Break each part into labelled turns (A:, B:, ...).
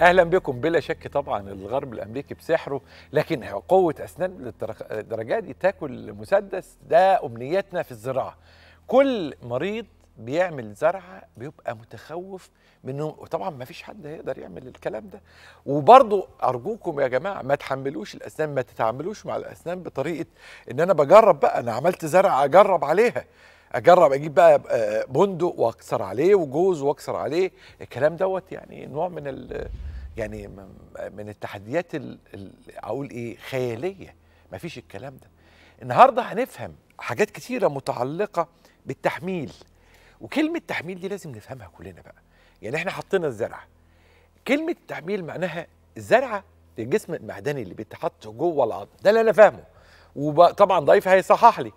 A: اهلا بكم بلا شك طبعا الغرب الامريكي بسحره لكن قوه اسنان للدرجه دي تاكل مسدس ده امنياتنا في الزراعه كل مريض بيعمل زرعه بيبقى متخوف منه وطبعا ما فيش حد هيقدر يعمل الكلام ده وبرضو ارجوكم يا جماعه ما تحملوش الاسنان ما تتعاملوش مع الاسنان بطريقه ان انا بجرب بقى انا عملت زرعه اجرب عليها اجرب اجيب بقى آه، بندق واكسر عليه وجوز واكسر عليه الكلام دوت يعني نوع من يعني من التحديات اقول ايه خياليه ما فيش الكلام ده النهارده هنفهم حاجات كتيره متعلقه بالتحميل وكلمه تحميل دي لازم نفهمها كلنا بقى يعني احنا حطينا الزرع كلمه التحميل معناها الزرعه الجسم المعدني اللي بيتحط جوه العظم ده اللي انا فاهمه وطبعا ضعيف هيصحح لي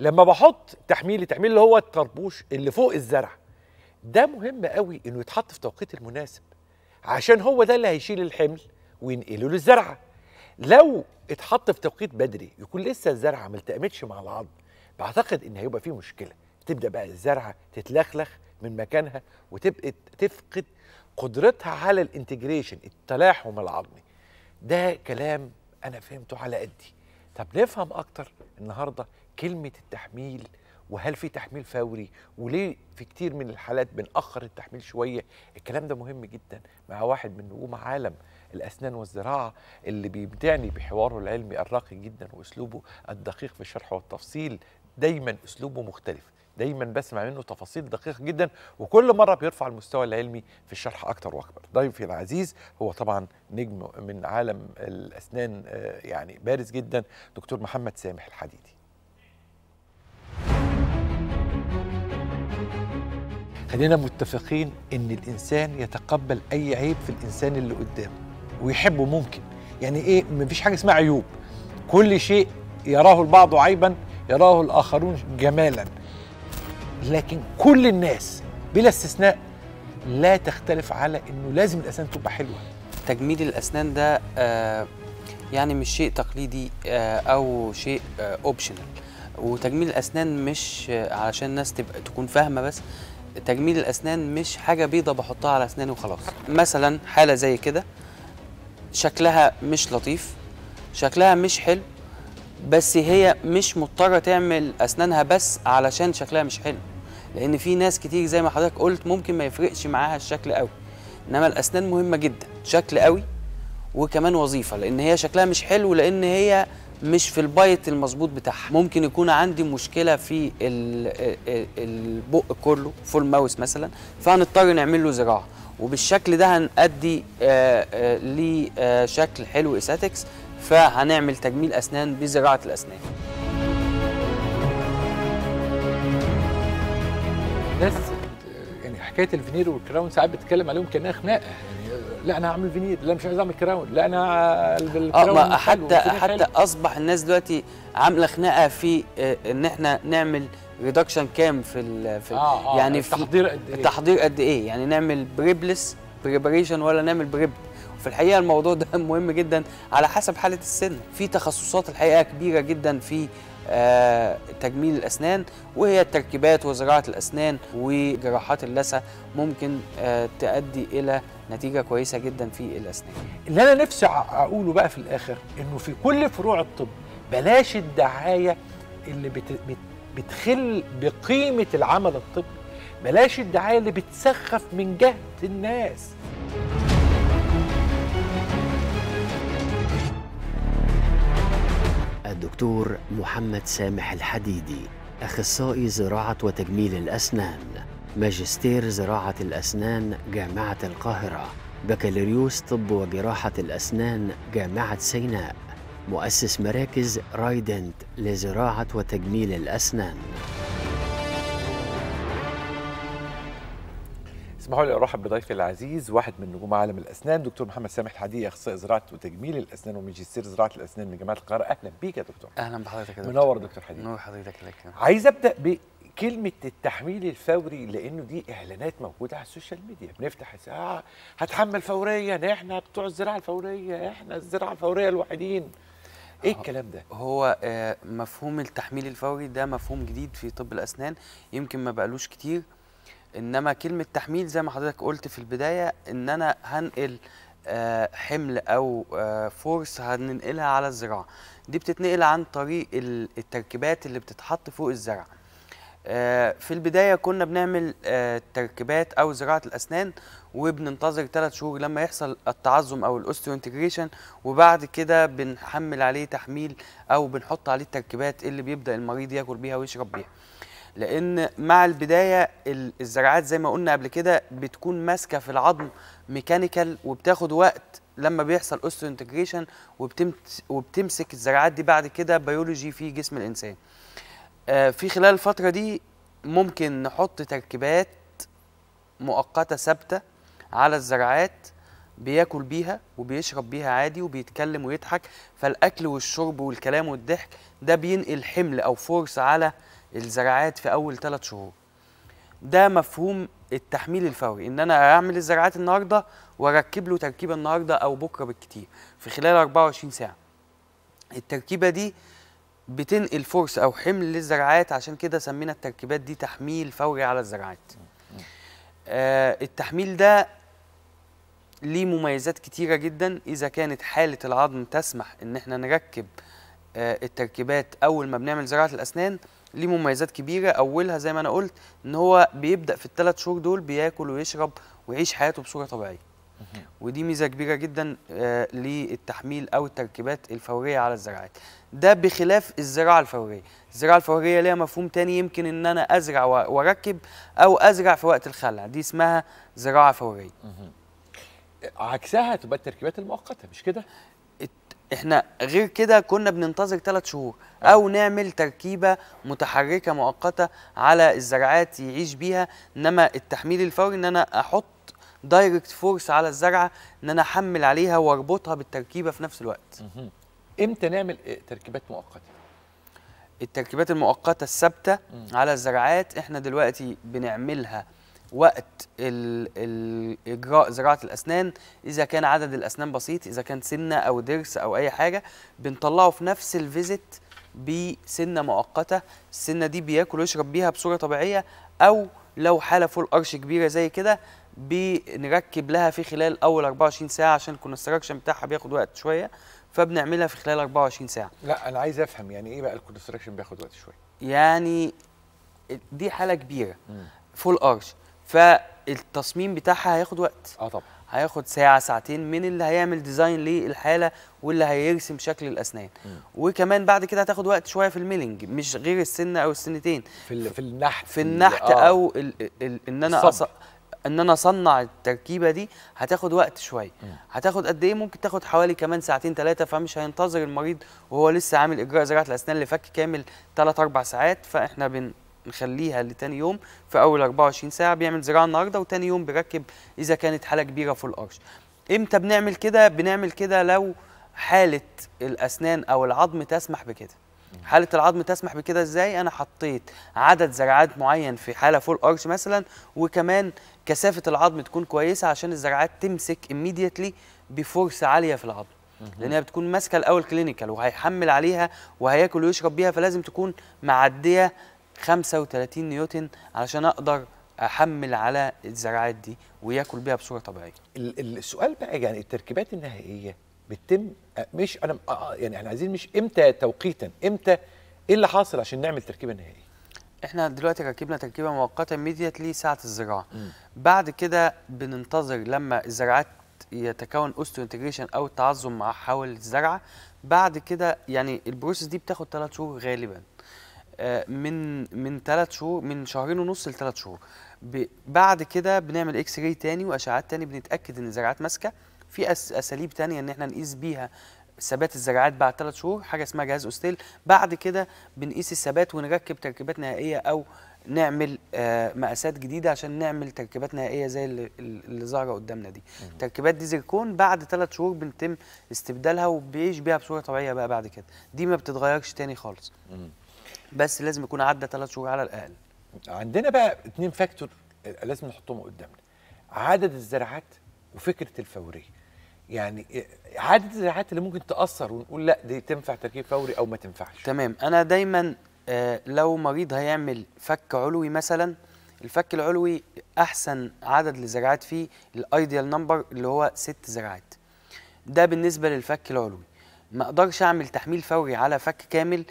A: لما بحط تحميل التحميل اللي هو الطربوش اللي فوق الزرع ده مهم قوي انه يتحط في توقيت المناسب عشان هو ده اللي هيشيل الحمل وينقله للزرعه لو اتحط في توقيت بدري يكون لسه الزرعه ما التقمتش مع العظم بعتقد ان هيبقى فيه مشكله تبدا بقى الزرعه تتلخلخ من مكانها وتبقى تفقد قدرتها على الانتجريشن التلاحم العظمي ده كلام انا فهمته على قدي طب نفهم اكتر النهارده كلمه التحميل وهل في تحميل فوري وليه في كتير من الحالات بنأخر التحميل شوية الكلام ده مهم جدا مع واحد من نجوم عالم الأسنان والزراعة اللي بيمتعني بحواره العلمي الراقي جدا وأسلوبه الدقيق في الشرح والتفصيل دايما أسلوبه مختلف دايما بسمع منه تفاصيل دقيقه جدا وكل مره بيرفع المستوى العلمي في الشرح اكتر واكبر ضيفي العزيز هو طبعا نجم من عالم الاسنان آه، يعني بارز جدا دكتور محمد سامح الحديدي خلينا متفقين ان الانسان يتقبل اي عيب في الانسان اللي قدامه ويحبه ممكن يعني ايه مفيش حاجه اسمها عيوب كل شيء يراه البعض عيبا يراه الاخرون جمالا لكن كل الناس بلا استثناء لا تختلف على انه لازم الاسنان
B: تبقى حلوه تجميل الاسنان ده آه، يعني مش شيء تقليدي آه، او شيء اوبشنال آه، وتجميل الاسنان مش علشان الناس تبقى تكون فاهمه بس تجميل الاسنان مش حاجه بيضه بحطها على اسناني وخلاص مثلا حاله زي كده شكلها مش لطيف شكلها مش حلو بس هي مش مضطره تعمل اسنانها بس علشان شكلها مش حلو لان في ناس كتير زي ما حضرتك قلت ممكن ما يفرقش معاها الشكل قوي انما الاسنان مهمه جدا شكل قوي وكمان وظيفه لان هي شكلها مش حلو لان هي مش في البايت المظبوط بتاعها ممكن يكون عندي مشكله في البق كله فول ماوس مثلا فهنضطر نعمل له زراعه وبالشكل ده هنأدي آه، آه، لشكل آه، حلو اساتكس فهنعمل تجميل اسنان
A: بزراعه الاسنان بس يعني حكايه الفينير والكراون ساعات بتتكلم عليهم كانها خناقه يعني لا انا هعمل فينير لا مش عايز اعمل كراون لا انا الكراون آه حتى حتى حلو. اصبح
B: الناس دلوقتي عامله خناقه في آه، ان احنا نعمل ريدكشن كام في الـ في آه آه يعني التحضير قد ايه التحضير قد ايه يعني نعمل بريبلس بريباريشن ولا نعمل بريب في الحقيقه الموضوع ده مهم جدا على حسب حاله السن في تخصصات الحقيقه كبيره جدا في آه تجميل الاسنان وهي التركيبات وزراعه الاسنان وجراحات اللثه ممكن آه تؤدي الى نتيجه كويسه
A: جدا في الاسنان اللي انا نفسي اقوله بقى في الاخر انه في كل فروع الطب بلاش الدعايه اللي بت... بت... بتخل بقيمه العمل الطبي بلاش الدعايه اللي بتسخف من جهد الناس
C: الدكتور محمد سامح الحديدي اخصائي زراعه وتجميل الاسنان ماجستير زراعة الأسنان جامعة القاهرة بكالوريوس طب وجراحة الأسنان جامعة سيناء مؤسس مراكز رايدنت لزراعة وتجميل الأسنان
A: اسمحوا لي ارحب بضيفي العزيز واحد من نجوم عالم الاسنان دكتور محمد سامح الحديدي اخصائي زراعه وتجميل الاسنان وماجستير زراعه الاسنان من جامعه القاهره اهلا بيك يا دكتور اهلا بحضرتك يا دكتور منور دكتور حديدي منور
B: حضرتك لك عايز
A: ابدا كلمه التحميل الفوري لانه دي اعلانات موجوده على السوشيال ميديا بنفتح الساعة هتحمل فوريا احنا بتوع الزراعه الفوريه احنا الزراعه الفوريه الوحيدين ايه آه، الكلام ده؟
B: هو آه، مفهوم التحميل الفوري ده مفهوم جديد في طب الاسنان يمكن ما بقالوش كتير انما كلمه تحميل زي ما حضرتك قلت في البدايه ان انا هنقل آه، حمل او فورس هننقلها على الزراعه دي بتتنقل عن طريق التركيبات اللي بتتحط فوق الزرع آه، في البداية كنا بنعمل آه، تركيبات أو زراعة الأسنان وبننتظر ثلاث شهور لما يحصل التعظم أو الأوستيو انتجريشن وبعد كده بنحمل عليه تحميل أو بنحط عليه التركيبات اللي بيبدأ المريض ياكل بيها ويشرب بيها لأن مع البداية الزراعات زي ما قلنا قبل كده بتكون ماسكة في العظم ميكانيكال وبتاخد وقت لما بيحصل أوستيو انتجريشن وبتمسك الزراعات دي بعد كده بيولوجي في جسم الإنسان آه، في خلال الفترة دي ممكن نحط تركيبات مؤقتة ثابتة على الزرعات بياكل بيها وبيشرب بيها عادي وبيتكلم ويضحك فالاكل والشرب والكلام والضحك ده بينقل حمل او فرصه على الزرعات في اول ثلاث شهور ده مفهوم التحميل الفوري ان انا اعمل الزرعات النهارده واركب له تركيبه النهارده او بكره بالكتير في خلال 24 ساعه التركيبه دي بتنقل فرص او حمل للزراعات عشان كده سمينا التركيبات دي تحميل فوري على الزراعات آه التحميل ده ليه مميزات كتيرة جدا إذا كانت حالة العظم تسمح إن إحنا نركب آه التركيبات أول ما بنعمل زراعة الأسنان ليه مميزات كبيرة أولها زي ما أنا قلت إن هو بيبدأ في الثلاث شهور دول بياكل ويشرب ويعيش حياته بصورة طبيعية ودي ميزه كبيره جدا آه، للتحميل او التركيبات الفوريه على الزراعات ده بخلاف الزراعه الفوريه الزراعه الفوريه ليها مفهوم تاني يمكن ان انا ازرع واركب او ازرع في وقت الخلع دي اسمها زراعه فوريه آه، عكسها تبقى التركيبات المؤقته مش كده احنا غير كده كنا بننتظر ثلاث شهور آه. او نعمل تركيبه متحركه مؤقته على الزرعات يعيش بيها انما التحميل الفوري ان انا احط دايركت فورس على الزرعه ان انا احمل عليها واربطها بالتركيبه في نفس الوقت امتى نعمل تركيبات مؤقته التركيبات المؤقته الثابته على الزرعات احنا دلوقتي بنعملها وقت اجراء زراعه الاسنان اذا كان عدد الاسنان بسيط اذا كان سنه او ضرس او اي حاجه بنطلعه في نفس الفيزيت بسنه مؤقته السنه دي بياكل ويشرب بيها بصوره طبيعيه او لو حاله فول قرش كبيره زي كده بنركب لها في خلال اول 24 ساعه عشان الكونستراكشن بتاعها بياخد وقت شويه فبنعملها في خلال 24 ساعه
A: لا انا عايز افهم يعني ايه بقى الكونستراكشن بياخد وقت شويه
B: يعني دي حاله كبيره مم. فول ارش فالتصميم بتاعها هياخد وقت اه طبعا هياخد ساعه ساعتين من اللي هيعمل ديزاين للحاله واللي هيرسم شكل الاسنان م. وكمان بعد كده هتاخد وقت شويه في الميلنج مش غير السنه او السنتين في في النحت في النحت آه. او الـ الـ الـ ان انا أصب. ان انا اصنع التركيبه دي هتاخد وقت شويه هتاخد قد ايه ممكن تاخد حوالي كمان ساعتين ثلاثه فمش هينتظر المريض وهو لسه عامل اجراء زراعه الاسنان لفك كامل ثلاث اربع ساعات فاحنا بن نخليها لتاني يوم في اول 24 ساعه بيعمل زراعه النهارده وتاني يوم بيركب اذا كانت حاله كبيره في القرش امتى بنعمل كده بنعمل كده لو حاله الاسنان او العظم تسمح بكده حاله العظم تسمح بكده ازاي انا حطيت عدد زرعات معين في حاله فول ارش مثلا وكمان كثافه العظم تكون كويسه عشان الزرعات تمسك immediately بفرصه عاليه في العظم لان هي بتكون ماسكه الاول كلينيكال وهيحمل عليها وهياكل ويشرب بيها فلازم تكون معديه 35 نيوتن علشان اقدر احمل على الزرعات دي وياكل بيها بصوره طبيعيه السؤال
A: بقى يعني التركيبات النهائيه بتتم آه، مش انا آه، آه، يعني احنا عايزين مش امتى توقيتا امتى ايه اللي حاصل عشان نعمل تركيبه نهائيه احنا دلوقتي ركبنا تركيبه مؤقته
B: ميديتلي ساعه الزراعه بعد كده بننتظر لما الزرعات يتكون اوستو انتجريشن او التعظم مع حول الزرعه بعد كده يعني البروسيس دي بتاخد ثلاث شهور غالبا من من ثلاث شهور من شهرين ونص لثلاث شهور بعد كده بنعمل اكس راي تاني واشعاعات تاني بنتاكد ان الزرعات ماسكه في اساليب تانية ان احنا نقيس بيها ثبات الزراعات بعد ثلاث شهور حاجه اسمها جهاز اوستيل بعد كده بنقيس الثبات ونركب تركيبات نهائيه او نعمل آه، مقاسات جديده عشان نعمل تركيبات نهائيه زي اللي ظاهره قدامنا دي التركيبات دي زيركون بعد ثلاث شهور بنتم استبدالها وبيعيش بيها بصوره طبيعيه بقى بعد كده دي ما بتتغيرش
A: تاني خالص بس لازم يكون عدى ثلاث شهور على الاقل عندنا بقى اتنين فاكتور آه، لازم نحطهم قدامنا عدد الزرعات وفكره الفوريه يعني إيه، عدد الحاجات اللي ممكن تاثر ونقول لا دي تنفع تركيب فوري او ما تنفعش
B: تمام انا دايما آه، لو مريض هيعمل فك علوي مثلا الفك العلوي احسن عدد لزراعات فيه الايديال نمبر اللي هو ست زراعات ده بالنسبه للفك العلوي ما اقدرش اعمل تحميل فوري على فك كامل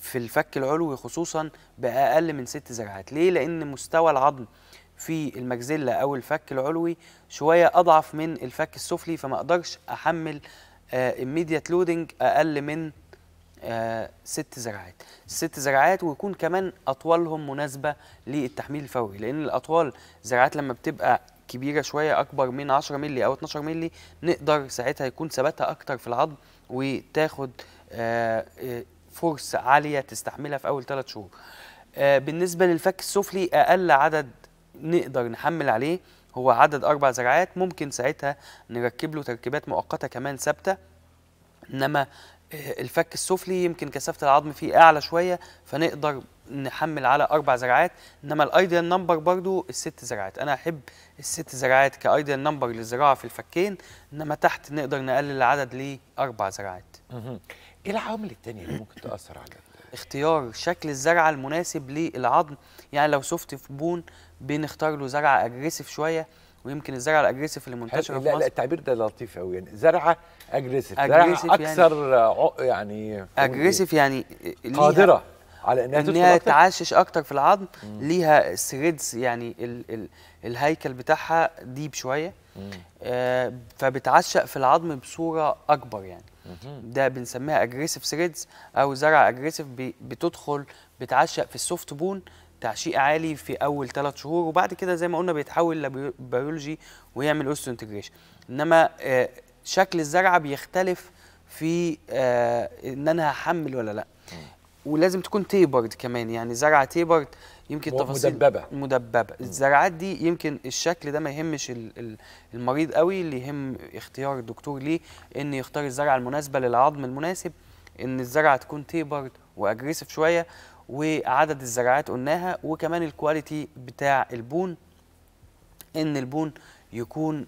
B: في الفك العلوي خصوصا باقل من ست زراعات ليه لان مستوى العظم في المجزلة أو الفك العلوي شوية أضعف من الفك السفلي فما أقدرش أحمل آه، immediate لودنج أقل من آه، ست زراعات ست زراعات ويكون كمان أطوالهم مناسبة للتحميل الفوري لأن الأطوال زراعات لما بتبقى كبيرة شوية أكبر من 10 مللي أو 12 مللي نقدر ساعتها يكون ثباتها أكتر في العظم وتاخد فرصة آه، عالية تستحملها في أول ثلاث شهور بالنسبة للفك السفلي أقل عدد نقدر نحمل عليه هو عدد أربع زرعات ممكن ساعتها نركب له تركيبات مؤقتة كمان ثابتة إنما آه، الفك السفلي يمكن كثافة العظم فيه أعلى شوية فنقدر نحمل على أربع زرعات إنما الأيديال نمبر برضو الست زرعات أنا أحب الست زرعات كأيديال نمبر للزراعة في الفكين إنما تحت نقدر نقلل العدد لأربع زرعات.
A: إيه العوامل التانية اللي ممكن تأثر على
B: اختيار شكل الزرعه المناسب للعظم يعني لو سوفت في بون بنختار له زرعه اجريسيف شويه ويمكن الزرعه الاجريسيف اللي منتشره في مصر لا لا التعبير ده لطيف قوي يعني زرعه اجريسيف زرعه يعني
A: اكثر يعني, اجريسيف
B: يعني قادره على انها, إنها تعشش اكتر في العظم مم. ليها ثريدز يعني ال ال الهيكل بتاعها ديب شويه آه فبتعشق في العظم بصوره اكبر يعني ده بنسميها اجريسيف ثريدز او زرع اجريسيف بتدخل بتعشق في السوفت بون تعشيق عالي في اول ثلاث شهور وبعد كده زي ما قلنا بيتحول لبيولوجي ويعمل اوستو انتجريشن انما آه، شكل الزرعه بيختلف في آه، ان انا هحمل ولا لا ولازم تكون تيبرد كمان يعني زرعه تيبرد يمكن تفاصيل مدببه مدببه الزرعات دي يمكن الشكل ده ما يهمش المريض قوي اللي يهم اختيار الدكتور ليه ان يختار الزرعه المناسبه للعظم المناسب ان الزرعه تكون تيبرد واجريسيف شويه وعدد الزرعات قلناها وكمان الكواليتي بتاع البون ان البون يكون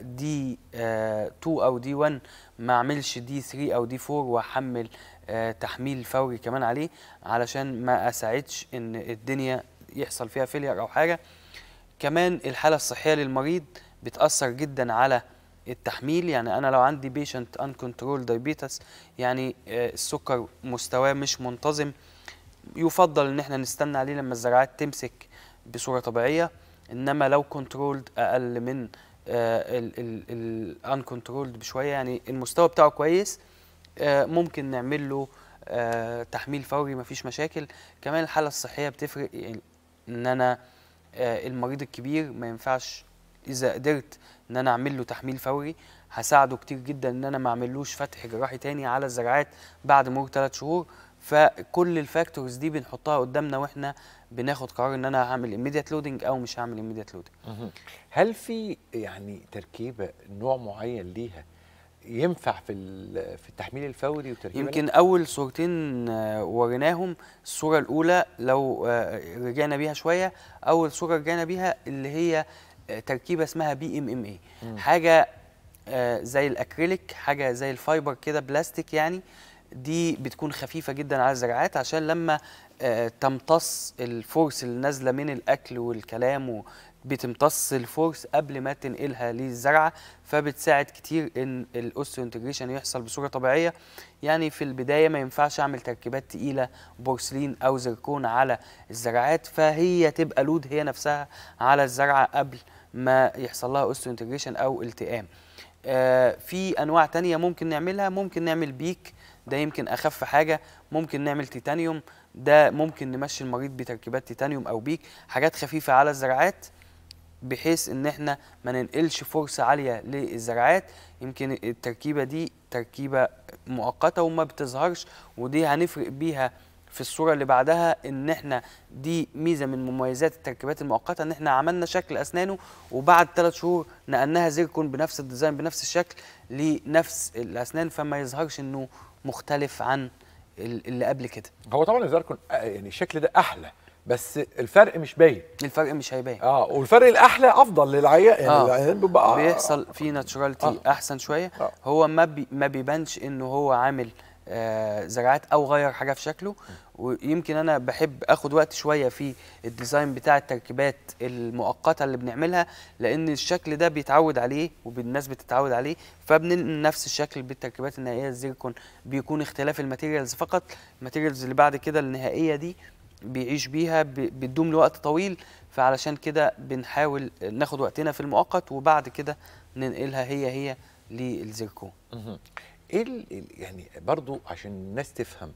B: دي آه، 2 آه، او دي 1 ما اعملش دي 3 او دي 4 واحمل آه، تحميل فوري كمان عليه علشان ما اساعدش ان الدنيا يحصل فيها فيلير او حاجه كمان الحاله الصحيه للمريض بتاثر جدا على التحميل يعني انا لو عندي بيشنت ان كنترول دايبيتس يعني آه، السكر مستواه مش منتظم يفضل ان احنا نستنى عليه لما الزرعات تمسك بصوره طبيعيه انما لو كنترولد اقل من آه، الان كنترولد بشويه يعني المستوى بتاعه كويس آه، ممكن نعمل له آه، تحميل فوري مفيش مشاكل كمان الحاله الصحيه بتفرق يعني ان انا آه، المريض الكبير ما ينفعش اذا قدرت ان انا اعمل له تحميل فوري هساعده كتير جدا ان انا ما اعملوش فتح جراحي تاني على الزرعات بعد مرور ثلاث شهور فكل الفاكتورز دي بنحطها قدامنا واحنا بناخد قرار ان انا هعمل ايميديات
A: لودنج او مش هعمل ايميديات لودنج هل في يعني تركيبه نوع معين ليها ينفع في في التحميل الفوري وتركيب يمكن اول صورتين
B: آه، وريناهم الصوره الاولى لو آه، رجعنا بيها شويه اول صوره رجعنا بيها اللي هي آه، تركيبه اسمها بي ام ام اي حاجه زي الاكريليك حاجه زي الفايبر كده بلاستيك يعني دي بتكون خفيفه جدا على الزراعات عشان لما تمتص الفرص اللي نازله من الاكل والكلام بتمتص الفورس قبل ما تنقلها للزرعه فبتساعد كتير ان الاوستيو انتجريشن يحصل بصوره طبيعيه يعني في البدايه ما ينفعش اعمل تركيبات تقيله بورسلين او زركون على الزرعات فهي تبقى لود هي نفسها على الزرعه قبل ما يحصل لها اوستيو انتجريشن او التئام آه، في انواع تانية ممكن نعملها ممكن نعمل بيك ده يمكن اخف حاجه ممكن نعمل تيتانيوم ده ممكن نمشي المريض بتركيبات تيتانيوم او بيك حاجات خفيفه على الزرعات بحيث ان احنا ما ننقلش فرصه عاليه للزراعات يمكن التركيبه دي تركيبه مؤقته وما بتظهرش ودي هنفرق بيها في الصوره اللي بعدها ان احنا دي ميزه من مميزات التركيبات المؤقته ان احنا عملنا شكل اسنانه وبعد ثلاث شهور نقلناها زيركون بنفس الديزاين بنفس الشكل لنفس الاسنان فما يظهرش انه مختلف عن اللي
A: قبل كده هو طبعا الزيركون يعني الشكل ده احلى بس الفرق مش باين الفرق مش هيبان اه والفرق الاحلى افضل للعيان يعني آه. العيان بيبقى آه. بيحصل آه، في ناتشوراليتي آه،,
B: آه. احسن شويه آه. هو ما بي ما بيبانش ان هو عامل آه زراعات او غير حاجه في شكله ويمكن انا بحب اخد وقت شويه في الديزاين بتاع التركيبات المؤقته اللي بنعملها لان الشكل ده بيتعود عليه والناس بتتعود عليه فبننقل نفس الشكل بالتركيبات النهائيه الزيركون بيكون اختلاف الماتيريالز فقط الماتيريالز اللي بعد كده النهائيه دي بيعيش بيها بتدوم لوقت طويل فعلشان كده بنحاول ناخد وقتنا في المؤقت وبعد كده ننقلها هي هي
A: للزيركون ايه يعني برضو عشان الناس تفهم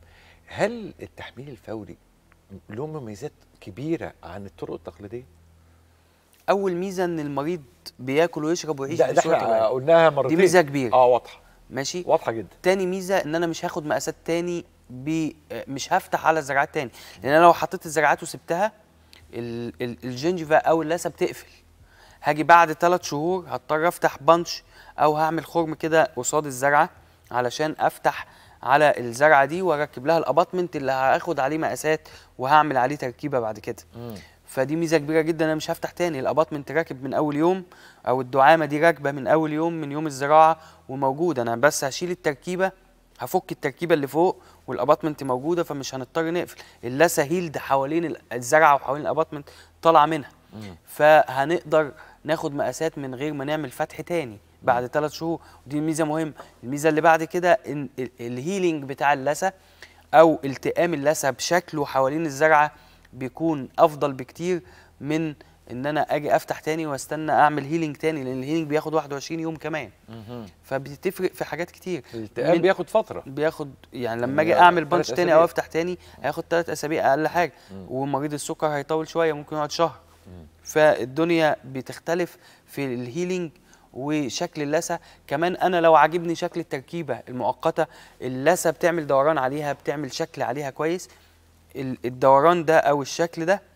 A: هل التحميل الفوري له مميزات كبيره عن الطرق التقليديه
B: اول ميزه ان المريض بياكل ويشرب ويعيش ده, ده احنا قلناها
A: مرتين دي ميزه كبيره اه واضحه
B: ماشي واضحه جدا تاني ميزه ان انا مش هاخد مقاسات تاني مش هفتح على الزرعات تاني لان انا لو حطيت الزرعات وسبتها الجنجفا او اللثه بتقفل هاجي بعد ثلاث شهور هضطر افتح بانش او هعمل خرم كده قصاد الزرعه علشان افتح على الزرعه دي واركب لها الاباطمنت اللي هاخد عليه مقاسات وهعمل عليه تركيبه بعد كده مم. فدي ميزه كبيره جدا انا مش هفتح تاني الاباطمنت راكب من اول يوم او الدعامه دي راكبه من اول يوم من يوم الزراعه وموجود انا بس هشيل التركيبه هفك التركيبه اللي فوق والاباطمنت موجوده فمش هنضطر نقفل اللاسهيل ده حوالين الزرعه وحوالين الاباطمنت طالعه منها فهنقدر ناخد مقاسات من غير ما نعمل فتح تاني بعد ثلاث شهور ودي ميزه مهمه الميزه اللي بعد كده ان الهيلينج بتاع اللثه او التئام اللثه بشكله حوالين الزرعه بيكون افضل بكتير من ان انا اجي افتح تاني واستنى اعمل هيلينج تاني لان الهيلينج بياخد 21 يوم كمان فبتفرق في حاجات كتير الالتئام بياخد فتره بياخد يعني لما يعني اجي اعمل بانش تاني او افتح تاني هياخد ثلاث اسابيع اقل حاجه ومريض السكر هيطول شويه ممكن يقعد شهر فالدنيا بتختلف في الهيلينج وشكل اللثه كمان انا لو عاجبني شكل التركيبه المؤقته اللثه بتعمل دوران عليها بتعمل شكل عليها كويس الدوران ده او الشكل ده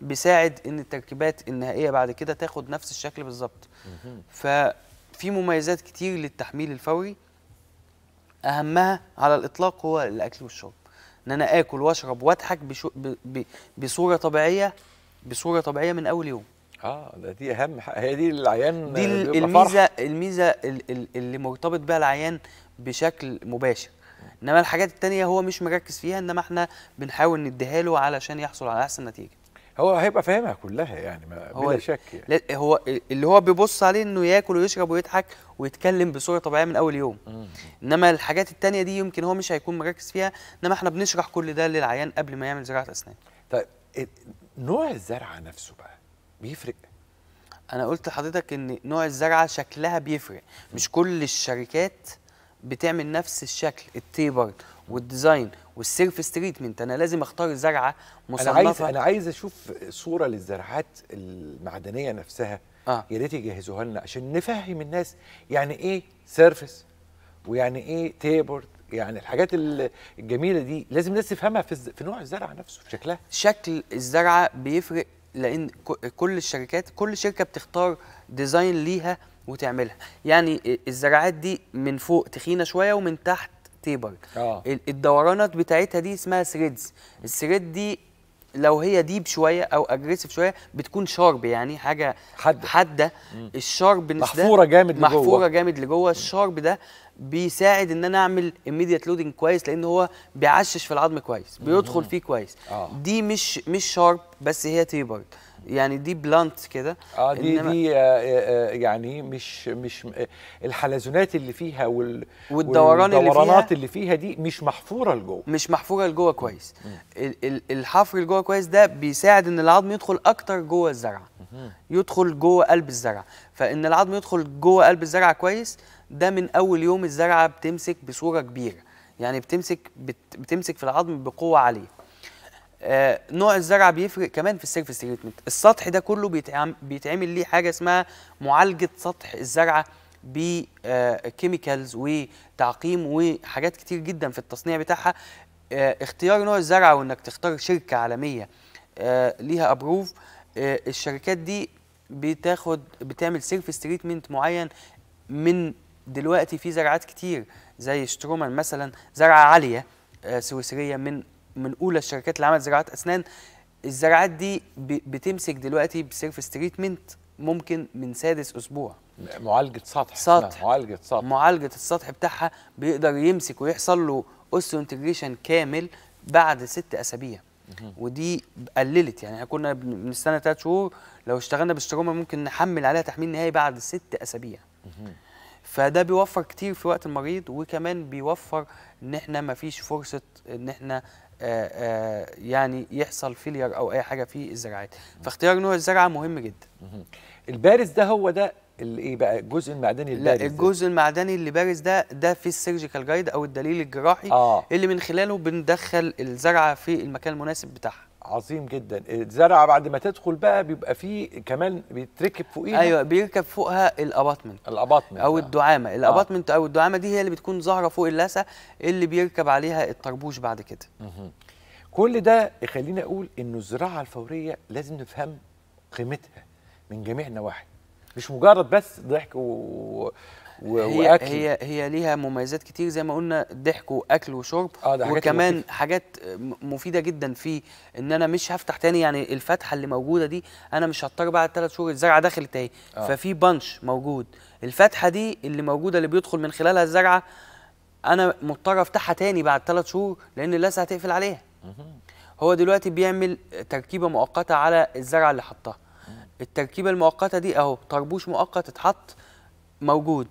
B: بيساعد ان التركيبات النهائيه بعد كده تاخد نفس الشكل بالظبط ففي مميزات كتير للتحميل الفوري اهمها على الاطلاق هو الاكل والشرب ان انا اكل واشرب واضحك بصوره طبيعيه بصوره طبيعيه من اول يوم اه ده دي اهم هي دي
A: العيان
B: دي الميزه فرح. الميزه اللي مرتبط بها العيان بشكل مباشر انما الحاجات التانية هو مش مركز فيها انما احنا بنحاول نديها له علشان يحصل على احسن نتيجه هو هيبقى فاهمها كلها يعني
A: ما بلا شك يعني.
B: هو اللي هو بيبص عليه انه ياكل ويشرب ويضحك ويتكلم بصوره طبيعيه من اول يوم مم. انما الحاجات التانية دي يمكن هو مش هيكون مركز فيها انما احنا بنشرح كل ده للعيان قبل ما يعمل زراعه اسنان طيب نوع الزرعه نفسه بقى بيفرق انا قلت لحضرتك ان نوع الزرعه شكلها بيفرق مش كل الشركات بتعمل نفس الشكل التيبر والديزاين والسيرف تريتمنت انا لازم اختار زرعه
A: مصنفه انا عايز انا عايز اشوف صوره للزرعات المعدنيه نفسها آه. يا ريت يجهزوها لنا عشان نفهم الناس يعني ايه سيرفس ويعني ايه تيبر يعني الحاجات الجميله دي لازم الناس تفهمها في, في نوع الزرعه نفسه في شكلها شكل الزرعه بيفرق لان
B: كل الشركات كل شركه بتختار ديزاين ليها وتعملها يعني الزرعات دي من فوق تخينه شويه ومن تحت تيبر آه. الدورانات بتاعتها دي اسمها ثريدز الثريد دي لو هي ديب شويه او اجريسيف شويه بتكون شارب يعني حاجه حاده حاده الشارب محفوره جامد لجوه محفوره جامد لجوه الشارب ده بيساعد ان انا اعمل اميديت لودنج كويس لان هو بيعشش في العظم كويس بيدخل فيه كويس آه. دي مش مش شارب بس هي تيبر يعني
A: دي بلانت كده اه دي دي آه،, آه،, آه يعني مش مش آه، الحلزونات اللي فيها وال والدوران والدورانات اللي فيها, اللي فيها دي مش محفوره لجوه مش محفوره
B: لجوه كويس الحفر لجوه كويس ده بيساعد ان العظم يدخل اكتر جوه الزرعه يدخل جوه قلب الزرعه فان العظم يدخل جوه قلب الزرعه كويس ده من اول يوم الزرعه بتمسك بصوره كبيره يعني بتمسك بتمسك في العظم بقوه عاليه آه، نوع الزرع بيفرق كمان في السيرفيس تريتمنت السطح ده كله بيتعمل ليه حاجه اسمها معالجه سطح الزرعه آه، بكيميكالز وتعقيم وحاجات كتير جدا في التصنيع بتاعها آه، اختيار نوع الزرع وانك تختار شركه عالميه ليها ابروف الشركات دي بتاخد بتعمل سيرفيس تريتمنت معين من دلوقتي في زرعات كتير زي شترومان مثلا زرعه عاليه سويسريه من من اولى الشركات اللي عملت زراعات اسنان الزراعات دي بتمسك دلوقتي بسيرفس تريتمنت ممكن من سادس اسبوع معالجه سطح سطح معالجه سطح معالجه السطح بتاعها بيقدر يمسك ويحصل له اوستو انتجريشن كامل بعد ست اسابيع ودي قللت يعني احنا كنا بنستنى ثلاث شهور لو اشتغلنا بالستروما ممكن نحمل عليها تحميل نهائي بعد ست اسابيع فده بيوفر كتير في وقت المريض وكمان بيوفر ان احنا ما فيش فرصه ان احنا آه، آه، يعني يحصل فيلير او اي حاجه في الزرعات فاختيار نوع الزرعه مهم جدا البارز ده هو ده اللي ايه بقى الجزء المعدني البارز لا الجزء المعدني اللي بارز ده ده في السيرجيكال جايد او الدليل الجراحي آه. اللي من خلاله بندخل الزرعه في المكان المناسب بتاعها عظيم جدا الزرعه بعد ما تدخل بقى بيبقى فيه كمان بيتركب فوقيها ايوه بيركب فوقها الاباطمنت الاباطمنت او آه. الدعامه آه. الاباطمنت او الدعامه دي هي اللي بتكون ظاهره فوق اللثه اللي بيركب عليها الطربوش بعد كده
A: كل ده يخليني اقول انه الزراعه الفوريه لازم نفهم قيمتها من جميع النواحي مش مجرد بس ضحك و... واكل هي
B: هي ليها مميزات كتير زي ما قلنا ضحك واكل وشرب آه ده وكمان مفيدة. حاجات مفيده جدا في ان انا مش هفتح تاني يعني الفتحه اللي موجوده دي انا مش هضطر بعد ثلاث شهور الزرعه دخلت اهي آه. ففي بنش موجود الفتحه دي اللي موجوده اللي بيدخل من خلالها الزرعه انا مضطر افتحها تاني بعد ثلاث شهور لان اللسعه هتقفل عليها هو دلوقتي بيعمل تركيبه مؤقته على الزرعه اللي حطها التركيبه المؤقته دي اهو طربوش مؤقت اتحط موجود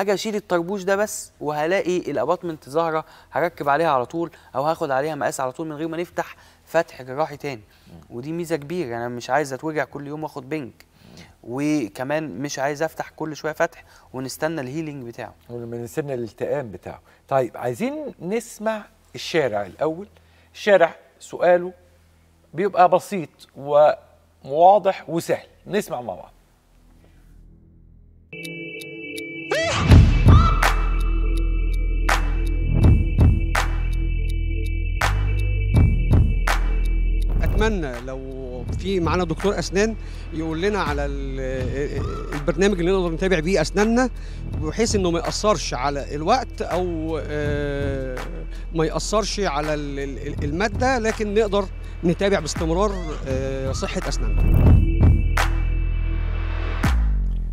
B: هاجي اشيل الطربوش ده بس وهلاقي الاباطمنت ظاهره هركب عليها على طول او هاخد عليها مقاس على طول من غير ما نفتح فتح جراحي تاني ودي ميزه كبيره انا مش عايز اتوجع كل يوم واخد بنك وكمان مش عايز افتح كل شويه فتح ونستنى الهيلينج بتاعه
A: ونستنى الالتئام بتاعه طيب عايزين نسمع الشارع الاول الشارع سؤاله بيبقى بسيط وواضح وسهل نسمع مع بعض
B: اتمنى لو في معانا دكتور اسنان يقول لنا على البرنامج اللي نقدر نتابع بيه اسناننا بحيث انه ما ياثرش على الوقت او آه، ما ياثرش على
A: الماده لكن نقدر نتابع باستمرار آه، صحه اسناننا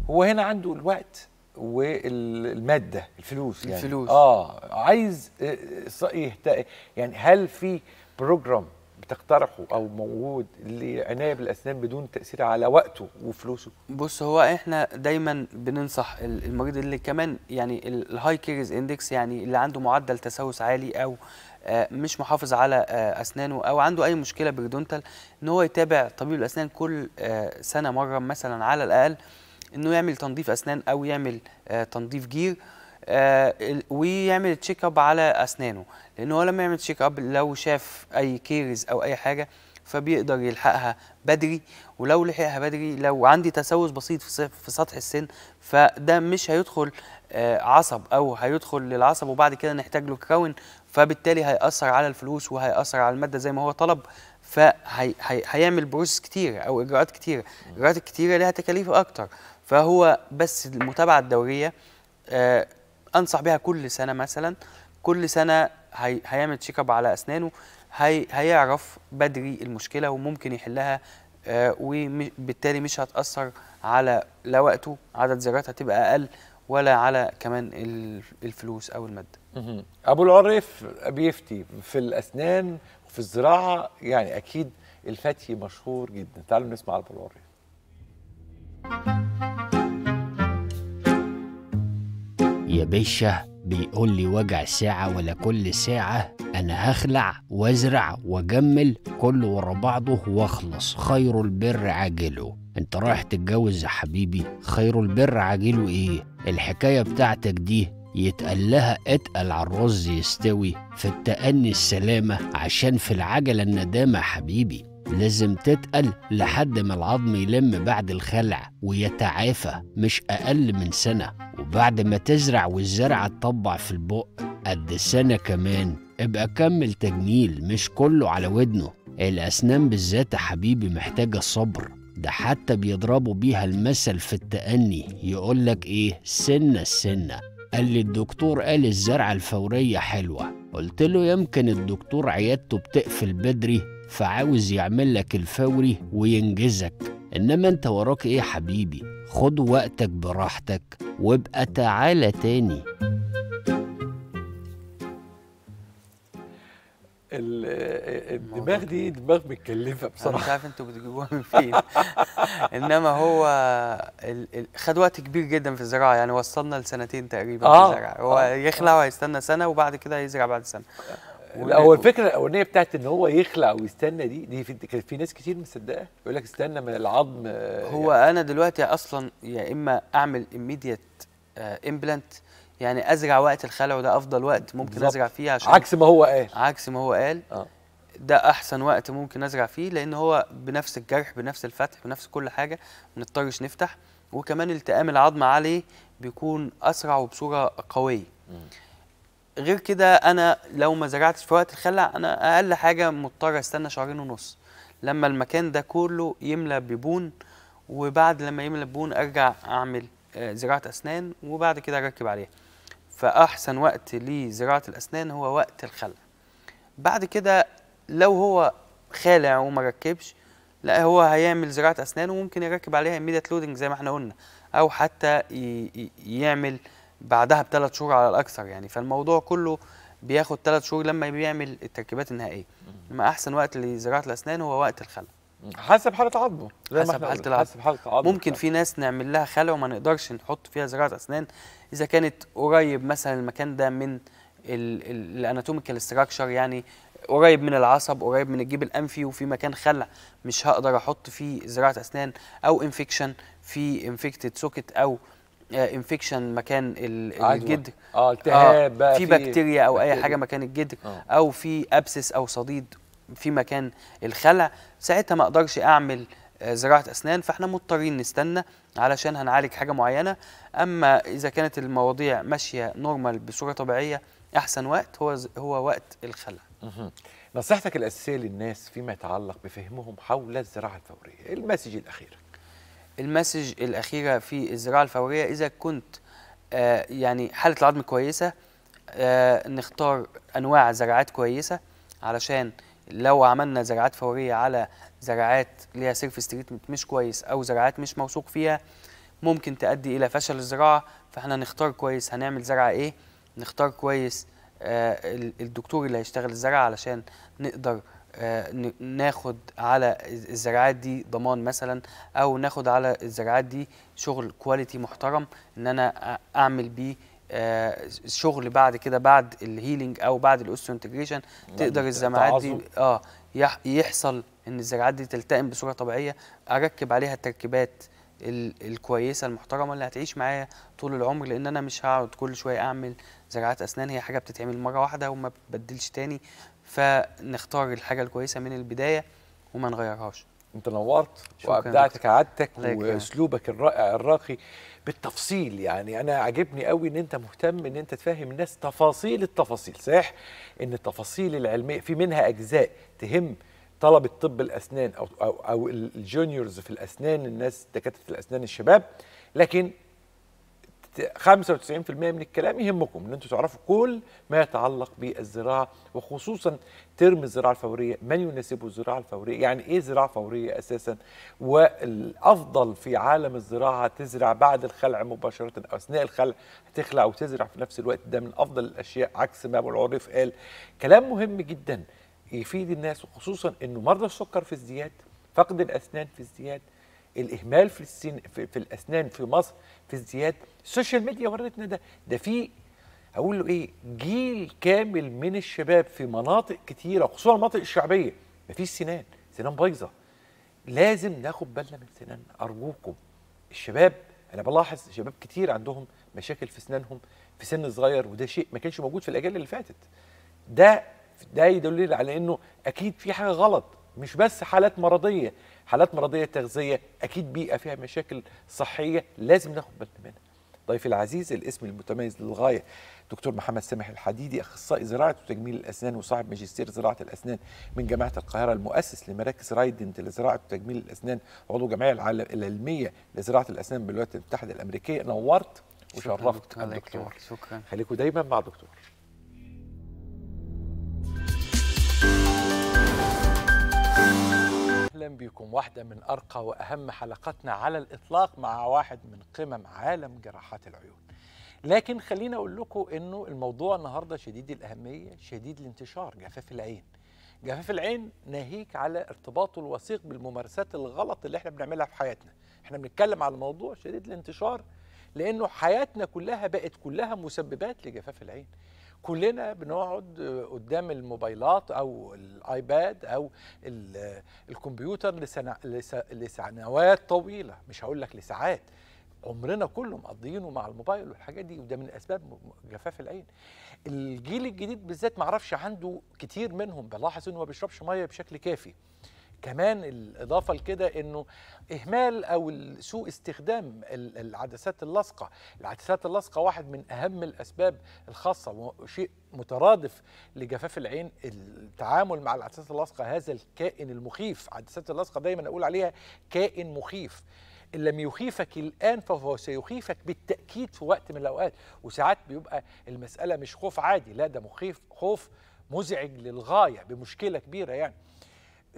A: هو هنا عنده الوقت والماده الفلوس يعني الفلوس اه عايز آه، يعني هل في بروجرام بتقترحه او موجود لعنايه بالاسنان بدون تاثير على
B: وقته وفلوسه بص هو احنا دايما بننصح المريض اللي كمان يعني الهاي كيرز اندكس يعني اللي عنده معدل تسوس عالي او آه، مش محافظ على آه، اسنانه او عنده اي مشكله بيردونتال ان هو يتابع طبيب الاسنان كل آه، سنه مره مثلا على الاقل انه يعمل تنظيف اسنان او يعمل تنظيف جير آه، ويعمل تشيك اب على اسنانه لان هو لما يعمل تشيك اب لو شاف اي كيرز او اي حاجه فبيقدر يلحقها بدري ولو لحقها بدري لو عندي تسوس بسيط في سطح السن فده مش هيدخل آه، عصب او هيدخل للعصب وبعد كده نحتاج له كراون فبالتالي هيأثر على الفلوس وهيأثر على الماده زي ما هو طلب فهيعمل بروسس كتير او اجراءات كتيره الاجراءات الكتيره لها تكاليف اكتر فهو بس المتابعه الدوريه آه، انصح بيها كل سنه مثلا كل سنه هي هيعمل تشيك اب على اسنانه هي هيعرف بدري المشكله وممكن يحلها آه، وبالتالي مش هتاثر على لا وقته عدد زيارات هتبقى اقل ولا على كمان
A: الفلوس او الماده. ابو العريف بيفتي في الاسنان وفي الزراعه يعني اكيد الفتي مشهور جدا تعالوا نسمع ابو العريف.
C: يا باشا بيقول لي وجع ساعة ولا كل ساعة أنا هخلع وازرع واجمل كله ورا بعضه واخلص خير البر عاجله انت رايح تتجوز يا حبيبي خير البر عاجله ايه الحكاية بتاعتك دي يتقال لها اتقل على الرز يستوي في التأني السلامة عشان في العجلة الندامة حبيبي لازم تتقل لحد ما العظم يلم بعد الخلع ويتعافى مش أقل من سنة وبعد ما تزرع والزرعة تطبع في البق قد سنة كمان ابقى كمل تجميل مش كله على ودنه الأسنان بالذات يا حبيبي محتاجة صبر ده حتى بيضربوا بيها المثل في التأني يقولك إيه سنة السنة قال لي الدكتور قال الزرعة الفورية حلوة قلت له يمكن الدكتور عيادته بتقفل بدري فعاوز يعمل لك الفوري وينجزك انما انت وراك ايه يا حبيبي خد وقتك براحتك وابقى تعالى تاني
A: الدماغ دي دماغ متكلفه بصراحه مش عارف انتوا بتجيبوها من فين
B: انما هو خد وقت كبير جدا في الزراعه يعني وصلنا لسنتين تقريبا آه في الزراعه هو آه يخلع وهيستنى سنه وبعد كده هيزرع بعد سنه لا هو الفكره الاولانيه بتاعت ان هو يخلع ويستنى دي دي كانت في ناس كتير مصدقه يقول لك استنى من العظم آه، هو يعني. انا دلوقتي اصلا يا اما اعمل ايميديت امبلانت آه، يعني ازرع وقت الخلع وده افضل وقت ممكن بالزبط. ازرع فيه عشان عكس ما هو قال عكس ما هو قال آه. ده احسن وقت ممكن ازرع فيه لان هو بنفس الجرح بنفس الفتح بنفس كل حاجه ما بنضطرش نفتح وكمان التئام العظم عليه بيكون اسرع وبصوره قويه غير كده انا لو ما زرعتش في وقت الخلع انا اقل حاجه مضطر استنى شهرين ونص لما المكان ده كله يملى ببون وبعد لما يملى ببون ارجع اعمل آه، زراعه اسنان وبعد كده اركب عليها فاحسن وقت لزراعه الاسنان هو وقت الخلع بعد كده لو هو خالع وما ركبش لا هو هيعمل زراعه اسنان وممكن يركب عليها immediate لودنج زي ما احنا قلنا او حتى يعمل بعدها بثلاث شهور على الاكثر يعني فالموضوع كله بياخد ثلاث شهور لما بيعمل التركيبات النهائيه لما احسن وقت لزراعه الاسنان هو وقت الخلع حسب حاله عضمه حسب حاله العضم حسب حاله ممكن في ناس نعمل لها خلع وما نقدرش نحط فيها زراعه اسنان اذا كانت قريب مثلا المكان ده من الاناتوميكال ستراكشر يعني قريب من العصب قريب من الجيب الانفي وفي مكان خلع مش هقدر احط فيه زراعه اسنان او انفكشن في انفكتد سوكت او انفكشن آه، مكان الجدر اه التهاب آه، بقى في بكتيريا او بكتيريا. اي حاجه مكان الجدر آه. او في ابسس او صديد في مكان الخلع ساعتها ما اقدرش اعمل آه، زراعه اسنان فاحنا مضطرين نستنى علشان هنعالج حاجه معينه اما اذا كانت المواضيع ماشيه نورمال بصوره طبيعيه احسن وقت هو هو وقت الخلع نصيحتك الاساسيه للناس فيما يتعلق بفهمهم حول الزراعه الفوريه المسج الاخير المسج الاخيره في الزراعه الفوريه اذا كنت آه، يعني حاله العظم كويسه آه، نختار انواع زراعات كويسه علشان لو عملنا زراعات فوريه على زراعات ليها سيرفيس تريتمنت مش كويس او زراعات مش موثوق فيها ممكن تؤدي الى فشل الزراعه فاحنا نختار كويس هنعمل زرعه ايه نختار كويس آه، الدكتور اللي هيشتغل الزرعه علشان نقدر آه، ناخد على الزراعات دي ضمان مثلا او ناخد على الزراعات دي شغل كواليتي محترم ان انا اعمل بيه آه شغل بعد كده بعد الهيلينج او بعد الاوستيو انتجريشن تقدر الزراعات دي اه يحصل ان الزراعات دي تلتئم بصوره طبيعيه اركب عليها التركيبات الكويسه المحترمه اللي هتعيش معايا طول العمر لان انا مش هقعد كل شويه اعمل زراعات اسنان هي حاجه بتتعمل مره واحده وما بتبدلش تاني فنختار
A: الحاجه الكويسه من البدايه وما نغيرهاش انت نورت وابدعت كعادتك واسلوبك الرائع الراقي بالتفصيل يعني انا عاجبني قوي ان انت مهتم ان انت تفهم الناس تفاصيل التفاصيل صح ان التفاصيل العلميه في منها اجزاء تهم طلبه طب الاسنان او او, أو الجونيورز في الاسنان الناس دكاتره الاسنان الشباب لكن 95% من الكلام يهمكم ان انتم تعرفوا كل ما يتعلق بالزراعه وخصوصا ترم الزراعه الفوريه من يناسبه الزراعه الفوريه يعني ايه زراعه فوريه اساسا والافضل في عالم الزراعه تزرع بعد الخلع مباشره او اثناء الخلع تخلع وتزرع في نفس الوقت ده من افضل الاشياء عكس ما ابو العريف قال كلام مهم جدا يفيد الناس وخصوصا انه مرضى السكر في ازدياد فقد الاسنان في ازدياد الاهمال في السن في, في الاسنان في مصر في ازدياد السوشيال ميديا ورتنا ده ده في اقول له ايه جيل كامل من الشباب في مناطق كتيره خصوصا المناطق الشعبيه مفيش سنان سنان بايظه لازم ناخد بالنا من سناننا ارجوكم الشباب انا بلاحظ شباب كتير عندهم مشاكل في اسنانهم في سن صغير وده شيء ما كانش موجود في الاجيال اللي فاتت ده ده يدل على انه اكيد في حاجه غلط مش بس حالات مرضيه حالات مرضيه تغذيه اكيد بيئه فيها مشاكل صحيه لازم ناخد بالنا منها ضيفي العزيز الاسم المتميز للغايه دكتور محمد سامح الحديدي اخصائي زراعه وتجميل الاسنان وصاحب ماجستير زراعه الاسنان من جامعه القاهره المؤسس لمراكز رايدنت لزراعه وتجميل الاسنان عضو جمعيه العلميه لزراعه الاسنان بالولايات المتحده الامريكيه نورت وشرفت شكرا الدكتور شكرا خليكم دايما مع دكتور أهلا بكم واحدة من أرقى وأهم حلقاتنا على الإطلاق مع واحد من قمم عالم جراحات العيون لكن خلينا أقول لكم أنه الموضوع النهاردة شديد الأهمية شديد الانتشار جفاف العين جفاف العين ناهيك على ارتباطه الوثيق بالممارسات الغلط اللي احنا بنعملها في حياتنا احنا بنتكلم على موضوع شديد الانتشار لأنه حياتنا كلها بقت كلها مسببات لجفاف العين كلنا بنقعد قدام الموبايلات او الايباد او الكمبيوتر لسنوات طويله مش هقول لك لساعات عمرنا كله مقضيينه مع الموبايل والحاجات دي وده من اسباب جفاف العين الجيل الجديد بالذات معرفش عنده كتير منهم بلاحظ انه ما بيشربش ميه بشكل كافي كمان الإضافة لكده أنه إهمال أو سوء استخدام العدسات اللاصقة العدسات اللاصقة واحد من أهم الأسباب الخاصة وشيء مترادف لجفاف العين التعامل مع العدسات اللاصقة هذا الكائن المخيف عدسات اللاصقة دايما أقول عليها كائن مخيف إن لم يخيفك الآن فهو سيخيفك بالتأكيد في وقت من الأوقات وساعات بيبقى المسألة مش خوف عادي لا ده مخيف خوف مزعج للغاية بمشكلة كبيرة يعني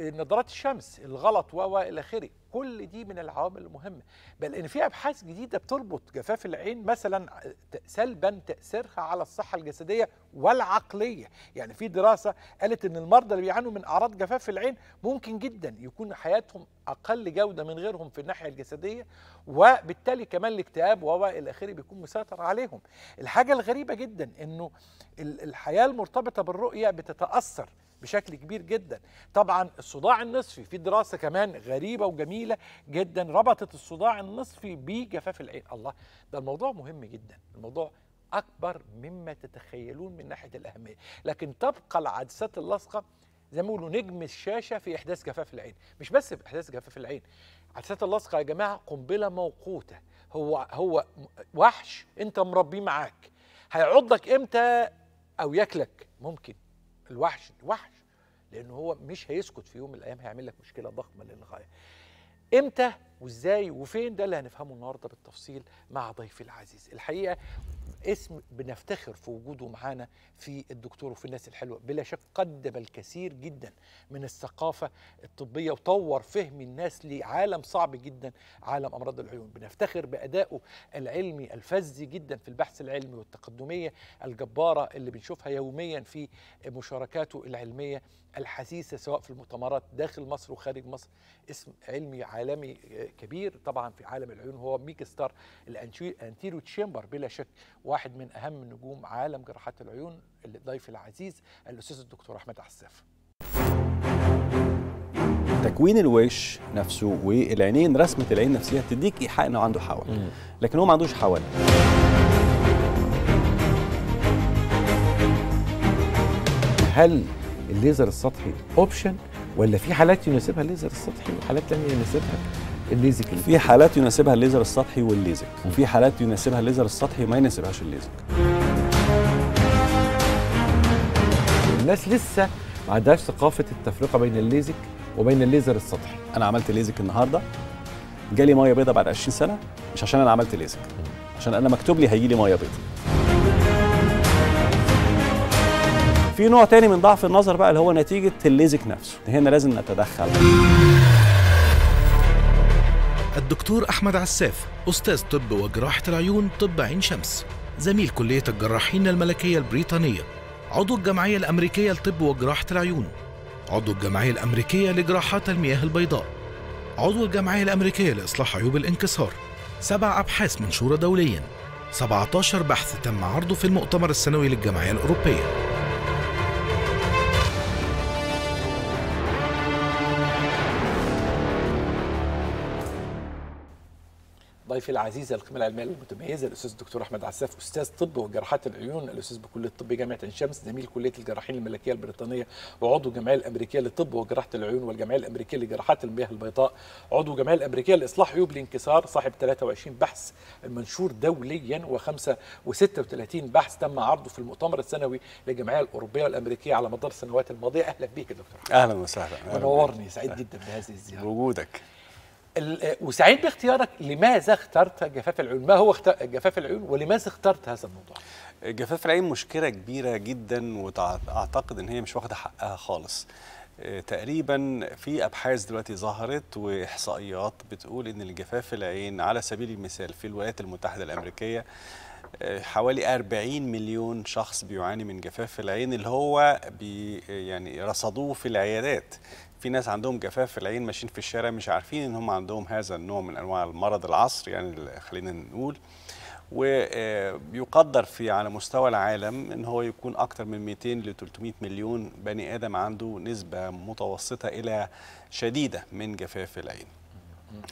A: نظارات الشمس الغلط و الى اخره كل دي من العوامل المهمه بل ان في ابحاث جديده بتربط جفاف العين مثلا سلبا تاثيرها على الصحه الجسديه والعقليه يعني في دراسه قالت ان المرضى اللي بيعانوا من اعراض جفاف العين ممكن جدا يكون حياتهم اقل جوده من غيرهم في الناحيه الجسديه وبالتالي كمان الاكتئاب و الى اخره بيكون مسيطر عليهم الحاجه الغريبه جدا انه الحياه المرتبطه بالرؤيه بتتاثر بشكل كبير جدا طبعا الصداع النصفي في دراسه كمان غريبه وجميله جدا ربطت الصداع النصفي بجفاف العين الله ده الموضوع مهم جدا الموضوع اكبر مما تتخيلون من ناحيه الاهميه لكن تبقى العدسات اللاصقه زي ما بيقولوا نجم الشاشه في احداث جفاف العين مش بس في احداث جفاف العين عدسات اللاصقه يا جماعه قنبله موقوته هو هو وحش انت مربيه معاك هيعضك امتى او ياكلك ممكن الوحش الوحش لأنه هو مش هيسكت في يوم من الأيام هيعمل لك مشكلة ضخمة للغاية إمتى وازاي وفين ده اللي هنفهمه النهارده بالتفصيل مع ضيفي العزيز الحقيقه اسم بنفتخر في وجوده معانا في الدكتور وفي الناس الحلوه بلا شك قدم الكثير جدا من الثقافه الطبيه وطور فهم الناس لعالم صعب جدا عالم امراض العيون بنفتخر بادائه العلمي الفذ جدا في البحث العلمي والتقدميه الجباره اللي بنشوفها يوميا في مشاركاته العلميه الحثيثه سواء في المؤتمرات داخل مصر وخارج مصر اسم علمي عالمي كبير طبعا في عالم العيون هو ميك ستار الانتيرو تشامبر بلا شك واحد من اهم نجوم عالم جراحات العيون الضيف العزيز الاستاذ الدكتور احمد عساف
D: تكوين الوش نفسه والعينين رسمه العين نفسها تديك ايحاء انه عنده حول لكن هو ما عندوش حول هل الليزر السطحي
A: اوبشن ولا في حالات يناسبها الليزر السطحي وحالات ثانيه يناسبها الليزك في
D: حالات يناسبها الليزر السطحي والليزك وفي حالات يناسبها الليزر السطحي وما يناسبهاش الليزك الناس لسه ما عندهاش ثقافه التفرقه بين الليزك وبين الليزر السطحي انا عملت ليزك النهارده جالي ميه بيضاء بعد 20 سنه مش عشان انا عملت ليزك عشان انا مكتوب لي هيجي لي ميه بيضاء في نوع تاني من ضعف النظر بقى اللي هو نتيجه الليزك نفسه هنا لازم نتدخل الدكتور
E: أحمد عساف أستاذ طب وجراحة العيون طب عين شمس زميل كلية الجراحين الملكية البريطانية عضو الجمعية الأمريكية لطب وجراحة العيون عضو الجمعية الأمريكية لجراحات المياه البيضاء عضو الجمعية الأمريكية لإصلاح عيوب الانكسار سبع أبحاث منشورة دوليا 17 بحث تم عرضه في المؤتمر السنوي للجمعية الأوروبية
A: ضيفي العزيز القيمه العلميه المتميزه الاستاذ الدكتور احمد عساف استاذ طب وجراحات العيون الاستاذ بكليه الطب جامعه عين شمس زميل كليه الجراحين الملكيه البريطانيه وعضو الجمعيه الامريكيه للطب وجراحه العيون والجمعيه الامريكيه لجراحات المياه البيضاء عضو الجمعيه الامريكيه لاصلاح عيوب الانكسار صاحب 23 بحث منشور دوليا و 35 بحث تم عرضه في المؤتمر السنوي للجمعيه الاوروبيه والامريكيه على مدار السنوات الماضيه اهلا بك يا دكتور
D: اهلا وسهلا منورني
A: سعيد جدا بهذه الزياره وجودك وسعيد باختيارك
D: لماذا اخترت جفاف العيون ما هو جفاف العيون ولماذا اخترت هذا الموضوع جفاف العين مشكلة كبيرة جدا وأعتقد إن هي مش واخدة حقها خالص آه، تقريبا في أبحاث دلوقتي ظهرت وإحصائيات بتقول إن الجفاف العين على سبيل المثال في الولايات المتحدة الأمريكية آه، حوالي 40 مليون شخص بيعاني من جفاف العين اللي هو بي يعني رصدوه في العيادات في ناس عندهم جفاف في العين ماشيين في الشارع مش عارفين ان هم عندهم هذا النوع من انواع المرض العصر يعني خلينا نقول ويقدر آه، في على مستوى العالم ان هو يكون اكثر من 200 ل 300 مليون بني ادم عنده نسبه متوسطه الى شديده من جفاف العين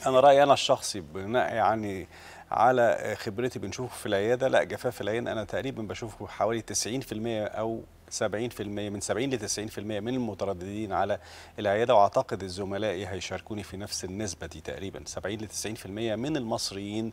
D: انا رايي انا الشخصي بناء يعني على آه، خبرتي بنشوفه في العياده لا جفاف العين انا تقريبا بشوفه حوالي 90% او 70% من 70 ل 90% من المترددين على العياده واعتقد الزملاء هيشاركوني في نفس النسبه دي تقريبا 70 ل 90% من المصريين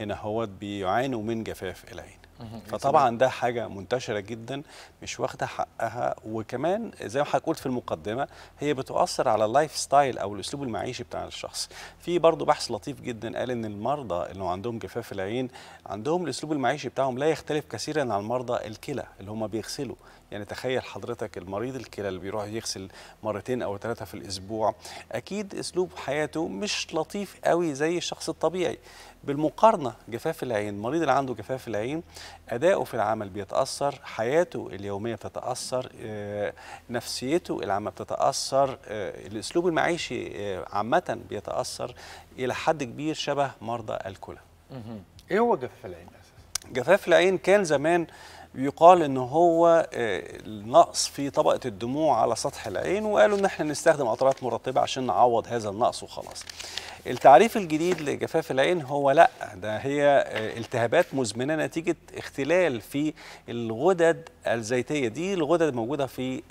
D: هنا هوت بيعانوا من جفاف العين فطبعا ده حاجه منتشره جدا مش واخده حقها وكمان زي ما حضرتك قلت في المقدمه هي بتؤثر على اللايف ستايل او الاسلوب المعيشي بتاع الشخص في برضه بحث لطيف جدا قال ان المرضى اللي عندهم جفاف العين عندهم الاسلوب المعيشي بتاعهم لا يختلف كثيرا عن المرضى الكلى اللي هم بيغسلوا يعني تخيل حضرتك المريض الكلى اللي بيروح يغسل مرتين او ثلاثه في الاسبوع اكيد اسلوب حياته مش لطيف قوي زي الشخص الطبيعي بالمقارنه جفاف العين المريض اللي عنده جفاف العين اداؤه في العمل بيتاثر حياته اليوميه بتتاثر آه، نفسيته العامه بتتاثر آه، الاسلوب المعيشي آه، عامه بيتاثر الى حد كبير شبه مرضى الكلى ايه هو جفاف العين اساسا جفاف العين كان زمان يقال ان هو آه، نقص في طبقه الدموع على سطح العين وقالوا ان احنا نستخدم قطرات مرطبه عشان نعوض هذا النقص وخلاص التعريف الجديد لجفاف العين هو لا ده هي آه، التهابات مزمنه نتيجه اختلال في الغدد الزيتيه دي الغدد الموجوده في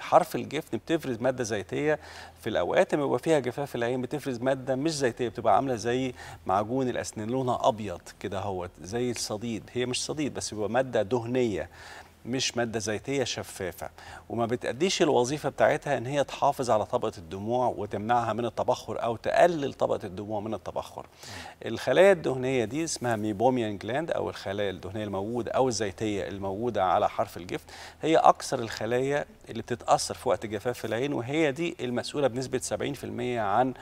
D: حرف الجفن بتفرز ماده زيتيه في الاوقات اللي بيبقى فيها جفاف العين بتفرز ماده مش زيتيه بتبقى عامله زي معجون الاسنان لونها ابيض كده اهوت زي الصديد هي مش صديد بس بيبقى ماده دهنيه مش مادة زيتية شفافة وما بتأديش الوظيفة بتاعتها ان هي تحافظ على طبقة الدموع وتمنعها من التبخر او تقلل طبقة الدموع من التبخر الخلايا الدهنية دي اسمها ميبوميان جلاند او الخلايا الدهنية الموجودة او الزيتية الموجودة على حرف الجفت هي اكثر الخلايا اللي بتتأثر في وقت جفاف العين وهي دي المسؤولة بنسبة 70% عن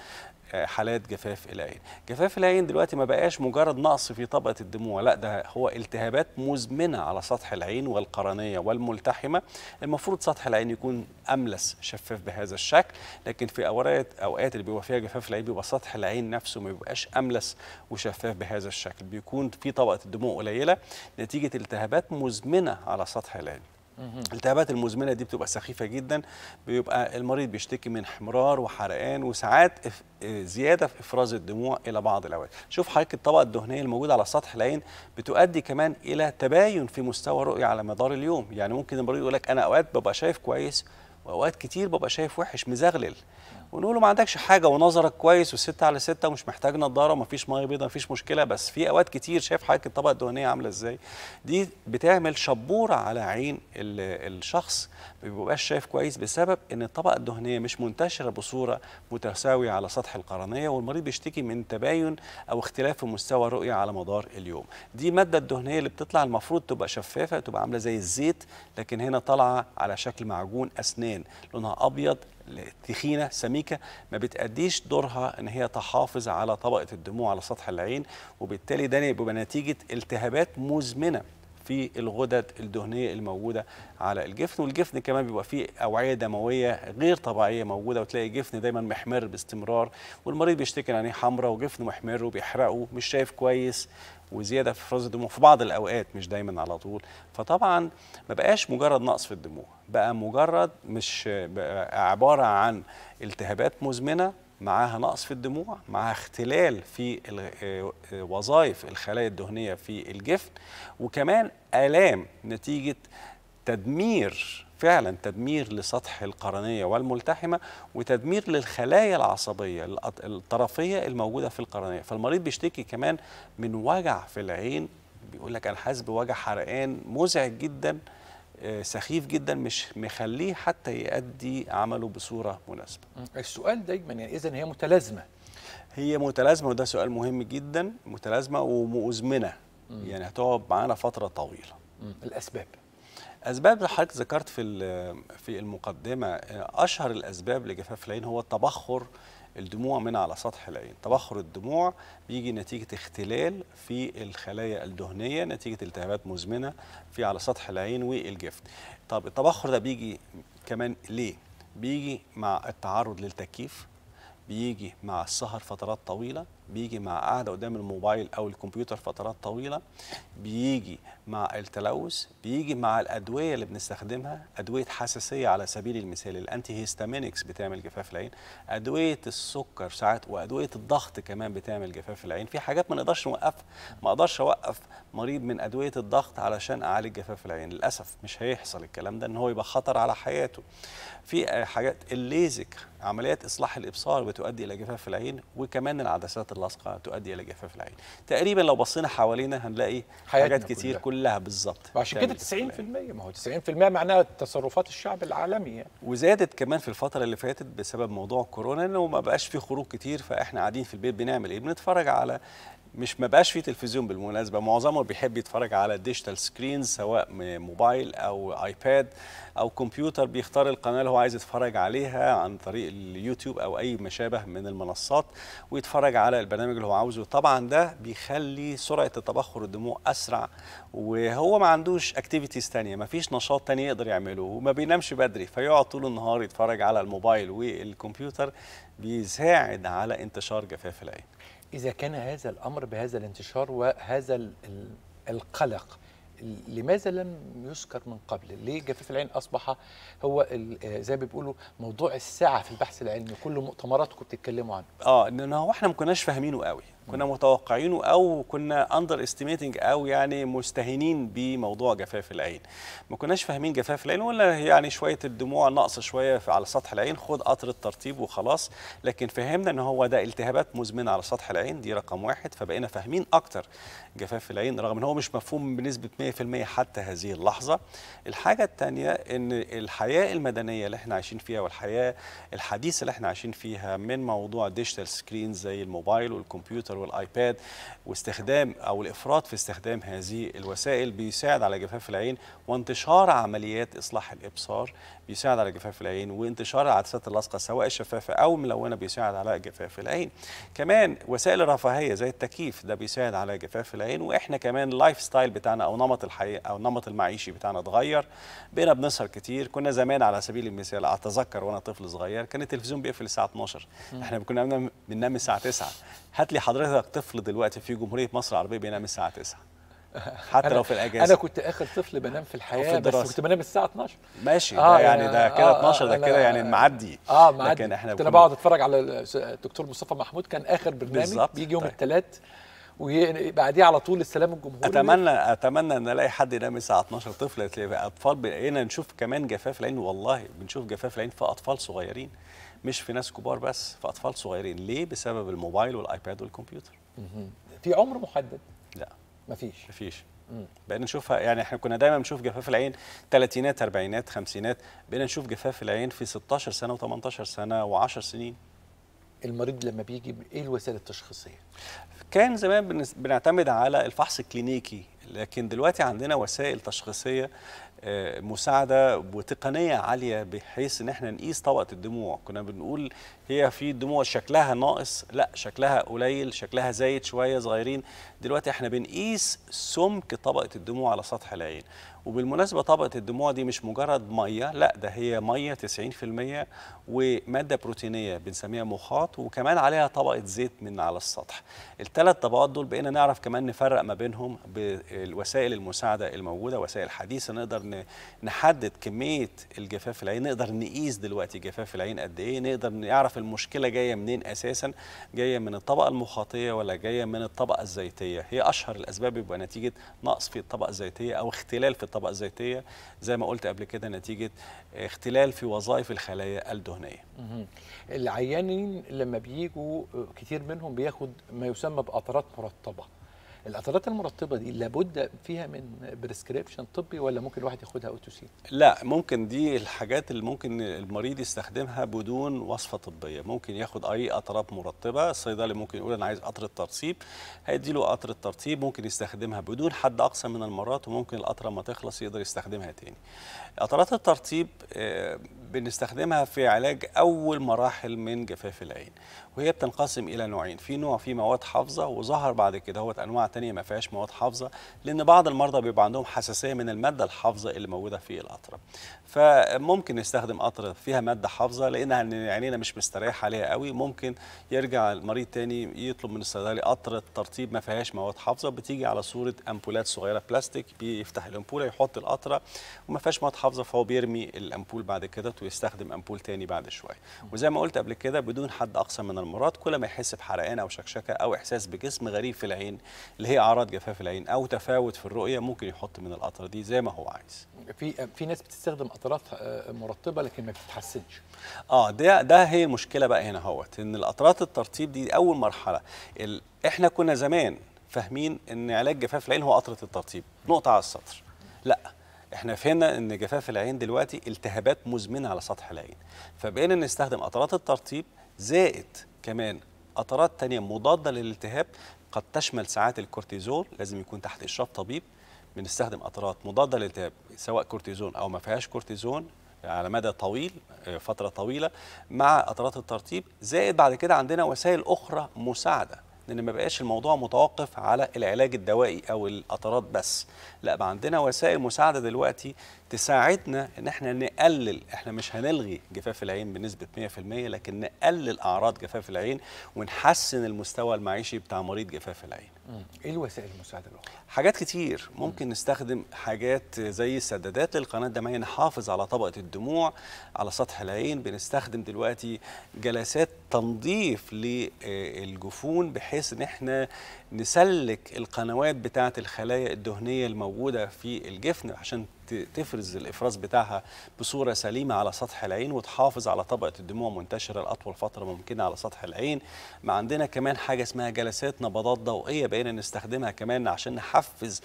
D: آه، حالات جفاف العين جفاف العين دلوقتي ما بقاش مجرد نقص في طبقه الدموع لا ده هو التهابات مزمنه على سطح العين والقرنيه والملتحمه المفروض سطح العين يكون املس شفاف بهذا الشكل لكن في اوقات اوقات اللي بيبقى فيها جفاف العين بيبقى سطح العين نفسه ما بيبقاش املس وشفاف بهذا الشكل بيكون في طبقه الدموع قليله نتيجه التهابات مزمنه على سطح العين
E: الالتهابات
D: المزمنه دي بتبقى سخيفه جدا بيبقى المريض بيشتكي من حمرار وحرقان وساعات آه، زياده في افراز الدموع الى بعض الاوقات شوف حضرتك الطبقه الدهنيه الموجوده على سطح العين بتؤدي كمان الى تباين في مستوى الرؤيه على مدار اليوم يعني ممكن المريض يقول لك انا اوقات ببقى شايف كويس واوقات كتير ببقى شايف وحش مزغلل ونقول له ما عندكش حاجه ونظرك كويس وستة على ستة ومش محتاج نظاره ومفيش ميه بيضاء مفيش مشكله بس في اوقات كتير شايف حضرتك الطبقه الدهنيه عامله ازاي دي بتعمل شبوره على عين الشخص ما بيبقاش شايف كويس بسبب ان الطبقه الدهنيه مش منتشره بصوره متساويه على سطح القرنيه والمريض بيشتكي من تباين او اختلاف في مستوى الرؤيه على مدار اليوم دي الماده الدهنيه اللي بتطلع المفروض تبقى شفافه تبقى عامله زي الزيت لكن هنا طالعه على شكل معجون اسنان لونها ابيض التخينه سميكه ما بتأديش دورها ان هي تحافظ على طبقه الدموع على سطح العين وبالتالي ده بيبقى نتيجه التهابات مزمنه في الغدد الدهنيه الموجوده على الجفن والجفن كمان بيبقى فيه اوعيه دمويه غير طبيعيه موجوده وتلاقي الجفن دايما محمر باستمرار والمريض بيشتكي ان عينيه حمراء وجفنه محمر وبيحرقه مش شايف كويس وزياده في افراز الدموع في بعض الاوقات مش دايما على طول فطبعا ما بقاش مجرد نقص في الدموع بقى مجرد مش بقى عباره عن التهابات مزمنه معاها نقص في الدموع معاها اختلال في آه، وظائف الخلايا الدهنيه في الجفن وكمان الام نتيجه تدمير فعلا تدمير لسطح القرنية والملتحمة وتدمير للخلايا العصبية الطرفية الموجودة في القرنية فالمريض بيشتكي كمان من وجع في العين بيقول لك أنا حاسس بوجع حرقان مزعج جدا آه، سخيف جدا مش مخليه حتى يؤدي عمله بصورة مناسبة السؤال دايما يعني إذا هي متلازمة هي متلازمة وده سؤال مهم جدا متلازمة ومؤزمنة يعني هتقعد معانا فترة طويلة الأسباب اسباب حضرتك ذكرت في في المقدمه اشهر الاسباب لجفاف العين هو التبخر الدموع من على سطح العين تبخر الدموع بيجي نتيجة اختلال في الخلايا الدهنية نتيجة التهابات مزمنة في على سطح العين والجفن طب التبخر ده بيجي كمان ليه بيجي مع التعرض للتكييف بيجي مع السهر فترات طويلة بيجي مع قاعده قدام الموبايل او الكمبيوتر فترات طويله بيجي مع التلوث بيجي مع الادويه اللي بنستخدمها ادويه حساسيه على سبيل المثال الانتي هيستامينكس بتعمل جفاف العين ادويه السكر ساعات وادويه الضغط كمان بتعمل جفاف العين في حاجات ما نقدرش نوقفها ما اقدرش اوقف مريض من ادويه الضغط علشان اعالج جفاف العين للاسف مش هيحصل الكلام ده ان هو يبقى خطر على حياته في آه، حاجات الليزك عمليات اصلاح الابصار بتؤدي الى جفاف العين وكمان العدسات اللصقه تؤدي الى جفاف العين تقريبا لو بصينا حوالينا هنلاقي حاجات كتير كلها, كلها بالظبط عشان كده
A: 90% ما هو 90% معناها تصرفات الشعب العالمي يعني.
D: وزادت كمان في الفتره اللي فاتت بسبب موضوع كورونا انه ما بقاش في خروج كتير فاحنا قاعدين في البيت بنعمل ايه بنتفرج على مش ما بقاش فيه تلفزيون بالمناسبه معظمه بيحب يتفرج على ديجيتال سكرينز سواء موبايل او ايباد او كمبيوتر بيختار القناه اللي هو عايز يتفرج عليها عن طريق اليوتيوب او اي ما شابه من المنصات ويتفرج على البرنامج اللي هو عاوزه طبعا ده بيخلي سرعه التبخر الدموع اسرع وهو ما عندوش اكتيفيتيز ثانيه ما فيش نشاط ثاني يقدر يعمله وما بينامش بدري فيقعد طول النهار يتفرج على الموبايل والكمبيوتر بيساعد على انتشار جفاف العين
A: إذا كان هذا الأمر بهذا الانتشار وهذا القلق لماذا لم يذكر من قبل؟ ليه جفاف العين اصبح هو آه، زي ما بيقولوا موضوع الساعه في البحث العلمي، كل مؤتمراتكم بتتكلموا
D: عنه. اه ان هو احنا ما كناش فاهمينه قوي، كنا متوقعينه او كنا اندر استيميتنج او يعني مستهينين بموضوع جفاف العين ما كناش فاهمين جفاف العين ولا يعني شويه الدموع ناقصه شويه على سطح العين خد قطر الترطيب وخلاص لكن فهمنا ان هو ده التهابات مزمنه على سطح العين دي رقم واحد فبقينا فاهمين اكتر جفاف العين رغم ان هو مش مفهوم بنسبه 100% حتى هذه اللحظه الحاجه الثانيه ان الحياه المدنيه اللي احنا عايشين فيها والحياه الحديثه اللي احنا عايشين فيها من موضوع ديجيتال سكرين زي الموبايل والكمبيوتر الكمبيوتر والايباد واستخدام او الافراط في استخدام هذه الوسائل بيساعد على جفاف العين وانتشار عمليات اصلاح الابصار بيساعد على جفاف العين وانتشار العدسات اللاصقه سواء الشفافه او الملونه بيساعد على جفاف العين كمان وسائل الرفاهيه زي التكييف ده بيساعد على جفاف العين واحنا كمان اللايف ستايل بتاعنا او نمط الحياه او النمط المعيشي بتاعنا اتغير بقينا بنسهر كتير كنا زمان على سبيل المثال اتذكر وانا طفل صغير كان التلفزيون بيقفل الساعه 12 احنا كنا بننام الساعه 9 هات لي حضرتك طفل دلوقتي في جمهوريه مصر العربيه بينام الساعه 9 حتى لو في الاجازه انا
A: كنت اخر طفل بنام في الحياه في الدراسة. بس كنت بنام الساعه 12
D: ماشي آه ده يعني, يعني ده كده آه 12 ده آه، كده يعني معدي
A: اه معدي لكن احنا كنت انا بقعد اتفرج على الدكتور مصطفى محمود كان اخر برنامج بالزبط. بيجي يوم طيب. الثلاث وبعديه على طول السلام الجمهوري اتمنى
D: اتمنى ان الاقي حد ينام الساعه 12 طفل اطفال بقينا نشوف كمان جفاف العين والله بنشوف جفاف العين في اطفال صغيرين مش في ناس كبار بس في اطفال صغيرين ليه بسبب الموبايل والايباد والكمبيوتر
A: في عمر محدد
D: لا مفيش مفيش بقينا نشوفها يعني احنا كنا دايما بنشوف جفاف العين ثلاثينات اربعينات خمسينات بقينا نشوف جفاف العين في 16 سنه و18 سنه و10 سنين المريض لما بيجي ايه الوسائل التشخيصيه كان زمان بنعتمد على الفحص الكلينيكي لكن دلوقتي عندنا وسائل تشخيصيه آه، مساعده وتقنيه عاليه بحيث ان احنا نقيس طبقه الدموع كنا بنقول هي في دموع شكلها ناقص لا شكلها قليل شكلها زايد شويه صغيرين دلوقتي احنا بنقيس سمك طبقه الدموع على سطح العين وبالمناسبه طبقه الدموع دي مش مجرد ميه لا ده هي ميه 90% وماده بروتينيه بنسميها مخاط وكمان عليها طبقه زيت من على السطح الثلاث طبقات دول بقينا نعرف كمان نفرق ما بينهم بالوسائل المساعده الموجوده وسائل حديثه نقدر نحدد كميه الجفاف العين نقدر نقيس دلوقتي جفاف العين قد ايه نقدر نعرف المشكله جايه منين اساسا جايه من الطبقه المخاطيه ولا جايه من الطبقه الزيتيه هي اشهر الاسباب بيبقى نتيجه نقص في الطبقه الزيتيه او اختلال في الطبقه الزيتيه زي ما قلت قبل كده نتيجه اختلال في وظائف الخلايا الدهنيه
A: العيانين لما بيجوا كتير منهم بياخد ما يسمى بقطرات مرطبه القطرات المرطبه دي لابد فيها من بريسكريبشن طبي ولا ممكن الواحد ياخدها اوتوسين
D: لا ممكن دي الحاجات اللي ممكن المريض يستخدمها بدون وصفه طبيه ممكن ياخد اي اطراب مرطبه الصيدلي ممكن يقول انا عايز قطره ترطيب له قطره ترطيب ممكن يستخدمها بدون حد اقصى من المرات وممكن القطره ما تخلص يقدر يستخدمها تاني قطرات الترطيب آه، بنستخدمها في علاج أول مراحل من جفاف العين وهي بتنقسم إلى نوعين في نوع فيه مواد حافظة وظهر بعد كده هو أنواع تانية ما فيهاش مواد حافظة لأن بعض المرضى بيبقى عندهم حساسية من المادة الحافظة اللي موجودة في القطرة فممكن نستخدم قطر فيها ماده حافظه لانها يعني عينينا مش مستريحة عليها قوي ممكن يرجع المريض تاني يطلب من الصيدلي قطرة ترطيب ما فيهاش مواد حافظه بتيجي على صوره امبولات صغيره بلاستيك بيفتح الامبوله يحط القطره وما فيهاش مواد حافظه فهو بيرمي الامبول بعد كده ويستخدم امبول تاني بعد شويه وزي ما قلت قبل كده بدون حد اقصى من المراد كل ما يحس بحرقان او شكشكه او احساس بجسم غريب في العين اللي هي اعراض جفاف العين او تفاوت في الرؤيه ممكن يحط من القطره دي زي ما هو عايز
A: في في ناس بتستخدم الاطراف آه، مرطبه لكن ما بتتحسنش
D: اه ده ده هي المشكله بقى هنا اهوت ان الاطراف الترطيب دي اول مرحله ال... احنا كنا زمان فاهمين ان علاج جفاف العين هو قطره الترطيب نقطه على السطر لا احنا فهمنا ان جفاف العين دلوقتي التهابات مزمنه على سطح العين فبقينا نستخدم قطرات الترطيب زائد كمان قطرات تانية مضادة للالتهاب قد تشمل ساعات الكورتيزول لازم يكون تحت إشراف طبيب بنستخدم قطرات مضاده للالتهاب سواء كورتيزون او ما فيهاش كورتيزون يعني على مدى طويل آه، فتره طويله مع قطرات الترطيب زائد بعد كده عندنا وسائل اخرى مساعده لان ما بقاش الموضوع متوقف على العلاج الدوائي او القطرات بس لا بقى عندنا وسائل مساعده دلوقتي تساعدنا ان احنا نقلل احنا مش هنلغي جفاف العين بنسبه 100% لكن نقلل اعراض جفاف العين ونحسن المستوى المعيشي بتاع مريض جفاف العين
A: ايه الوسائل المساعده الاخرى
D: حاجات كتير ممكن نستخدم حاجات زي السدادات للقناه الدمويه نحافظ على طبقه الدموع على سطح العين بنستخدم دلوقتي جلسات تنظيف للجفون بحيث ان احنا نسلك القنوات بتاعة الخلايا الدهنية الموجودة في الجفن عشان تفرز الإفراز بتاعها بصورة سليمة على سطح العين وتحافظ على طبقة الدموع منتشرة لأطول فترة ممكنة على سطح العين ما عندنا كمان حاجة اسمها جلسات نبضات ضوئية بقينا نستخدمها كمان عشان نحفز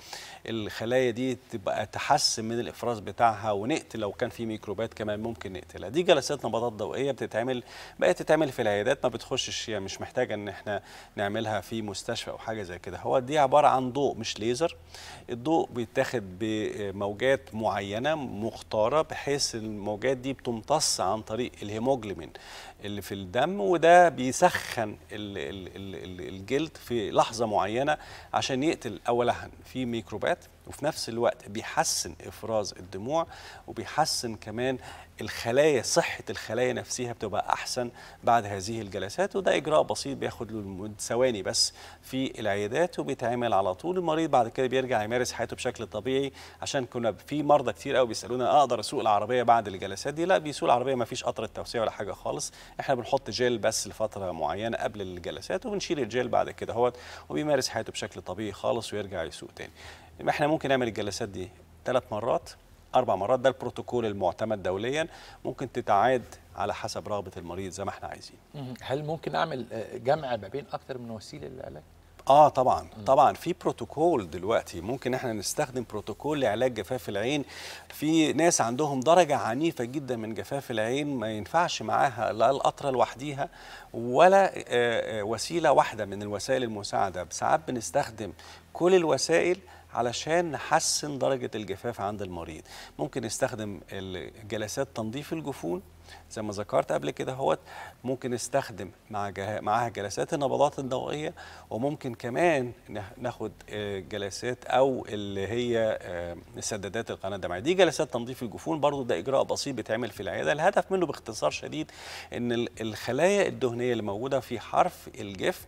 D: الخلايا دي تبقى تحسن من الإفراز بتاعها ونقتل لو كان في ميكروبات كمان ممكن نقتلها دي جلسات نبضات ضوئية بتتعمل بقت تتعمل في العيادات ما بتخشش يعني مش محتاجة إن احنا نعملها في مستشفى أو حاجة حاجه زي كده هو دي عباره عن ضوء مش ليزر الضوء بيتاخد بموجات معينه مختاره بحيث الموجات دي بتمتص عن طريق الهيموجلوبين اللي في الدم وده بيسخن الجلد في لحظة معينة عشان يقتل أولا في ميكروبات وفي نفس الوقت بيحسن إفراز الدموع وبيحسن كمان الخلايا صحة الخلايا نفسها بتبقى أحسن بعد هذه الجلسات وده إجراء بسيط بياخد له ثواني بس في العيادات وبيتعمل على طول المريض بعد كده بيرجع يمارس حياته بشكل طبيعي عشان كنا في مرضى كتير قوي بيسألونا أقدر أسوق العربية بعد الجلسات دي لا بيسوق العربية ما فيش قطر توسيع ولا حاجة خالص احنا بنحط جيل بس لفتره معينه قبل الجلسات وبنشيل الجيل بعد كده هوت وبيمارس حياته بشكل طبيعي خالص ويرجع يسوق تاني احنا ممكن نعمل الجلسات دي ثلاث مرات اربع مرات ده البروتوكول المعتمد دوليا ممكن تتعاد على حسب رغبه المريض زي ما احنا عايزين
A: هل ممكن اعمل آه، جمع ما بين اكتر من وسيله للعلاج
D: اه طبعا طبعا في بروتوكول دلوقتي ممكن احنا نستخدم بروتوكول لعلاج جفاف العين في ناس عندهم درجه عنيفه جدا من جفاف العين ما ينفعش معاها لا القطره لوحديها ولا آه، آه، وسيله واحده من الوسائل المساعده ساعات بنستخدم كل الوسائل علشان نحسن درجة الجفاف عند المريض ممكن نستخدم جلسات تنظيف الجفون زي ما ذكرت قبل كده هوت ممكن نستخدم مع معها جلسات النبضات الضوئيه وممكن كمان ناخد آه، جلسات او اللي هي آه، سدادات القناه الدمعيه دي جلسات تنظيف الجفون برضو ده اجراء بسيط بيتعمل في العياده الهدف منه باختصار شديد ان الخلايا الدهنيه اللي موجوده في حرف الجفن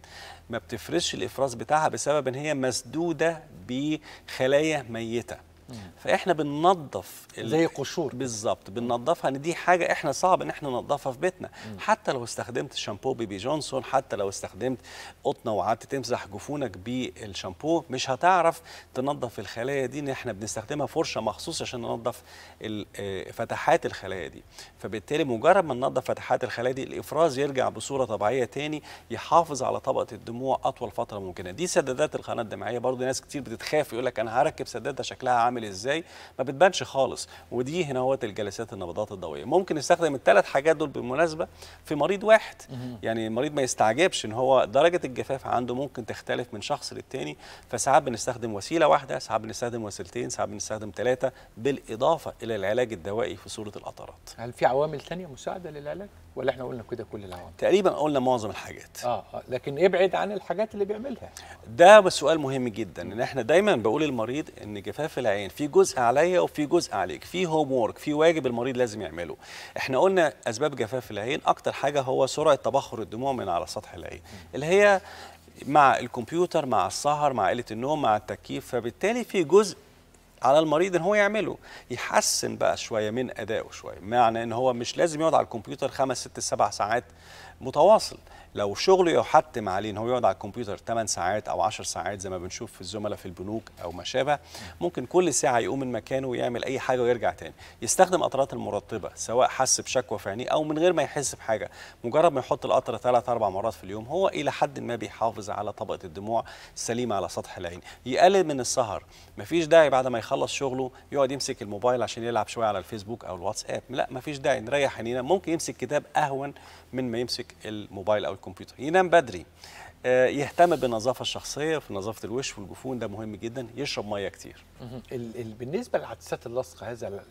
D: ما بتفرزش الافراز بتاعها بسبب ان هي مسدوده بخلايا ميته فاحنا بننظف زي قشور بالظبط بننظفها ان دي حاجه احنا صعب ان احنا ننظفها في بيتنا مم. حتى لو استخدمت شامبو بيبي جونسون حتى لو استخدمت قطنه وقعدت تمسح جفونك بالشامبو مش هتعرف تنظف الخلايا دي ان احنا بنستخدمها فرشه مخصوص عشان ننظف آه، فتحات الخلايا دي فبالتالي مجرد ما ننظف فتحات الخلايا دي الافراز يرجع بصوره طبيعيه تاني يحافظ على طبقه الدموع اطول فتره ممكنه دي سدادات القناه الدمعيه برضه ناس كتير بتتخاف يقول لك انا هركب سداده شكلها عامل عامل ازاي ما بتبانش خالص ودي هنا هوت الجلسات النبضات الضوئيه ممكن نستخدم الثلاث حاجات دول بالمناسبه في مريض واحد يعني المريض ما يستعجبش ان هو درجه الجفاف عنده ممكن تختلف من شخص للتاني فساعات بنستخدم وسيله واحده ساعات بنستخدم وسيلتين ساعات بنستخدم ثلاثه بالاضافه الى العلاج الدوائي في صوره القطرات
A: هل في عوامل ثانيه مساعده للعلاج
D: ولا احنا قلنا كده كل العوامل تقريبا قلنا معظم الحاجات آه،, اه لكن ابعد عن الحاجات اللي بيعملها ده سؤال مهم جدا ان احنا دايما بقول للمريض ان جفاف العين في جزء عليا وفي جزء عليك في هوم وورك في واجب المريض لازم يعمله احنا قلنا اسباب جفاف العين اكتر حاجه هو سرعه تبخر الدموع من على سطح العين اللي هي مع الكمبيوتر مع السهر مع قله النوم مع التكييف فبالتالي في جزء على المريض ان هو يعمله يحسن بقى شويه من ادائه شويه معنى ان هو مش لازم يقعد على الكمبيوتر خمس ست سبع ساعات متواصل لو شغله يحتم عليه ان هو يقعد على الكمبيوتر 8 ساعات او 10 ساعات زي ما بنشوف في الزملاء في البنوك او ما شابه ممكن كل ساعه يقوم من مكانه ويعمل اي حاجه ويرجع تاني يستخدم قطرات المرطبه سواء حس بشكوى في عينيه او من غير ما يحس بحاجه مجرد ما يحط القطره ثلاث اربع مرات في اليوم هو الى حد ما بيحافظ على طبقه الدموع سليمه على سطح العين يقلل من السهر مفيش داعي بعد ما يخلص يخلص شغله يقعد يمسك الموبايل عشان يلعب شويه على الفيسبوك او الواتساب لا مفيش داعي نريح عينينا ممكن يمسك كتاب اهون من ما يمسك الموبايل او الكمبيوتر ينام بدري آه، يهتم بالنظافه الشخصيه في نظافه الوش والجفون ده مهم جدا يشرب ميه كتير
A: بالنسبه للعدسات اللاصقه هذا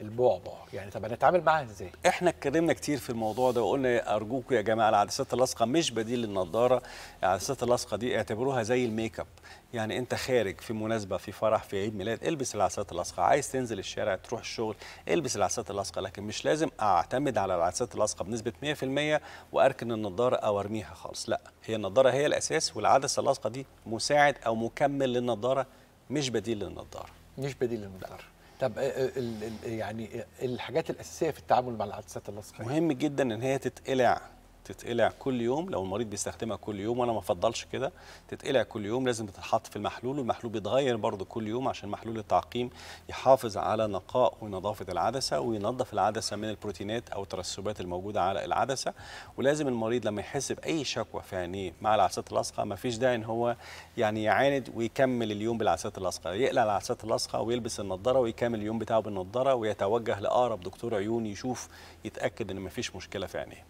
A: البعبع يعني طب هنتعامل معاها ازاي
D: احنا اتكلمنا كتير في الموضوع ده وقلنا ارجوكم يا جماعه العدسات اللاصقه مش بديل للنضاره العدسات اللاصقه دي اعتبروها زي الميك اب يعني انت خارج في مناسبه في فرح في عيد ميلاد البس العدسات اللاصقه عايز تنزل الشارع تروح الشغل البس العدسات اللاصقه لكن مش لازم اعتمد على العدسات اللاصقه بنسبه 100% واركن النضاره او ارميها خالص لا هي النضاره هي الاساس والعدسه اللاصقه دي مساعد او مكمل للنضاره مش بديل للنضاره مش بديل للنضاره
A: طب آه، آه، يعني آه، الحاجات الاساسيه في التعامل مع العدسات اللصقيه
D: مهم جدا ان هي تتقلع تتقلع كل يوم لو المريض بيستخدمها كل يوم وانا ما افضلش كده تتقلع كل يوم لازم تتحط في المحلول والمحلول بيتغير برضو كل يوم عشان محلول التعقيم يحافظ على نقاء ونظافه العدسه وينظف العدسه من البروتينات او الترسبات الموجوده على العدسه ولازم المريض لما يحس باي شكوى في عينيه مع العدسات اللاصقه ما فيش داعي ان هو يعني يعاند ويكمل اليوم بالعدسات اللاصقه يقلع العدسات اللاصقه ويلبس النظاره ويكمل اليوم بتاعه بالنظاره ويتوجه لاقرب دكتور عيون يشوف يتاكد ان ما فيش مشكله في عينيه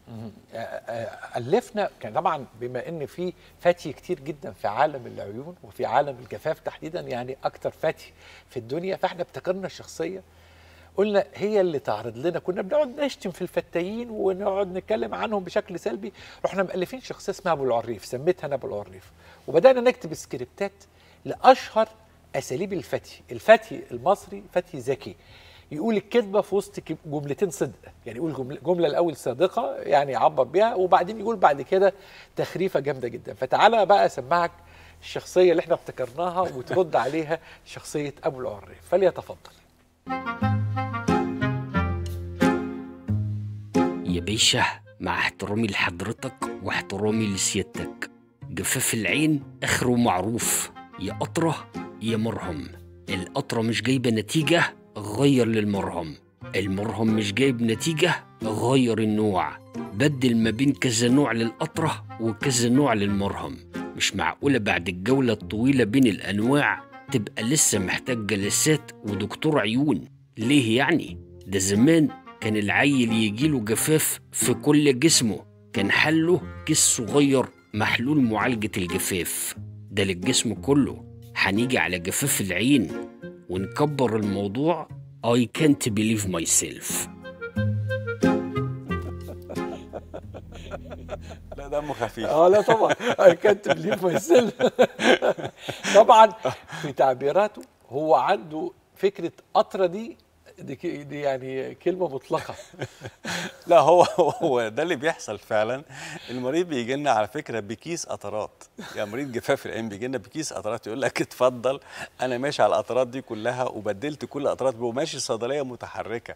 A: آه، الفنا كان طبعا بما ان في فتي كتير جدا في عالم العيون وفي عالم الجفاف تحديدا يعني اكتر فتي في الدنيا فاحنا ابتكرنا شخصيه قلنا هي اللي تعرض لنا كنا بنقعد نشتم في الفتايين ونقعد نتكلم عنهم بشكل سلبي رحنا مؤلفين شخصيه اسمها ابو العريف سميتها انا ابو العريف وبدانا نكتب سكريبتات لاشهر اساليب الفتي الفتي المصري فتي ذكي يقول الكذبه في وسط جملتين صدق يعني يقول جمله, الاول صادقه يعني يعبر بيها وبعدين يقول بعد كده تخريفه جامده جدا فتعالى بقى اسمعك الشخصيه اللي احنا افتكرناها وترد عليها شخصيه ابو العري فليتفضل
C: يا باشا مع احترامي لحضرتك واحترامي لسيادتك جفاف العين اخره معروف يا قطره يا مرهم القطره مش جايبه نتيجه غير للمرهم المرهم مش جايب نتيجة غير النوع بدل ما بين كذا نوع للأطرة وكذا نوع للمرهم مش معقولة بعد الجولة الطويلة بين الأنواع تبقى لسه محتاج جلسات ودكتور عيون ليه يعني؟ ده زمان كان العيل يجيله جفاف في كل جسمه كان حله كيس صغير محلول معالجة الجفاف ده للجسم كله هنيجي على جفاف العين ونكبر الموضوع I can't believe myself
D: لا دمه خفيف اه لا طبعا I can't believe myself
A: طبعا في تعبيراته هو عنده فكره قطره دي دي, دي يعني كلمه مطلقه
D: لا هو هو ده اللي بيحصل فعلا المريض بيجي لنا على فكره بكيس قطرات يعني مريض جفاف العين بيجي لنا بكيس قطرات يقول لك اتفضل انا ماشي على القطرات دي كلها وبدلت كل القطرات وماشي صيدليه متحركه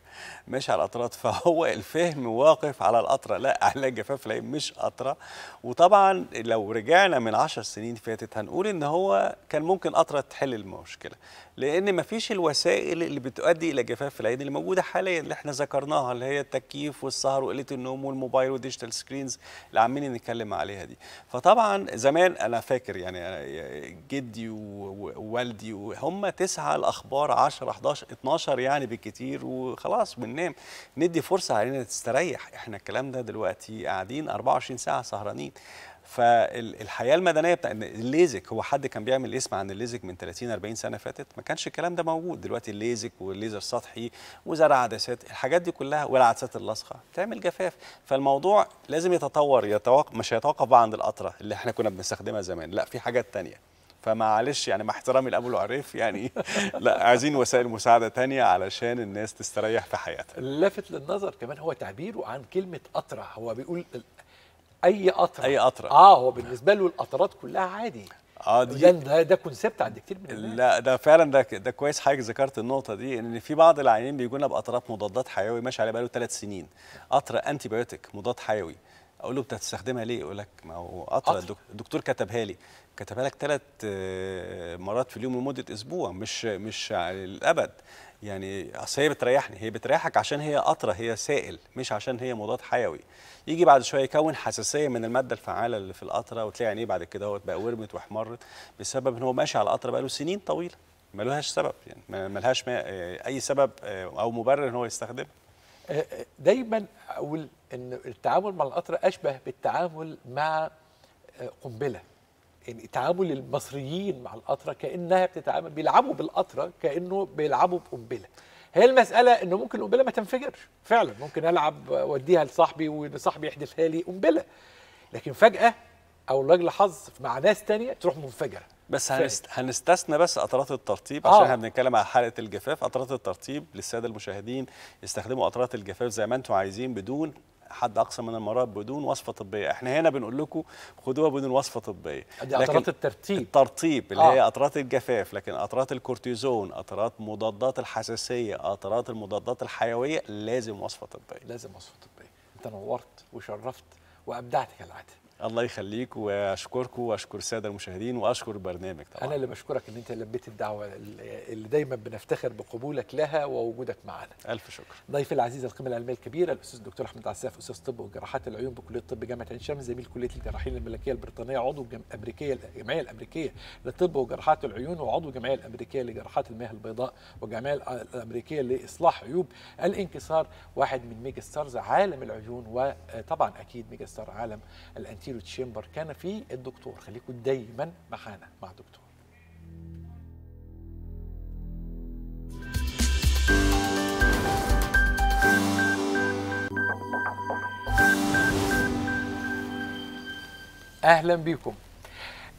D: ماشي على القطرات فهو الفهم واقف على القطره لا اعلاج جفاف العين مش قطره وطبعا لو رجعنا من 10 سنين فاتت هنقول ان هو كان ممكن قطره تحل المشكله لان مفيش الوسائل اللي بتؤدي الى جفاف في العين اللي موجوده حاليا اللي احنا ذكرناها اللي هي التكييف والسهر وقله النوم والموبايل والديجيتال سكرينز اللي عمالين نتكلم عليها دي فطبعا زمان انا فاكر يعني جدي ووالدي هم تسعه الاخبار 10 11 12 يعني بالكتير وخلاص بننام ندي فرصه علينا تستريح احنا الكلام ده دلوقتي قاعدين 24 ساعه سهرانين فالحياه المدنيه بتاع الليزك هو حد كان بيعمل اسم عن الليزك من 30 40 سنه فاتت ما كانش الكلام ده موجود دلوقتي الليزك والليزر السطحي وزرع عدسات الحاجات دي كلها والعدسات اللاصقه بتعمل جفاف فالموضوع لازم يتطور يتوق... مش هيتوقف بقى عند القطره اللي احنا كنا بنستخدمها زمان لا في حاجات ثانيه فمعلش يعني مع احترامي لابو العريف يعني لا عايزين وسائل مساعده تانية علشان الناس تستريح في حياتها
A: لافت للنظر كمان هو تعبيره عن كلمه قطره هو بيقول
D: اي قطره اي قطره اه هو بالنسبه له القطرات كلها عادي اه دي ده ده كونسيبت عند كتير من الناس لا ده فعلا ده ده كويس حضرتك ذكرت النقطه دي ان في بعض العيانين بيجونا بقطرات مضادات حيوي ماشي عليها بقاله ثلاث سنين قطره انتي بايوتيك مضاد حيوي اقول له انت هتستخدمها ليه؟ يقول لك ما هو قطره الدكتور كتبها لي كتبها لك ثلاث آه، مرات في اليوم لمده اسبوع مش مش للابد يعني اصل هي بتريحني هي بتريحك عشان هي قطره هي سائل مش عشان هي مضاد حيوي يجي بعد شويه يكون حساسيه من الماده الفعاله اللي في القطره وتلاقي عينيه بعد كده هو بقى ورمت واحمرت بسبب ان هو ماشي على القطره بقاله سنين طويله ملهاش سبب يعني ملهاش اي سبب آه، او مبرر ان هو يستخدمها
A: آه، آه، دايما اقول ان التعامل مع القطره اشبه بالتعامل مع قنبله تعامل المصريين مع القطره كانها بتتعامل بيلعبوا بالقطره كانه بيلعبوا بقنبله هي المساله انه ممكن القنبله ما تنفجرش فعلا ممكن العب واديها لصاحبي وصاحبي يحدفها لي قنبله لكن فجاه او لاجل حظ مع ناس تانية تروح منفجره
D: بس هنست... هنستثنى بس قطرات الترطيب آه. عشان آه. احنا بنتكلم على حلقه الجفاف قطرات الترطيب للساده المشاهدين استخدموا قطرات الجفاف زي ما انتم عايزين بدون حد اقصى من المرض بدون وصفه طبيه احنا هنا بنقول لكم خدوها بدون وصفه طبيه دي قطرات الترتيب الترطيب اللي آه. هي قطرات الجفاف لكن قطرات الكورتيزون قطرات مضادات الحساسيه قطرات المضادات الحيويه لازم وصفه طبيه
A: لازم وصفه طبيه انت نورت وشرفت وابدعت كالعاده
D: الله يخليك واشكركم واشكر الساده المشاهدين واشكر البرنامج طبعا انا اللي
A: بشكرك ان انت لبيت الدعوه اللي دايما بنفتخر بقبولك لها ووجودك معنا الف شكر ضيفي العزيز القيمه العلميه الكبيره الاستاذ الدكتور احمد عساف استاذ طب وجراحات العيون بكليه الطب جامعه عين شمس زميل كليه الجراحين الملكيه البريطانيه عضو الامريكيه الجمعيه الامريكيه للطب وجراحات العيون وعضو الجمعيه الامريكيه لجراحات المياه البيضاء والجمعيه الامريكيه لاصلاح عيوب الانكسار واحد من ميجا ستارز عالم العيون وطبعا اكيد ميجا ستار عالم الانتي ستيريو تشامبر كان فيه الدكتور خليكم دايما معانا مع الدكتور اهلا بيكم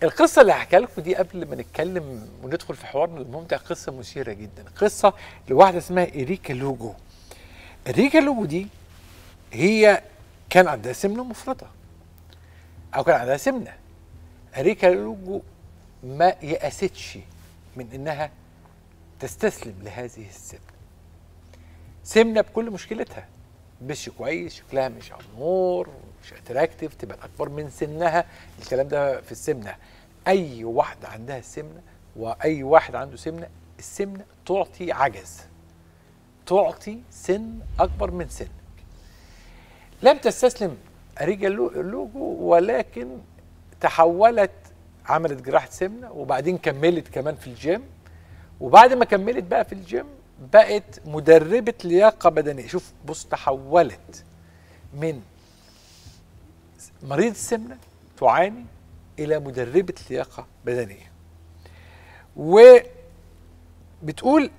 A: القصة اللي هحكي لكم دي قبل ما نتكلم وندخل في حوارنا الممتع قصة مثيرة جدا قصة لواحدة اسمها إريكا لوجو إريكا لوجو دي هي كان عندها سمنة مفرطة او كان عندها سمنه اريكا لوجو ما يأستش من انها تستسلم لهذه السمنه سمنه بكل مشكلتها بش كويس شكلها مش امور مش اتراكتيف تبقى اكبر من سنها الكلام ده في السمنه اي واحده عندها سمنه واي واحد عنده سمنه السمنه تعطي عجز تعطي سن اكبر من سنك لم تستسلم رجل لوجو ولكن تحولت عملت جراحه سمنه وبعدين كملت كمان في الجيم وبعد ما كملت بقى في الجيم بقت مدربه لياقه بدنيه شوف بص تحولت من مريض السمنه تعاني الى مدربه لياقه بدنيه وبتقول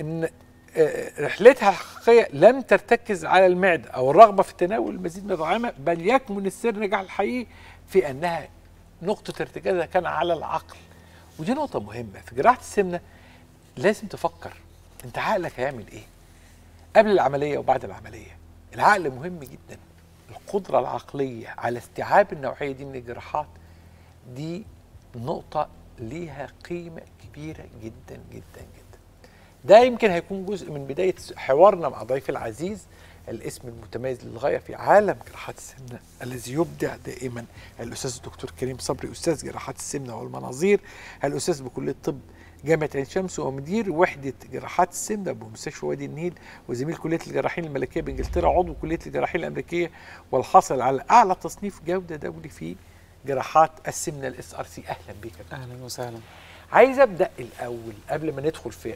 A: ان آه، رحلتها الحقيقيه لم ترتكز على المعده او الرغبه في تناول المزيد من الطعام بل يكمن السر نجاح الحقيقي في انها نقطه ارتكازها كان على العقل ودي نقطه مهمه في جراحه السمنه لازم تفكر انت عقلك هيعمل ايه قبل العمليه وبعد العمليه العقل مهم جدا القدره العقليه على استيعاب النوعيه دي من الجراحات دي نقطه ليها قيمه كبيره جدا جدا, جداً. ده يمكن هيكون جزء من بدايه حوارنا مع ضيفي العزيز الاسم المتميز للغايه في عالم جراحات السمنه الذي يبدع دائما الاستاذ الدكتور كريم صبري استاذ جراحات السمنه والمناظير الاستاذ بكليه الطب جامعه عين شمس ومدير وحده جراحات السمنه بمستشفى وادي النيل وزميل كليه الجراحين الملكيه بانجلترا عضو كليه الجراحين الامريكيه والحاصل على اعلى تصنيف جوده دولي في جراحات السمنه الاس ار سي اهلا بك اهلا وسهلا عايز ابدا الاول قبل ما ندخل في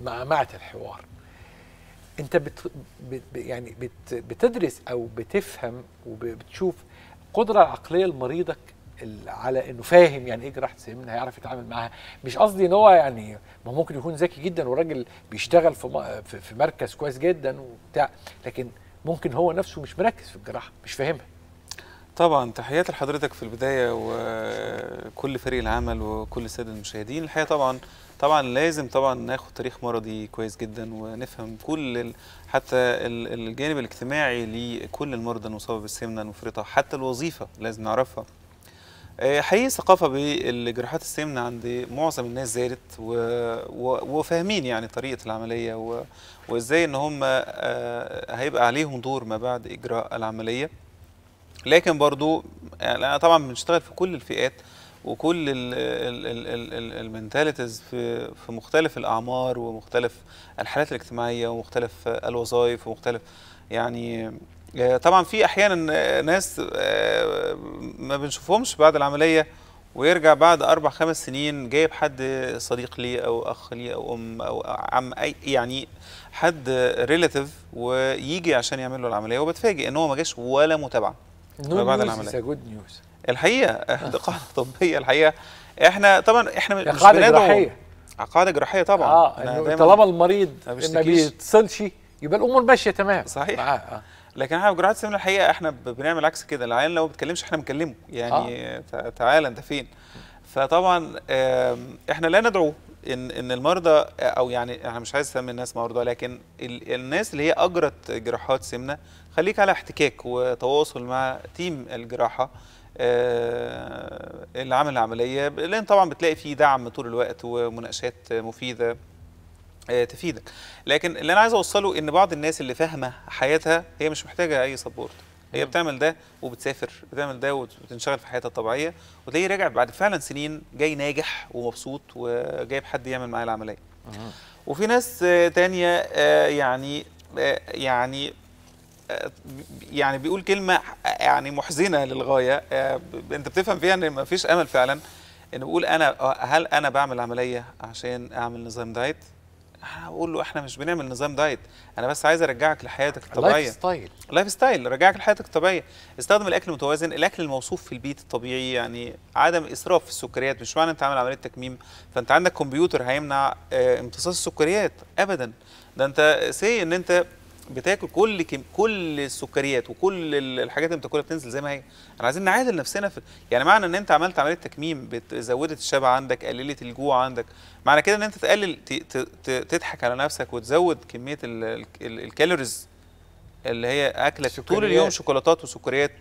A: معمعة الحوار انت بت بت يعني بت بتدرس او بتفهم وبتشوف القدره العقليه لمريضك على انه فاهم يعني ايه جراحه سمنه هيعرف يتعامل معاها مش قصدي ان هو يعني ما ممكن يكون ذكي جدا وراجل بيشتغل في في مركز كويس جدا وبتاع لكن ممكن هو نفسه مش مركز في الجراحه
F: مش فاهمها طبعا تحياتي لحضرتك في البدايه وكل فريق العمل وكل الساده المشاهدين الحقيقه طبعا طبعا لازم طبعا ناخد تاريخ مرضي كويس جدا ونفهم كل ال... حتى الجانب الاجتماعي لكل المرضى المصابه بالسمنه المفرطه حتى الوظيفه لازم نعرفها آه، حقيقي الثقافه بالجراحات السمنه عند معظم الناس زادت و... و... وفاهمين يعني طريقه العمليه و... وازاي ان هم آه، هيبقى عليهم دور ما بعد اجراء العمليه لكن برضو يعني طبعا بنشتغل في كل الفئات وكل المنتاليتيز في في مختلف الاعمار ومختلف الحالات الاجتماعيه ومختلف الوظائف ومختلف يعني آه، طبعا في احيانا ناس آه، ما بنشوفهمش بعد العمليه ويرجع بعد اربع خمس سنين جايب حد صديق لي او اخ لي او ام او عم اي يعني حد ريلاتيف ويجي عشان يعمل له العمليه وبتفاجئ ان هو ما جاش ولا متابعه no بعد العمليه جود نيوز الحقيقه دي قاعده طبيه الحقيقه احنا طبعا احنا مش قاعده جراحيه قاعده جراحيه طبعا اه طالما
A: المريض ما بيتصلش يبقى الامور ماشيه تمام صحيح
F: معاه. آه. لكن احنا في جراحات السمنه الحقيقه احنا بنعمل عكس كده العيان لو ما بيتكلمش احنا بنكلمه يعني آه. تعالى انت فين فطبعا احنا لا ندعو ان ان المرضى او يعني انا مش عايز اسمي الناس مرضى لكن الناس اللي هي اجرت جراحات سمنه خليك على احتكاك وتواصل مع تيم الجراحه آه، اللي عمل العمليه لان طبعا بتلاقي فيه دعم طول الوقت ومناقشات مفيده آه، تفيدك لكن اللي انا عايز اوصله ان بعض الناس اللي فاهمه حياتها هي مش محتاجه اي سبورت هي بتعمل ده وبتسافر بتعمل ده وبتنشغل في حياتها الطبيعيه وتلاقيه راجع بعد فعلا سنين جاي ناجح ومبسوط وجايب حد يعمل معاه العمليه وفي ناس تانية آه، يعني يعني يعني بيقول كلمه يعني محزنه للغايه آه، انت بتفهم فيها ان ما فيش امل فعلا انه بيقول انا هل انا بعمل عمليه عشان اعمل نظام دايت أقول له احنا مش بنعمل نظام دايت انا بس عايز ارجعك لحياتك الطبيعيه لايف ستايل لايف ستايل رجعك لحياتك الطبيعيه استخدم الاكل المتوازن الاكل الموصوف في البيت الطبيعي يعني عدم اسراف في السكريات مش معنى انت عامل عمليه تكميم فانت عندك كمبيوتر هيمنع آه، امتصاص السكريات ابدا ده انت سي ان انت بتاكل كل كم كل السكريات وكل الحاجات اللي بتاكلها بتنزل زي ما هي احنا عايزين نعادل نفسنا في يعني معنى ان انت عملت عمليه تكميم زودت الشبع عندك قللت الجوع عندك معنى كده ان انت تقلل تضحك على نفسك وتزود كميه الكالوريز اللي هي اكلك طول اليوم شوكولاتات وسكريات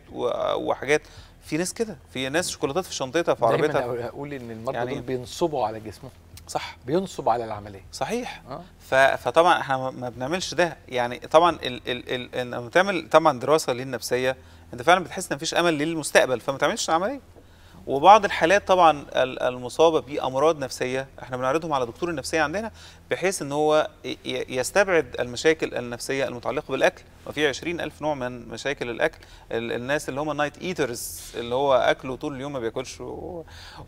F: وحاجات في ناس كده في ناس شوكولاتات في شنطتها في عربيتها دايما اقول ان المرضى يعني دول
A: بينصبوا على جسمهم صح بينصب على العمليه صحيح
F: آه. فطبعا احنا ما بنعملش ده يعني طبعا لما تعمل طبعا دراسه للنفسيه انت فعلا بتحس ان مفيش امل للمستقبل فما تعملش العمليه وبعض الحالات طبعا المصابه بامراض نفسيه احنا بنعرضهم على دكتور النفسيه عندنا بحيث ان هو يستبعد المشاكل النفسيه المتعلقه بالاكل وفي 20000 نوع من مشاكل الاكل الناس اللي هم النايت ايترز اللي هو اكله طول اليوم ما بياكلش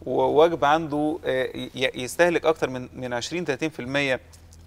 F: ووجبه عنده آه، يستهلك اكتر من من 20 30%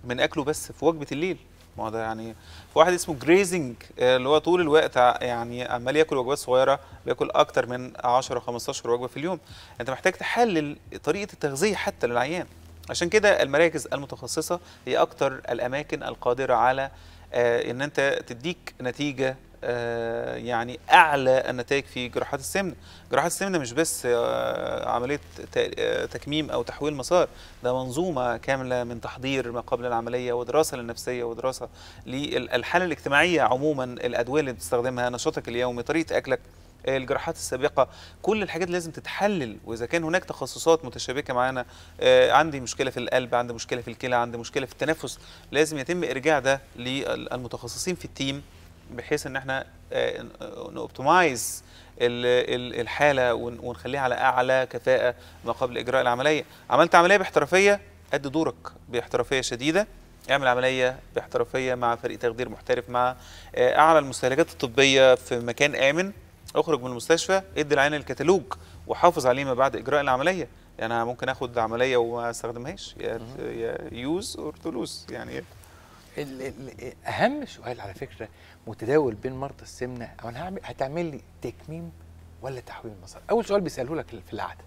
F: من اكله بس في وجبه الليل ما ده يعني في واحد اسمه جريزنج آه، اللي هو طول الوقت يعني عمال ياكل وجبات صغيره بياكل اكتر من 10 15 وجبه في اليوم انت محتاج تحلل طريقه التغذيه حتى للعيان عشان كده المراكز المتخصصه هي اكتر الاماكن القادره على آه، ان انت تديك نتيجه آه، يعني اعلى النتائج في جراحات السمنه جراحات السمنه مش بس آه، عمليه آه، تكميم او تحويل مسار ده منظومه كامله من تحضير ما قبل العمليه ودراسه للنفسيه ودراسه للحاله الاجتماعيه عموما الادويه اللي بتستخدمها نشاطك اليومي طريقه اكلك الجراحات السابقه كل الحاجات لازم تتحلل واذا كان هناك تخصصات متشابكه معانا عندي مشكله في القلب عندي مشكله في الكلى عندي مشكله في التنفس لازم يتم ارجاع ده للمتخصصين في التيم بحيث ان احنا آه، نوبتمايز آه، الحاله ونخليها على اعلى كفاءه ما قبل اجراء العمليه عملت عمليه باحترافيه قد دورك باحترافيه شديده اعمل عمليه باحترافيه مع فريق تخدير محترف مع آه، اعلى المستهلكات الطبيه في مكان امن اخرج من المستشفى ادي العين الكتالوج وحافظ عليه ما بعد اجراء العمليه يعني انا ممكن اخد عمليه وما استخدمهاش يا يوز اور تو لوز يعني
A: اهم سؤال على فكره متداول بين مرضى السمنه او انا هعمل هتعمل لي تكميم ولا تحويل مسار اول سؤال بيسالوه لك في العاده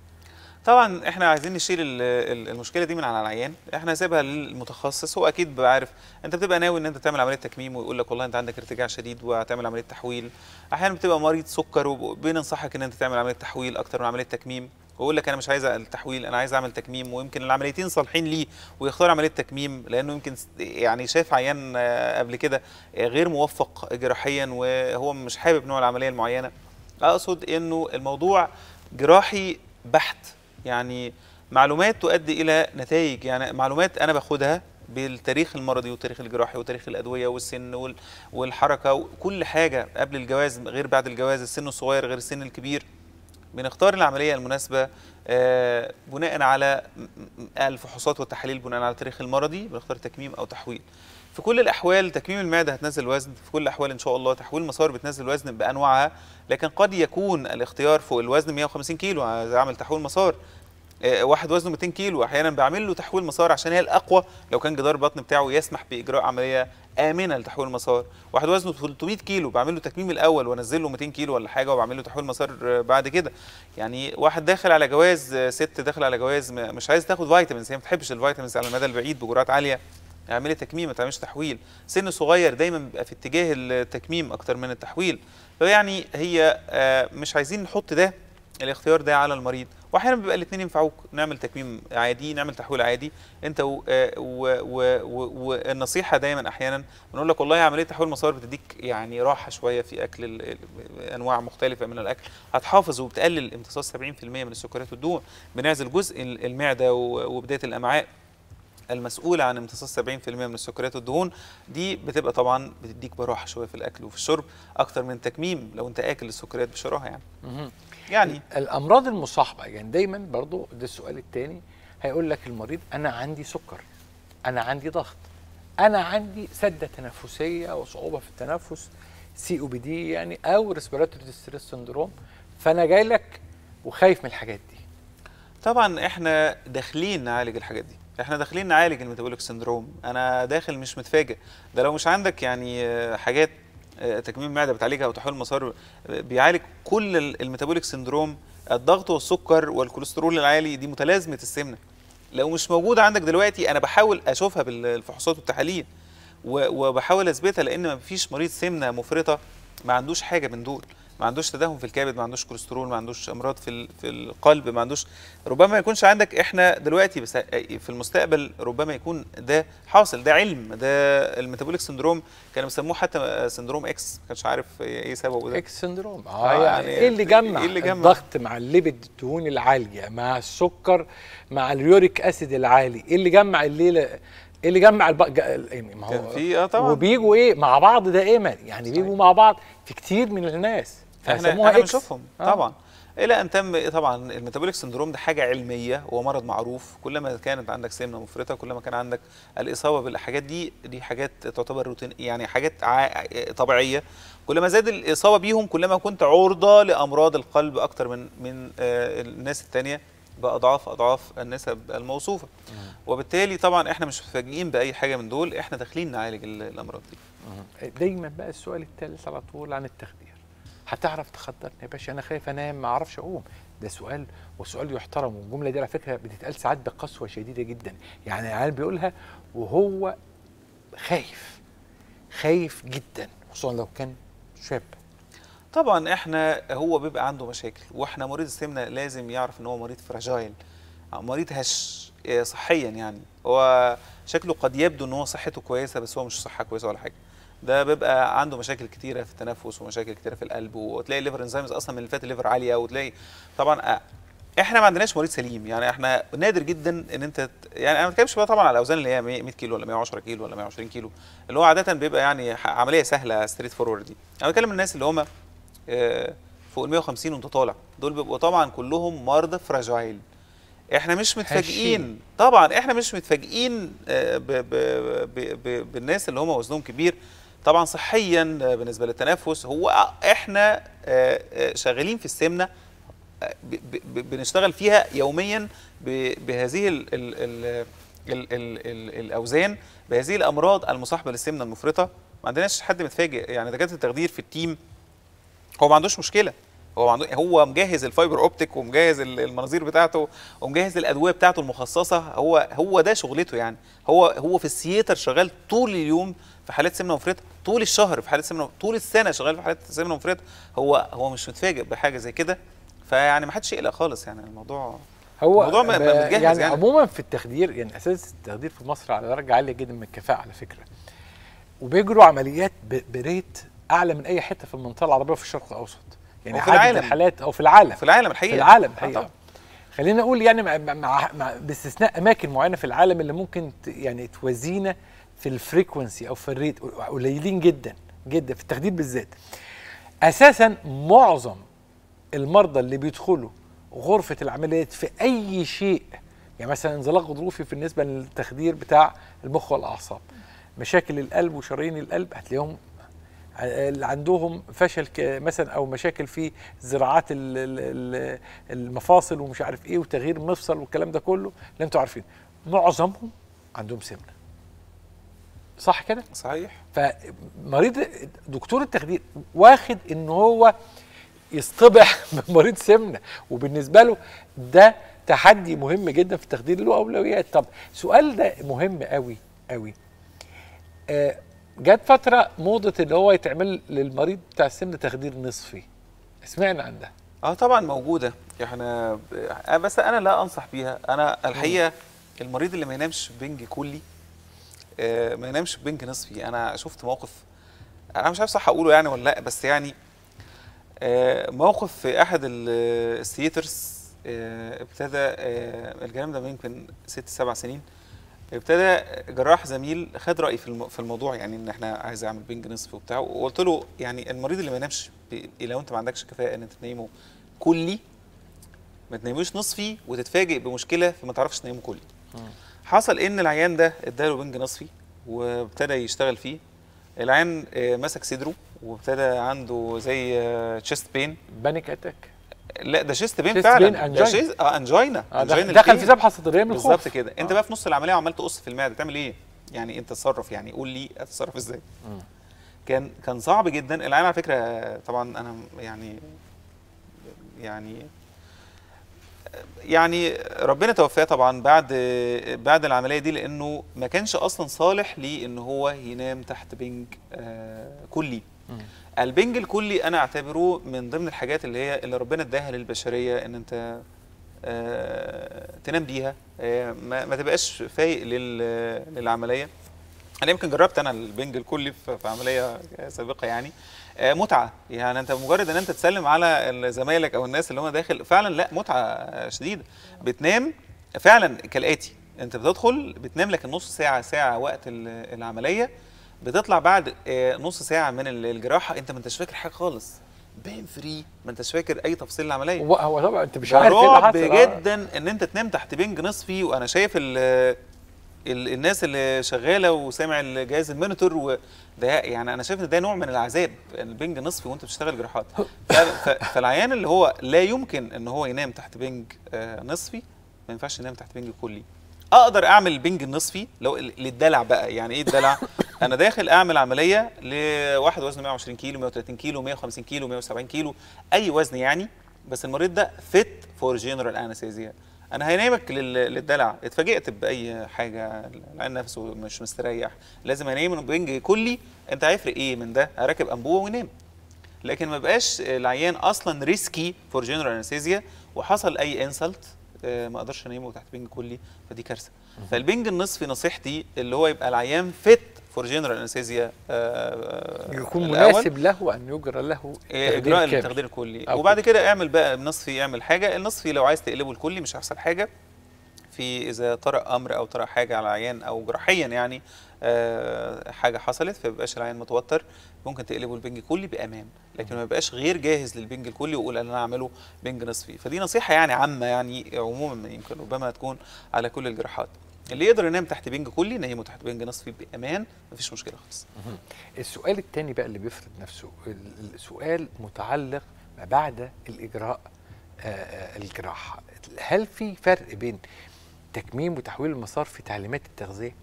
F: طبعا احنا عايزين نشيل المشكله دي من على العيان احنا سيبها للمتخصص هو اكيد بعرف عارف انت بتبقى ناوي ان انت تعمل عمليه تكميم ويقول لك والله انت عندك ارتجاع شديد وهتعمل عمليه تحويل احيانا بتبقى مريض سكر وبننصحك ان انت تعمل عمليه تحويل اكتر من عمليه تكميم ويقول لك انا مش عايز التحويل انا عايز اعمل تكميم ويمكن العمليتين صالحين ليه ويختار عمليه تكميم لانه يمكن يعني شاف عيان آه، قبل كده غير موفق جراحيا وهو مش حابب نوع العمليه المعينه اقصد انه الموضوع جراحي بحت يعني معلومات تؤدي الى نتائج يعني معلومات انا باخدها بالتاريخ المرضي والتاريخ الجراحي وتاريخ الادويه والسن والحركه وكل حاجه قبل الجواز غير بعد الجواز السن الصغير غير السن الكبير بنختار العملية المناسبة آه، بناء على الفحوصات والتحاليل بناء على التاريخ المرضي بنختار تكميم أو تحويل في كل الأحوال تكميم المعدة هتنزل وزن في كل الأحوال إن شاء الله تحويل مسار بتنزل وزن بأنواعها لكن قد يكون الاختيار فوق الوزن 150 كيلو عايز أعمل تحويل مسار آه، واحد وزنه 200 كيلو احيانا بعمل له تحويل مسار عشان هي الاقوى لو كان جدار البطن بتاعه يسمح باجراء عمليه امنه لتحويل مسار واحد وزنه 300 كيلو بعمل له تكميم الاول وانزل له 200 كيلو ولا حاجه وبعمل له تحويل مسار آه، بعد كده يعني واحد داخل على جواز آه، ست داخل على جواز مش عايز تاخد فيتامينز هي ما بتحبش الفيتامينز على المدى البعيد بجرعات عاليه اعملي تكميم ما تعملش تحويل سن صغير دايما بيبقى في اتجاه التكميم اكتر من التحويل فيعني هي مش عايزين نحط ده الاختيار ده على المريض واحيانا بيبقى الاثنين ينفعوك نعمل تكميم عادي نعمل تحويل عادي انت والنصيحه آه، دايما احيانا بنقول لك والله عمليه تحويل مصاري بتديك يعني راحه شويه في اكل انواع مختلفه من الاكل هتحافظ وبتقلل امتصاص 70% من السكريات والدهون بنعزل جزء المعده وبدايه الامعاء المسؤولة عن امتصاص 70% من السكريات والدهون دي بتبقى طبعا بتديك براحة شوية في الأكل وفي الشرب أكتر من تكميم لو أنت آكل السكريات بشراهة يعني.
A: يعني الامراض المصاحبه يعني دايما برضو ده السؤال الثاني هيقول لك المريض انا عندي سكر انا عندي ضغط انا عندي سده تنفسيه وصعوبه في التنفس سي او بي دي يعني او ريسبيراتوري ستريس سندروم
F: فانا جاي لك وخايف من الحاجات دي طبعا احنا داخلين نعالج الحاجات دي احنا داخلين نعالج الميتابوليك سندروم انا داخل مش متفاجئ ده لو مش عندك يعني حاجات آه، تكميم المعده بتعالجها وتحويل المسار بيعالج كل الميتابوليك سندروم الضغط والسكر والكوليسترول العالي دي متلازمه السمنه لو مش موجوده عندك دلوقتي انا بحاول اشوفها بالفحوصات والتحاليل وبحاول اثبتها لان ما فيش مريض سمنه مفرطه ما عندوش حاجه من دول ما عندوش تداهم في الكبد ما عندوش كوليسترول ما عندوش امراض في في القلب ما عندوش ربما ما يكونش عندك احنا دلوقتي بس في المستقبل ربما يكون ده حاصل ده علم ده الميتابوليك سندروم كانوا بيسموه حتى سندروم اكس ما كانش عارف ايه سببه ده اكس سندروم اه, آه، يعني, يعني, ايه اللي إيه جمع إيه اللي جمع الضغط
A: مع الليبيد الدهون العاليه مع السكر مع اليوريك اسيد العالي ايه اللي جمع الليله ايه اللي جمع الب... إيه، ما هو كان في اه طبعا وبيجوا
F: ايه مع بعض دائما إيه، يعني بيجوا مع بعض في كتير من الناس احنا بنشوفهم آه. طبعا الى ان تم طبعا الميتابوليك سندروم ده حاجه علميه ومرض معروف كلما كانت عندك سمنه مفرطه كلما كان عندك الاصابه بالحاجات دي دي حاجات تعتبر روتين يعني حاجات طبيعيه كلما زاد الاصابه بيهم كلما كنت عرضه لامراض القلب اكتر من من آه، الناس الثانيه باضعاف اضعاف النسب الموصوفه وبالتالي طبعا احنا مش متفاجئين باي حاجه من دول احنا داخلين نعالج الامراض
A: دي دايما بقى السؤال الثالث على طول عن التخدير هتعرف تخدرني يا باشا انا خايف انام ما اعرفش اقوم ده سؤال وسؤال يحترم والجمله دي على فكره بتتقال ساعات بقسوه شديده جدا يعني العيال بيقولها وهو خايف خايف جدا خصوصا لو كان شاب
F: طبعا احنا هو بيبقى عنده مشاكل واحنا مريض السمنه لازم يعرف ان هو مريض فراجايل مريض هش آه، صحيا يعني هو شكله قد يبدو ان هو صحته كويسه بس هو مش صحه كويسه ولا حاجه ده بيبقى عنده مشاكل كتيره في التنفس ومشاكل كتيره في القلب وتلاقي الليفر انزيمز اصلا من اللي فات الليفر عاليه وتلاقي طبعا آه، احنا ما عندناش مريض سليم يعني احنا نادر جدا ان انت يعني انا ما بتكلمش بقى طبعا على الاوزان اللي هي 100 كيلو ولا 110 كيلو ولا 120 كيلو اللي هو عاده بيبقى يعني عمليه سهله ستريت فورورد دي انا بتكلم الناس اللي هم آه، فوق ال 150 وانت طالع دول بيبقوا طبعا كلهم مرضى فراجايل احنا مش متفاجئين طبعا احنا مش متفاجئين آه، بالناس اللي هم وزنهم كبير طبعا صحيا آه، بالنسبه للتنفس هو احنا آه، آه، شغالين في السمنه بنشتغل فيها يوميا بهذه الـ الـ الـ الـ الـ الـ الاوزان بهذه الامراض المصاحبه للسمنه المفرطه ما عندناش حد متفاجئ يعني دكاتره التخدير في التيم هو ما عندوش مشكله هو هو مجهز الفايبر اوبتيك ومجهز المناظير بتاعته ومجهز الادويه بتاعته المخصصه هو هو ده شغلته يعني هو هو في السيتر شغال طول اليوم في حالات سمنه مفرطه طول الشهر في حالات سمنه طول السنه شغال في حالات سمنه مفرطه هو هو مش متفاجئ بحاجه زي كده فيعني ما حدش يقلق خالص يعني الموضوع هو الموضوع متجهز يعني, يعني
A: عموما في التخدير يعني اساس التخدير في مصر على درجه عاليه جدا من الكفاءه على فكره وبيجروا عمليات بريت اعلى من اي حته في المنطقه العربيه وفي الشرق الاوسط يعني في العالم الحالات او في العالم في العالم الحقيقه في العالم آه، الحقيقه آه خلينا نقول يعني مع, مع, مع باستثناء اماكن معينه في العالم اللي ممكن يعني توازينا في الفريكونسي او في الريت قليلين جدا جدا في التخدير بالذات اساسا معظم المرضى اللي بيدخلوا غرفه العمليات في اي شيء يعني مثلا انزلاق غضروفي بالنسبه للتخدير بتاع المخ والاعصاب مشاكل القلب وشرايين القلب هتلاقيهم اللي عندهم فشل مثلا او مشاكل في زراعات المفاصل ومش عارف ايه وتغيير مفصل والكلام ده كله اللي انتوا عارفين معظمهم عندهم سمنه صح كده صحيح فمريض دكتور التخدير واخد ان هو يصطبح بمريض سمنه وبالنسبه له ده تحدي مهم جدا في تخدير له اولويات طب سؤال ده مهم قوي قوي آه جت فتره
F: موضه اللي هو يتعمل للمريض بتاع السمنه تخدير نصفي سمعنا عن ده اه طبعا موجوده يعني، احنا آه، بس انا لا انصح بيها انا الحقيقه المريض اللي ما ينامش بنج كلي آه، ما ينامش بنك نصفي انا شفت موقف انا مش عارف صح اقوله يعني ولا لا بس يعني آه، موقف في احد آه، الثياترز ابتدى الكلام ده يمكن ست سبع سنين ابتدى جراح زميل خد رايي في الموضوع يعني ان احنا عايز اعمل بنج نصف وبتاع وقلت له يعني المريض اللي ما ينامش لو انت ما عندكش كفاءه ان انت تنيمه كلي ما تنيموش نصفي وتتفاجئ بمشكله فما تعرفش تنيمه كلي آه. حصل ان العيان ده اداله بنج نصفي وابتدى يشتغل فيه العيان آه، مسك صدره وابتدى عنده زي تشيست بين بانيك اتاك لا ده شيست بين فعلا بين انجينا ده اه انجينا, آه أنجينا دخل في ذبحه صدريه من الخوف بالظبط كده آه. انت بقى في نص العمليه وعمال تقص في المعده تعمل ايه؟ يعني انت تصرف يعني قول لي اتصرف ازاي؟ م. آه. كان كان صعب جدا العيان على فكره طبعا انا يعني يعني يعني ربنا توفاه طبعا بعد بعد العمليه دي لانه ما كانش اصلا صالح ليه ان هو ينام تحت بنج آه، كلي البنج الكلي انا اعتبره من ضمن الحاجات اللي هي اللي ربنا اداها للبشريه ان انت آه، تنام بيها آه، ما, ما تبقاش فايق للعمليه انا يمكن جربت انا البنج الكلي في عمليه سابقه يعني آه، متعه يعني انت مجرد ان انت تسلم على زمايلك او الناس اللي هم داخل فعلا لا متعه شديده بتنام فعلا كالاتي انت بتدخل بتنام لك النص ساعه ساعه وقت العمليه بتطلع بعد آه، نص ساعه من الجراحه انت ما انتش فاكر حاجه خالص بين فري ما انتش فاكر اي تفصيل العمليه هو طبعا انت مش عارف إيه رعب آه. جدا ان انت تنام تحت بنج نصفي وانا شايف ال الناس اللي شغاله وسامع الجهاز المونيتور ده يعني انا شايف ان ده نوع من العذاب البنج نصفي وانت بتشتغل جراحات فالعيان اللي هو لا يمكن ان هو ينام تحت بنج آه، نصفي ما ينفعش ينام تحت بنج كلي اقدر اعمل البنج النصفي لو للدلع بقى يعني ايه الدلع انا داخل اعمل عمليه لواحد وزنه 120 كيلو 130 كيلو 150 كيلو 170 كيلو اي وزن يعني بس المريض ده فيت فور جنرال انستيزيا انا هنامك للدلع اتفاجئت باي حاجه العين نفسه مش مستريح لازم انام بنج كلي انت هيفرق ايه من ده اركب انبوبه وانام لكن ما بقاش العيان اصلا ريسكي فور جنرال انستيزيا وحصل اي انسلت آه، ما اقدرش انام تحت بنج كلي فدي كارثه فالبنج النصفي نصيحتي اللي هو يبقى العيان فت فور جنرال انستيزيا يكون مناسب
A: له ان يجرى له اجراء التخدير الكلي وبعد كده
F: اعمل بقى النصفي اعمل حاجه النصفي لو عايز تقلبه الكلي مش هيحصل حاجه في اذا طرأ امر او طرأ حاجه على العيان او جراحيا يعني آه، حاجه حصلت فبيبقاش العيان متوتر ممكن تقلبه البنج كلي بامان لكن ما يبقاش غير جاهز للبنج الكلي ويقول انا اعمله بنج نصفي فدي نصيحه يعني عامه يعني عموما يمكن ربما تكون على كل الجراحات اللي يقدر ينام تحت بنج كلي نايمه تحت بنج نصفي بامان مفيش مشكله خالص السؤال الثاني بقى اللي بيفرض نفسه السؤال متعلق ما بعد الاجراء الجراحه
A: هل في فرق بين تكميم وتحويل المسار في تعليمات التغذيه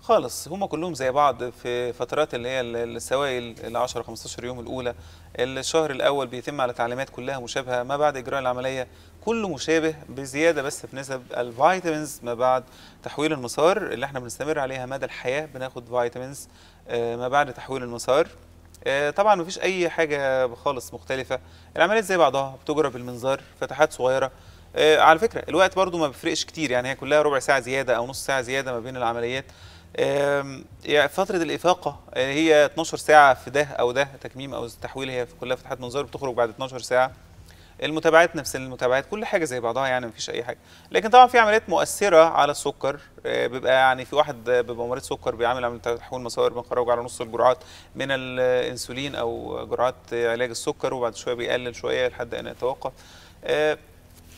F: خالص هما كلهم زي بعض في فترات اللي هي السوائل ال 10 15 يوم الاولى الشهر الاول بيتم على تعليمات كلها مشابهه ما بعد اجراء العمليه كله مشابه بزياده بس في نسب الفيتامينز ما بعد تحويل المسار اللي احنا بنستمر عليها مدى الحياه بناخد فيتامينز آه، ما بعد تحويل المسار آه، طبعا مفيش اي حاجه خالص مختلفه العمليات زي بعضها بتجرى بالمنظار فتحات صغيره آه، على فكره الوقت برده ما بيفرقش كتير يعني هي كلها ربع ساعه زياده او نص ساعه زياده ما بين العمليات يعني فترة الإفاقة هي 12 ساعة في ده أو ده تكميم أو تحويل هي كلها فتحات منظار بتخرج بعد 12 ساعة المتابعات نفس المتابعات كل حاجه زي بعضها يعني مفيش اي حاجه لكن طبعا في عمليات مؤثره على السكر آه، بيبقى يعني في واحد بيبقى مريض سكر بيعمل عمليه تحويل مسار بنخرج على نص الجرعات من الانسولين او جرعات علاج السكر وبعد شويه بيقلل شويه لحد ان يتوقف آه،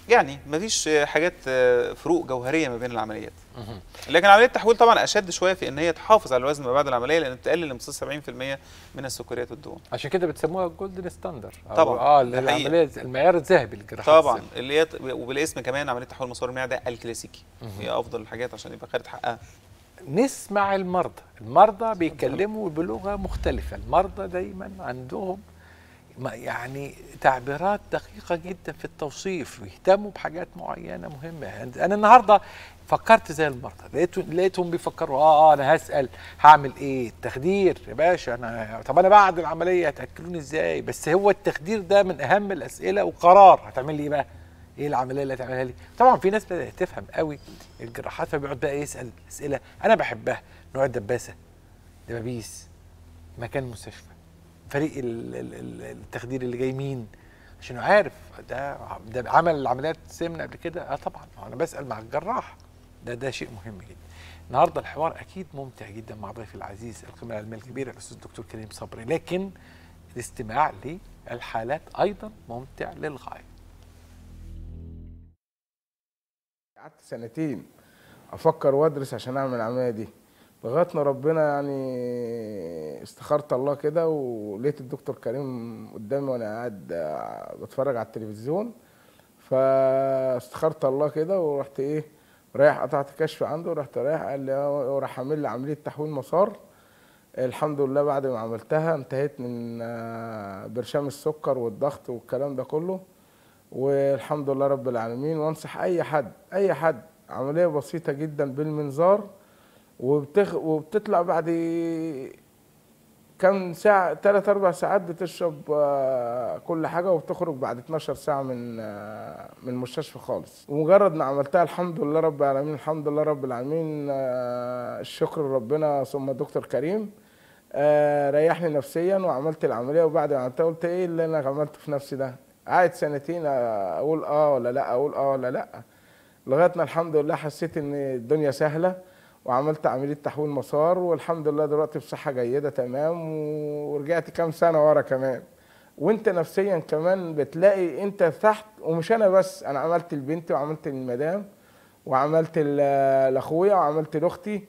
F: يعني مفيش حاجات آه، فروق جوهريه ما بين العمليات لكن عمليه التحويل طبعا اشد شويه في ان هي تحافظ على الوزن ما بعد العمليه لان بتقلل امتصاص 70% من السكريات والدهون
A: عشان كده بتسموها الجولدن ستاندر طبعا اه العمليه المعيار الذهبي للجراحه طبعا السلم.
F: اللي هي وبالاسم كمان عمليه تحويل مسار المعده الكلاسيكي هي افضل الحاجات عشان يبقى خدت حقها نسمع المرضى المرضى بيتكلموا بلغه مختلفه
A: المرضى دايما عندهم يعني تعبيرات دقيقة جدا في التوصيف بيهتموا بحاجات معينة مهمة أنا النهاردة فكرت زي المرضى لقيت لقيتهم بيفكروا اه اه انا هسال هعمل ايه التخدير يا باشا انا طب انا بعد العمليه هتاكلوني ازاي بس هو التخدير ده من اهم الاسئله وقرار هتعمل لي ايه بقى ايه العمليه اللي هتعملها لي طبعا في ناس بدات تفهم قوي الجراحات فبيقعد بقى يسال اسئله انا بحبها نوع الدباسه دبابيس مكان مستشفى فريق التخدير اللي جاي مين عشان عارف ده ده عمل عمليات سمنه قبل كده اه طبعا انا بسال مع الجراح ده ده شيء مهم جدا النهارده الحوار اكيد ممتع جدا مع ضيفي العزيز القيمه العلميه الكبيره الاستاذ الدكتور كريم صبري لكن الاستماع للحالات ايضا ممتع للغايه
E: قعدت سنتين افكر وادرس عشان اعمل العمليه دي لغايه ما ربنا يعني استخرت الله كده ولقيت الدكتور كريم قدامي وانا قاعد آه، بتفرج على التلفزيون فاستخرت الله كده ورحت ايه رايح قطعت كشف عنده رحت رايح قال لي آه، راح عامل لي عمليه تحويل مسار الحمد لله بعد ما عملتها انتهيت من آه، برشام السكر والضغط والكلام ده كله والحمد لله رب العالمين وانصح اي حد اي حد عمليه بسيطه جدا بالمنظار وبتخ... وبتطلع بعد كم ساعة ثلاث أربع ساعات بتشرب آه، كل حاجة وبتخرج بعد 12 ساعة من آه، من المستشفى خالص ومجرد ما عملتها الحمد لله رب العالمين الحمد لله رب العالمين آه، الشكر لربنا ثم دكتور كريم ريحني نفسيا وعملت العملية وبعد ما عملتها قلت إيه اللي أنا عملته في نفسي ده قاعد سنتين أقول آه ولا لأ أقول آه ولا لأ لغاية ما الحمد لله حسيت إن الدنيا سهلة وعملت عمليه تحويل مسار والحمد لله دلوقتي بصحه جيده تمام ورجعت كام سنه ورا كمان وانت نفسيا كمان بتلاقي انت تحت ومش انا بس انا عملت لبنتي وعملت للمدام وعملت لاخويا وعملت لاختي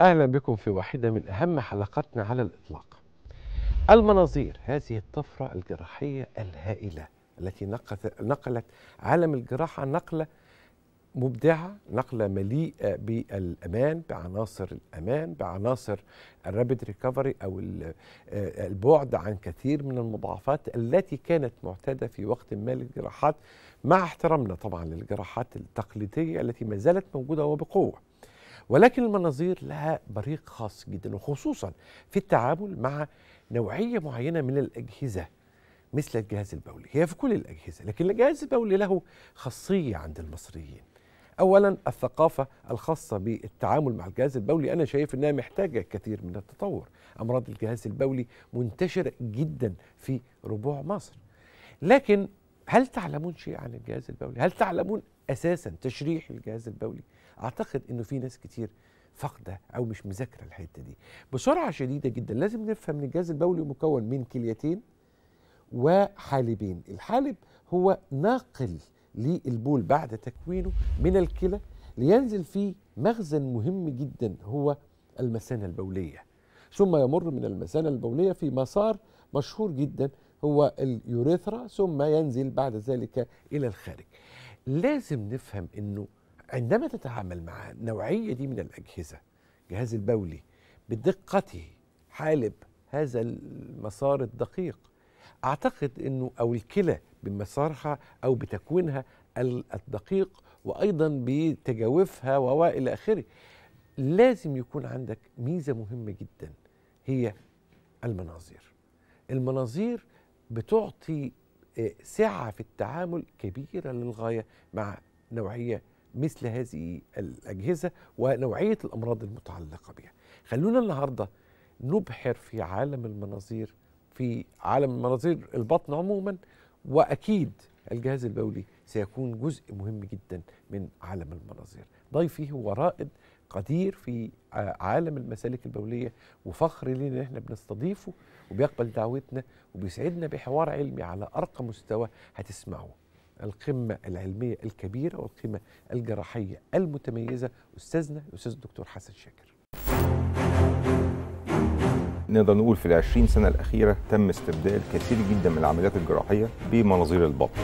A: أهلا بكم في واحدة من أهم حلقاتنا على الإطلاق المناظير هذه الطفرة الجراحية الهائلة التي نقلت عالم الجراحة نقلة مبدعة نقلة مليئة بالأمان بعناصر الأمان بعناصر الرابد ريكفري أو آه، البعد عن كثير من المضاعفات التي كانت معتادة في وقت ما للجراحات مع احترامنا طبعا للجراحات التقليدية التي ما زالت موجودة وبقوة ولكن المناظير لها بريق خاص جدا وخصوصا في التعامل مع نوعية معينة من الأجهزة مثل الجهاز البولي هي في كل الأجهزة لكن الجهاز البولي له خاصية عند المصريين أولا الثقافة الخاصة بالتعامل مع الجهاز البولي أنا شايف أنها محتاجة كثير من التطور أمراض الجهاز البولي منتشرة جدا في ربوع مصر لكن هل تعلمون شيء عن الجهاز البولي؟ هل تعلمون أساسا تشريح الجهاز البولي؟ اعتقد انه في ناس كتير فاقده او مش مذاكره الحته دي بسرعه شديده جدا لازم نفهم ان الجهاز البولي مكون من كليتين وحالبين الحالب هو ناقل للبول بعد تكوينه من الكلى لينزل في مخزن مهم جدا هو المثانه البوليه ثم يمر من المثانه البوليه في مسار مشهور جدا هو اليوريثرا ثم ينزل بعد ذلك الى الخارج لازم نفهم انه عندما تتعامل مع النوعية دي من الأجهزة جهاز البولي بدقته حالب هذا المسار الدقيق أعتقد أنه أو الكلى بمسارها أو بتكوينها الدقيق وأيضا بتجاوفها وإلى آخره لازم يكون عندك ميزة مهمة جدا هي المناظير المناظير بتعطي آه، سعة في التعامل كبيرة للغاية مع نوعية مثل هذه الأجهزة ونوعية الأمراض المتعلقة بها خلونا النهاردة نبحر في عالم المناظير في عالم المناظير البطن عموما وأكيد الجهاز البولي سيكون جزء مهم جدا من عالم المناظير ضيفي هو رائد قدير في عالم المسالك البولية وفخر لنا ان احنا بنستضيفه وبيقبل دعوتنا وبيسعدنا بحوار علمي على أرقى مستوى هتسمعوه القمة العلمية الكبيرة والقمة الجراحية المتميزة أستاذنا الأستاذ الدكتور حسن شاكر
G: نقدر نقول في العشرين سنة الأخيرة تم استبدال كثير جدا من العمليات الجراحية بمناظير البطن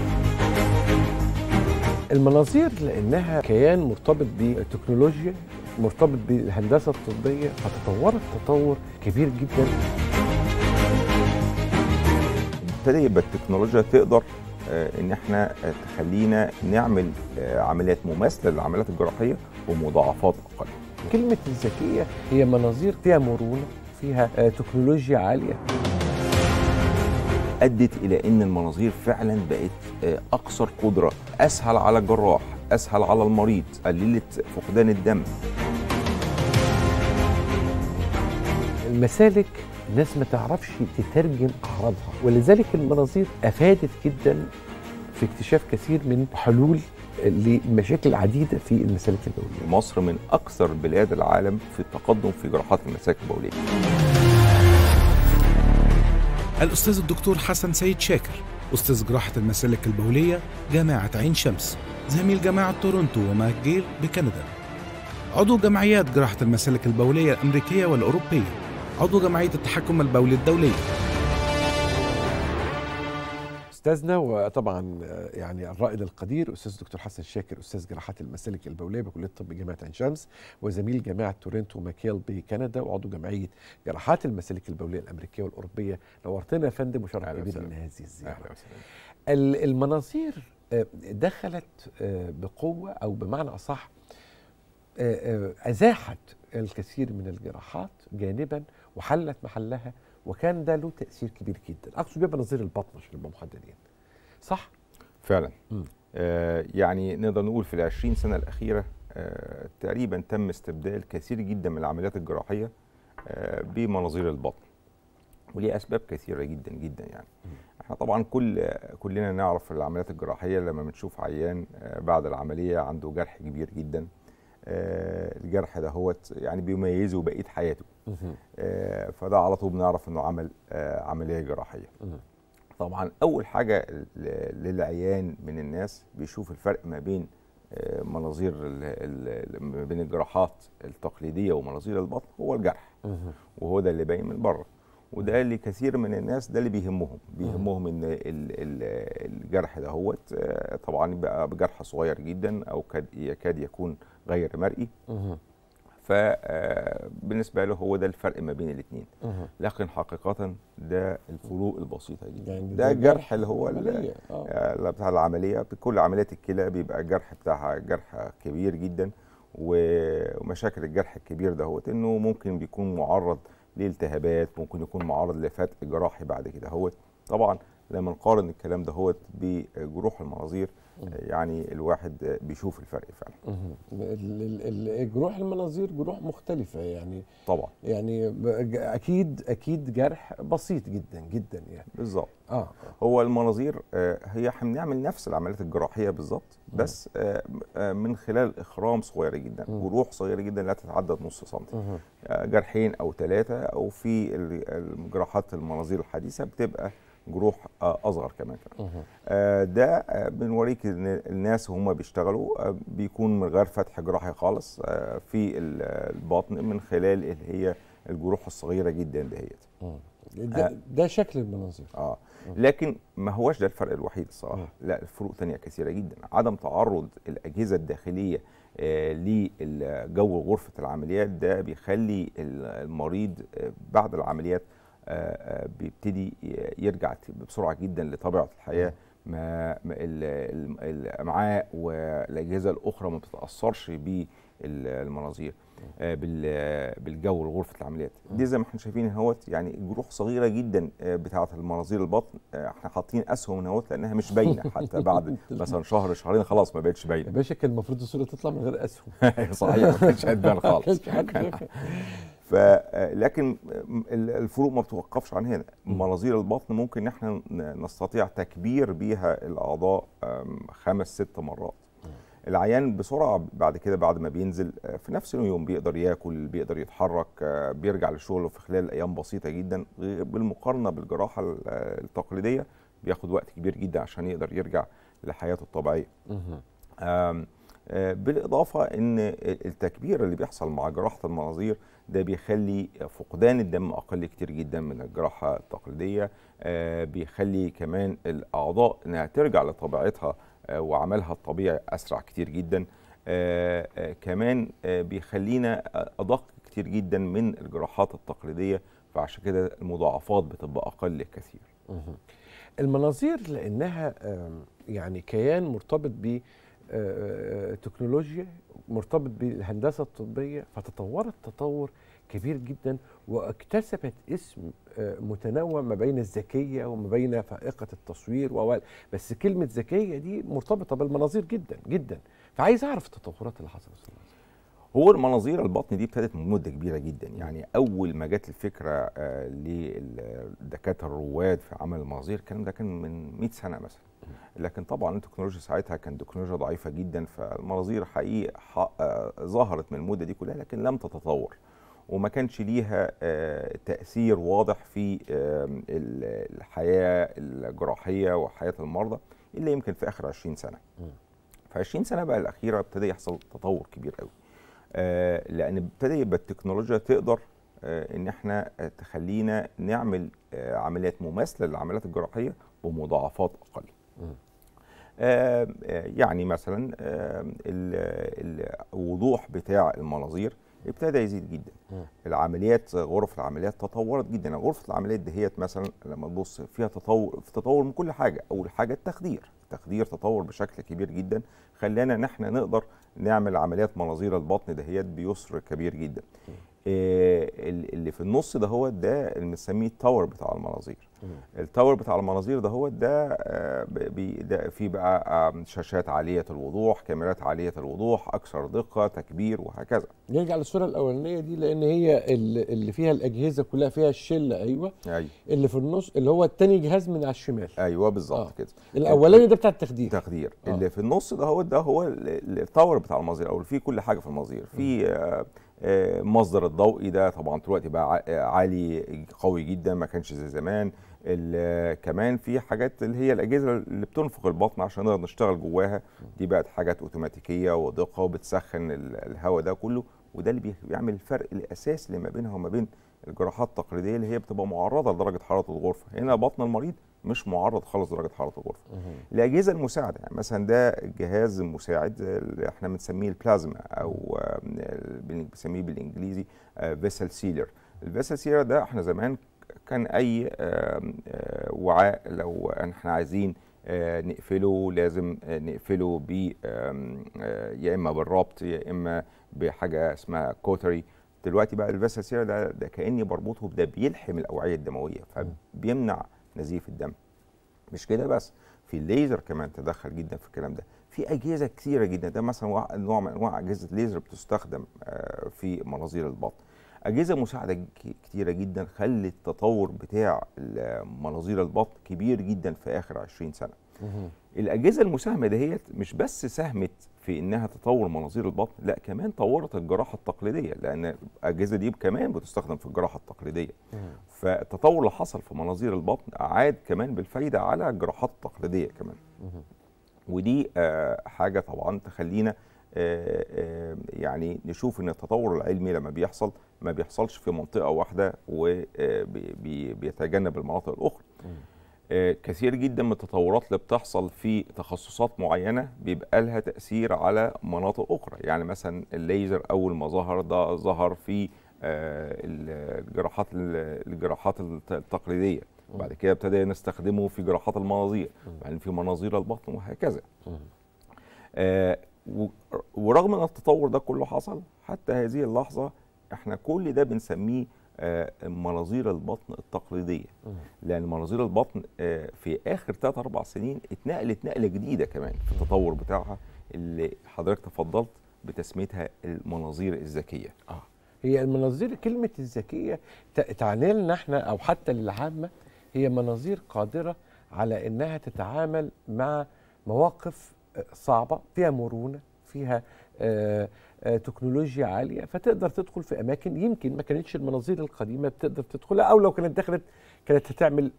A: المناظير لأنها كيان مرتبط بالتكنولوجيا مرتبط بالهندسة الطبية فتطورت تطور كبير جدا
G: ابتدى يبقى التكنولوجيا تقدر آه، ان احنا تخلينا نعمل آه، عمليات مماثله للعمليات الجراحيه ومضاعفات اقل.
A: كلمه الذكيه هي مناظير فيها مرونه، فيها آه، تكنولوجيا عاليه.
G: ادت الى ان المناظير فعلا بقت اكثر قدره، اسهل على الجراح، اسهل على المريض، قللت فقدان الدم.
A: المسالك الناس ما تعرفش تترجم أعراضها ولذلك المناظير أفادت جدا في اكتشاف كثير من حلول لمشاكل عديدة في المسالك
G: البولية مصر من أكثر بلاد العالم في التقدم في جراحات المسالك البولية
E: الأستاذ الدكتور حسن سيد شاكر أستاذ جراحة المسالك البولية جامعة عين شمس زميل جامعة تورونتو وماكجيل بكندا عضو جمعيات جراحة المسالك البولية الأمريكية والأوروبية عضو جمعية التحكم البولي الدولية
A: استاذنا وطبعا يعني الرائد القدير استاذ الدكتور حسن شاكر استاذ جراحات المسالك البوليه بكليه الطب جامعه عين شمس وزميل جامعه تورنتو ماكيل بكندا وعضو جمعيه جراحات المسالك البوليه الامريكيه والاوروبيه نورتنا يا فندم وشرف كبير من هذه الزياره المناظير آه، دخلت آه، بقوه او بمعنى اصح آه، ازاحت الكثير من الجراحات جانبا وحلت محلها وكان ده له تاثير
G: كبير جدا
A: اقصد بيه بنظير البطن عشان نبقى محددين صح
G: فعلا آه يعني نقدر نقول في العشرين سنه الاخيره آه تقريبا تم استبدال كثير جدا من العمليات الجراحيه آه بمناظير البطن وليه اسباب كثيره جدا جدا يعني م. احنا طبعا كل كلنا نعرف العمليات الجراحيه لما بنشوف عيان آه، بعد العمليه عنده جرح كبير جدا آه، الجرح ده هو يعني بيميزه بقيه حياته آه، فده على طول بنعرف انه عمل آه، عمليه جراحيه طبعا اول حاجه للعيان من الناس بيشوف الفرق ما بين مناظير ما بين الجراحات التقليديه ومناظير البطن هو الجرح وهو ده اللي باين من بره وده اللي كثير من الناس ده اللي بيهمهم بيهمهم ان الجرح ده هو طبعا بقى بجرح صغير جدا او يكاد يكون غير مرئي فبالنسبه آه، له هو ده الفرق ما بين الاثنين لكن حقيقه ده الفروق البسيطه دي يعني ده الجرح اللي هو اللي آه. آه، بتاع العمليه كل عمليات الكلى بيبقى الجرح بتاعها جرح كبير جدا ومشاكل الجرح الكبير ده هو انه ممكن بيكون معرض لالتهابات ممكن يكون معرض لفتق جراحي بعد كده هوت طبعا لما نقارن الكلام ده هو بجروح المناظير يعني الواحد بيشوف الفرق فعلا جروح المناظير جروح
A: مختلفه يعني طبعا يعني اكيد اكيد جرح بسيط جدا جدا يعني
G: بالظبط اه هو المناظير آه، هي احنا بنعمل نفس العمليات الجراحيه بالظبط بس آه، آه، من خلال اخرام صغيره جدا جروح صغيره جدا لا تتعدى نص سم جرحين او ثلاثه او في الجراحات المناظير الحديثه بتبقى جروح آه، اصغر كمان كمان آه، ده آه، بنوريك ان الناس هم بيشتغلوا بيكون من غير فتح جراحي خالص في البطن من خلال اللي هي الجروح الصغيره جدا دهيت
A: ده, ده شكل المناظير اه لكن
G: ما هوش ده الفرق الوحيد الصراحه لا الفروق ثانيه كثيره جدا عدم تعرض الاجهزه الداخليه لجو للجو غرفه العمليات ده بيخلي المريض بعد العمليات آه، آه، بيبتدي يرجع بسرعه جدا لطبيعه الحياه ما الامعاء والاجهزه الاخرى ما بتتاثرش بالمناظير آه، بالجو لغرفه العمليات دي زي ما احنا شايفين اهوت يعني جروح صغيره جدا بتاعه المناظير البطن احنا حاطين اسهم اهوت لانها مش باينه حتى بعد مثلا شهر شهرين خلاص ما بقتش باينه يا
A: باشا كان المفروض الصوره تطلع من غير اسهم صحيح ما كانش هتبان خالص
G: ف لكن الفروق ما بتوقفش عن هنا مناظير البطن ممكن احنا نستطيع تكبير بيها الاعضاء خمس ست مرات العيان بسرعه بعد كده بعد ما بينزل آه، في نفس اليوم بيقدر ياكل بيقدر يتحرك آه، بيرجع لشغله في خلال ايام بسيطه جدا بالمقارنه بالجراحه التقليديه بياخد وقت كبير جدا عشان يقدر يرجع لحياته الطبيعيه آه، بالاضافه ان التكبير اللي بيحصل مع جراحه المناظير ده بيخلي فقدان الدم اقل كتير جدا من الجراحه التقليديه آه، بيخلي كمان الاعضاء انها ترجع لطبيعتها آه، وعملها الطبيعي اسرع كتير جدا كمان بيخلينا ادق كتير جدا من الجراحات التقليديه فعشان كده المضاعفات بتبقى اقل كثير
A: المناظير لانها يعني كيان مرتبط ب آه، آه، آه، تكنولوجيا مرتبط بالهندسه الطبيه فتطورت تطور كبير جدا واكتسبت اسم متنوع ما بين الذكيه وما بين فائقه التصوير و بس كلمه ذكيه دي مرتبطه بالمناظير جدا جدا فعايز اعرف التطورات اللي حصلت في المناظير
G: هو المناظير البطن دي ابتدت من مده كبيره جدا يعني اول ما جت الفكره للدكاتره الرواد في عمل المناظير الكلام ده كان من 100 سنه مثلا لكن طبعا التكنولوجيا ساعتها كانت تكنولوجيا ضعيفه جدا فالمناظير حقيقي آه، ظهرت من المده دي كلها لكن لم تتطور وما كانش ليها آه، تاثير واضح في الحياه الجراحيه وحياه المرضى الا يمكن في اخر 20 سنه في 20 سنه بقى الاخيره ابتدى يحصل تطور كبير قوي آه، لان ابتدى يبقى التكنولوجيا تقدر ان احنا تخلينا نعمل عمليات مماثله للعمليات الجراحيه بمضاعفات اقل آه، آه، يعني مثلا آه، الوضوح بتاع المناظير ابتدى يزيد جدا العمليات غرف العمليات تطورت جدا غرفه العمليات دهيت مثلا لما تبص فيها تطور في تطور من كل حاجه اول حاجه التخدير تخدير تطور بشكل كبير جدا خلانا ان احنا نقدر نعمل عمليات مناظير البطن دهيت بيسر كبير جدا آه، اللي في النص دهوت ده اللي بنسميه التاور بتاع المناظير التاور بتاع المناظير دهوت ده, آه، ده في بقى آه، شاشات عاليه الوضوح كاميرات عاليه الوضوح اكثر دقه تكبير وهكذا نرجع للصوره الاولانيه
A: دي لان هي اللي فيها الاجهزه كلها فيها الشله ايوه, أيوة. اللي في النص اللي
G: هو الثاني جهاز من على الشمال ايوه بالظبط آه. كده الاولاني ده ده بتاع التخدير تخدير آه. اللي في النص ده هو ده هو التاور بتاع المظهر او في كل حاجه في المظهر في آه، آه، مصدر الضوئي ده طبعا دلوقتي بقى آه، عالي قوي جدا ما كانش زي زمان كمان في حاجات اللي هي الاجهزه اللي بتنفخ البطن عشان نقدر نشتغل جواها دي بقت حاجات اوتوماتيكيه ودقه وبتسخن الهواء ده كله وده اللي بيعمل الفرق الاساسي اللي ما بينها وما بين الجراحات التقليديه اللي هي بتبقى معرضه لدرجه حراره الغرفه هنا بطن المريض مش معرض خالص لدرجه حراره الغرفه. الاجهزه المساعده يعني مثلا ده الجهاز المساعد اللي احنا بنسميه البلازما او بنسميه بالانجليزي فيسل سيلر. الفيسل سيلر ده احنا زمان كان اي آه، وعاء لو احنا عايزين آه، نقفله لازم آه، نقفله ب يا اما بالربط يا اما بحاجه اسمها كوتري دلوقتي بقى الفيسل سيلر ده ده كاني بربطه ده بيلحم الاوعيه الدمويه فبيمنع نزيف الدم مش كده بس في الليزر كمان تدخل جدا في الكلام ده في اجهزه كثيره جدا ده مثلا نوع من انواع اجهزه الليزر بتستخدم آه، في مناظير البطن اجهزه مساعده كثيره جدا خلت التطور بتاع مناظير البطن كبير جدا في اخر 20 سنه الاجهزه المساهمه دهيت مش بس ساهمت في انها تطور مناظير البطن لا كمان طورت الجراحه التقليديه لان الاجهزه دي كمان بتستخدم في الجراحه التقليديه فالتطور اللي حصل في مناظير البطن عاد كمان بالفايده على الجراحات التقليديه كمان ودي آه، حاجه طبعا تخلينا آه، آه، يعني نشوف ان التطور العلمي لما بيحصل ما بيحصلش في منطقه واحده وبيتجنب المناطق الاخرى آه، كثير جدا من التطورات اللي بتحصل في تخصصات معينه بيبقى لها تاثير على مناطق اخرى يعني مثلا الليزر اول ما ظهر ده ظهر في آه، الجراحات الجراحات التقليديه بعد كده ابتدى نستخدمه في جراحات المناظير يعني في مناظير البطن وهكذا آه، ورغم ان التطور ده كله حصل حتى هذه اللحظه احنا كل ده بنسميه آه، مناظير البطن التقليديه لان مناظير البطن آه، في اخر 3 4 سنين اتنقلت نقله جديده كمان في التطور بتاعها اللي حضرتك تفضلت بتسميتها المناظير الذكيه اه
A: هي المناظير كلمه الذكيه تعني لنا احنا او حتى للعامه هي مناظير قادره على انها تتعامل مع مواقف آه، صعبه فيها مرونه فيها آه آه، تكنولوجيا عاليه فتقدر تدخل في اماكن يمكن ما كانتش المناظير القديمه بتقدر تدخلها او لو كانت دخلت كانت هتعمل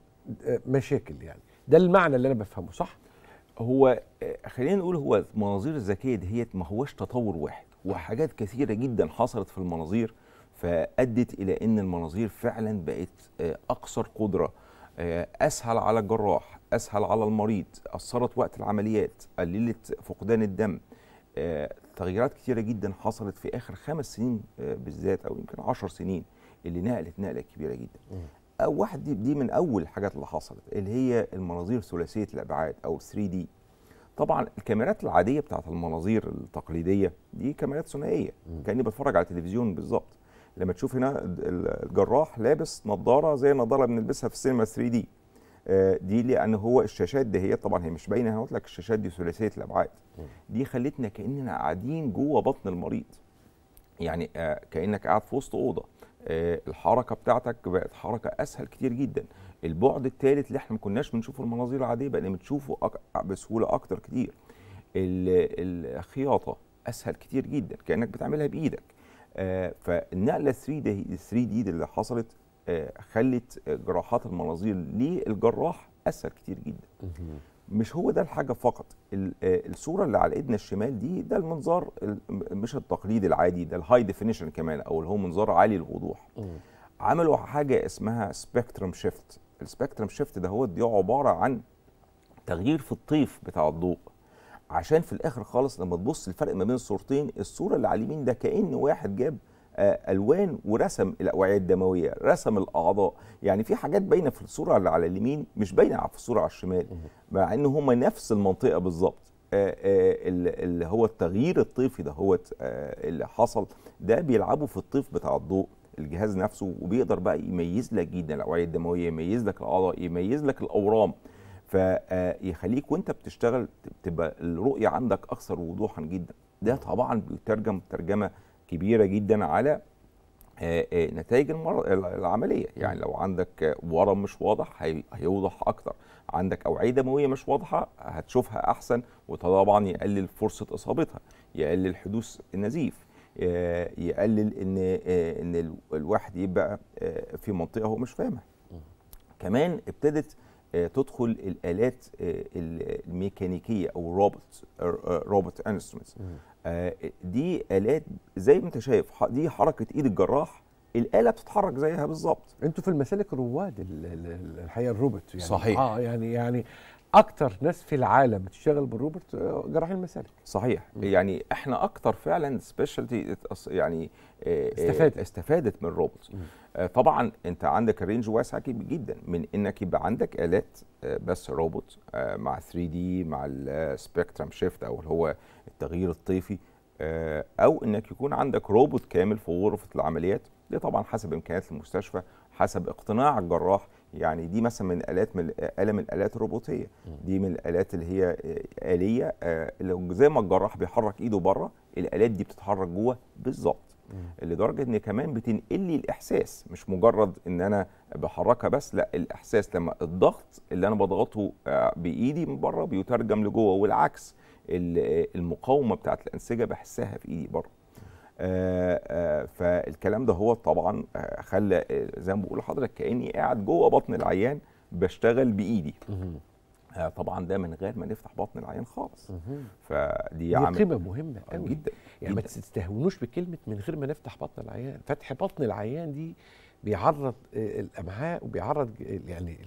G: آه، مشاكل يعني ده المعنى اللي انا بفهمه صح هو آه، خلينا نقول هو المناظير الذكيه ديت ما هوش تطور واحد وحاجات كثيره جدا حصلت في المناظير فادت الى ان المناظير فعلا بقت اكثر قدره اسهل على الجراح اسهل على المريض اثرت وقت العمليات قللت فقدان الدم تغييرات كتيره جدا حصلت في اخر خمس سنين آه، بالذات او يمكن 10 سنين اللي نقلت نقله كبيره جدا أو واحد دي, دي من اول الحاجات اللي حصلت اللي هي المناظير ثلاثيه الابعاد او 3 دي طبعا الكاميرات العاديه بتاعت المناظير التقليديه دي كاميرات ثنائيه كاني بتفرج على التلفزيون بالظبط لما تشوف هنا الجراح لابس نظاره زي النظاره اللي بنلبسها في السينما 3 دي آه، دي لان هو الشاشات دي هي طبعا هي مش باينه انا قلت لك الشاشات دي ثلاثيه الابعاد دي خلتنا كاننا قاعدين جوه بطن المريض يعني آه، كانك قاعد في وسط اوضه آه، الحركه بتاعتك بقت حركه اسهل كتير جدا البعد الثالث اللي احنا ما كناش بنشوفه المناظير العاديه بقينا بنشوفه بسهوله اكتر كتير الخياطه اسهل كتير جدا كانك بتعملها بايدك فالنقله 3 دي 3 دي اللي حصلت آه، خلت جراحات المناظير للجراح اسهل كتير جدا مش هو ده الحاجه فقط آه، الصوره اللي على ايدنا الشمال دي ده المنظار مش التقليدي العادي ده الهاي ديفينيشن كمان او اللي هو منظار عالي الوضوح عملوا حاجه اسمها سبيكترم شيفت السبيكترم شيفت ده هو دي عباره عن تغيير في الطيف بتاع الضوء عشان في الاخر خالص لما تبص الفرق ما بين الصورتين الصوره اللي على اليمين ده كان واحد جاب آه، الوان ورسم الاوعيه الدمويه رسم الاعضاء يعني في حاجات باينه في الصوره اللي على اليمين مش باينه في الصوره على الشمال مع ان هم نفس المنطقه بالظبط آه، آه، اللي هو التغيير الطيفي ده هو اللي حصل ده بيلعبوا في الطيف بتاع الضوء الجهاز نفسه وبيقدر بقى يميز لك جدا الاوعيه الدمويه يميز لك الاعضاء يميز لك الاورام فيخليك وانت بتشتغل تبقى الرؤيه عندك اكثر وضوحا جدا ده طبعا بيترجم ترجمه كبيره جدا على آه، آه، نتائج العمليه يعني لو عندك ورم مش واضح هيوضح اكتر عندك اوعيه دمويه مش واضحه هتشوفها احسن وطبعا يقلل فرصه اصابتها يقلل حدوث النزيف آه، يقلل ان ان الواحد يبقى في منطقه هو مش فاهمها كمان ابتدت تدخل الالات الميكانيكيه او روبوت روبوت انسترومنتس آه، دي الات زي ما انت شايف دي حركه ايد الجراح الاله بتتحرك زيها بالظبط انتوا في المسالك رواد الحقيقه الروبوت
A: يعني صحيح اه يعني يعني اكتر ناس في العالم بتشتغل بالروبوت آه، جراحين المسالك
G: صحيح م. يعني احنا اكتر فعلا سبيشالتي يعني آه، آه، استفادت استفادت من الروبوت طبعا انت عندك رينج واسع جدا من انك يبقى عندك الات بس روبوت مع 3 دي مع السبيكترم شيفت او اللي هو التغيير الطيفي او انك يكون عندك روبوت كامل في غرفه العمليات ده طبعا حسب امكانيات المستشفى حسب اقتناع الجراح يعني دي مثلا من الات من اله من الالات الروبوتيه دي من الالات اللي هي اليه اللي آه، زي ما الجراح بيحرك ايده بره الالات دي بتتحرك جوه بالظبط لدرجه ان كمان بتنقل لي الاحساس مش مجرد ان انا بحركها بس لا الاحساس لما الضغط اللي انا بضغطه آه، بايدي من بره بيترجم لجوه والعكس المقاومه بتاعت الانسجه بحسها في ايدي بره آه، آه، فالكلام ده هو طبعا آه، خلى زي ما بقول لحضرتك كاني قاعد جوه بطن العيان بشتغل بايدي طبعا ده من غير ما نفتح بطن العيان خالص فدي
A: قيمه مهمه قوي جدا يعني جداً. ما تستهونوش بكلمه من غير ما نفتح بطن العيان فتح بطن العيان دي بيعرض الامعاء وبيعرض يعني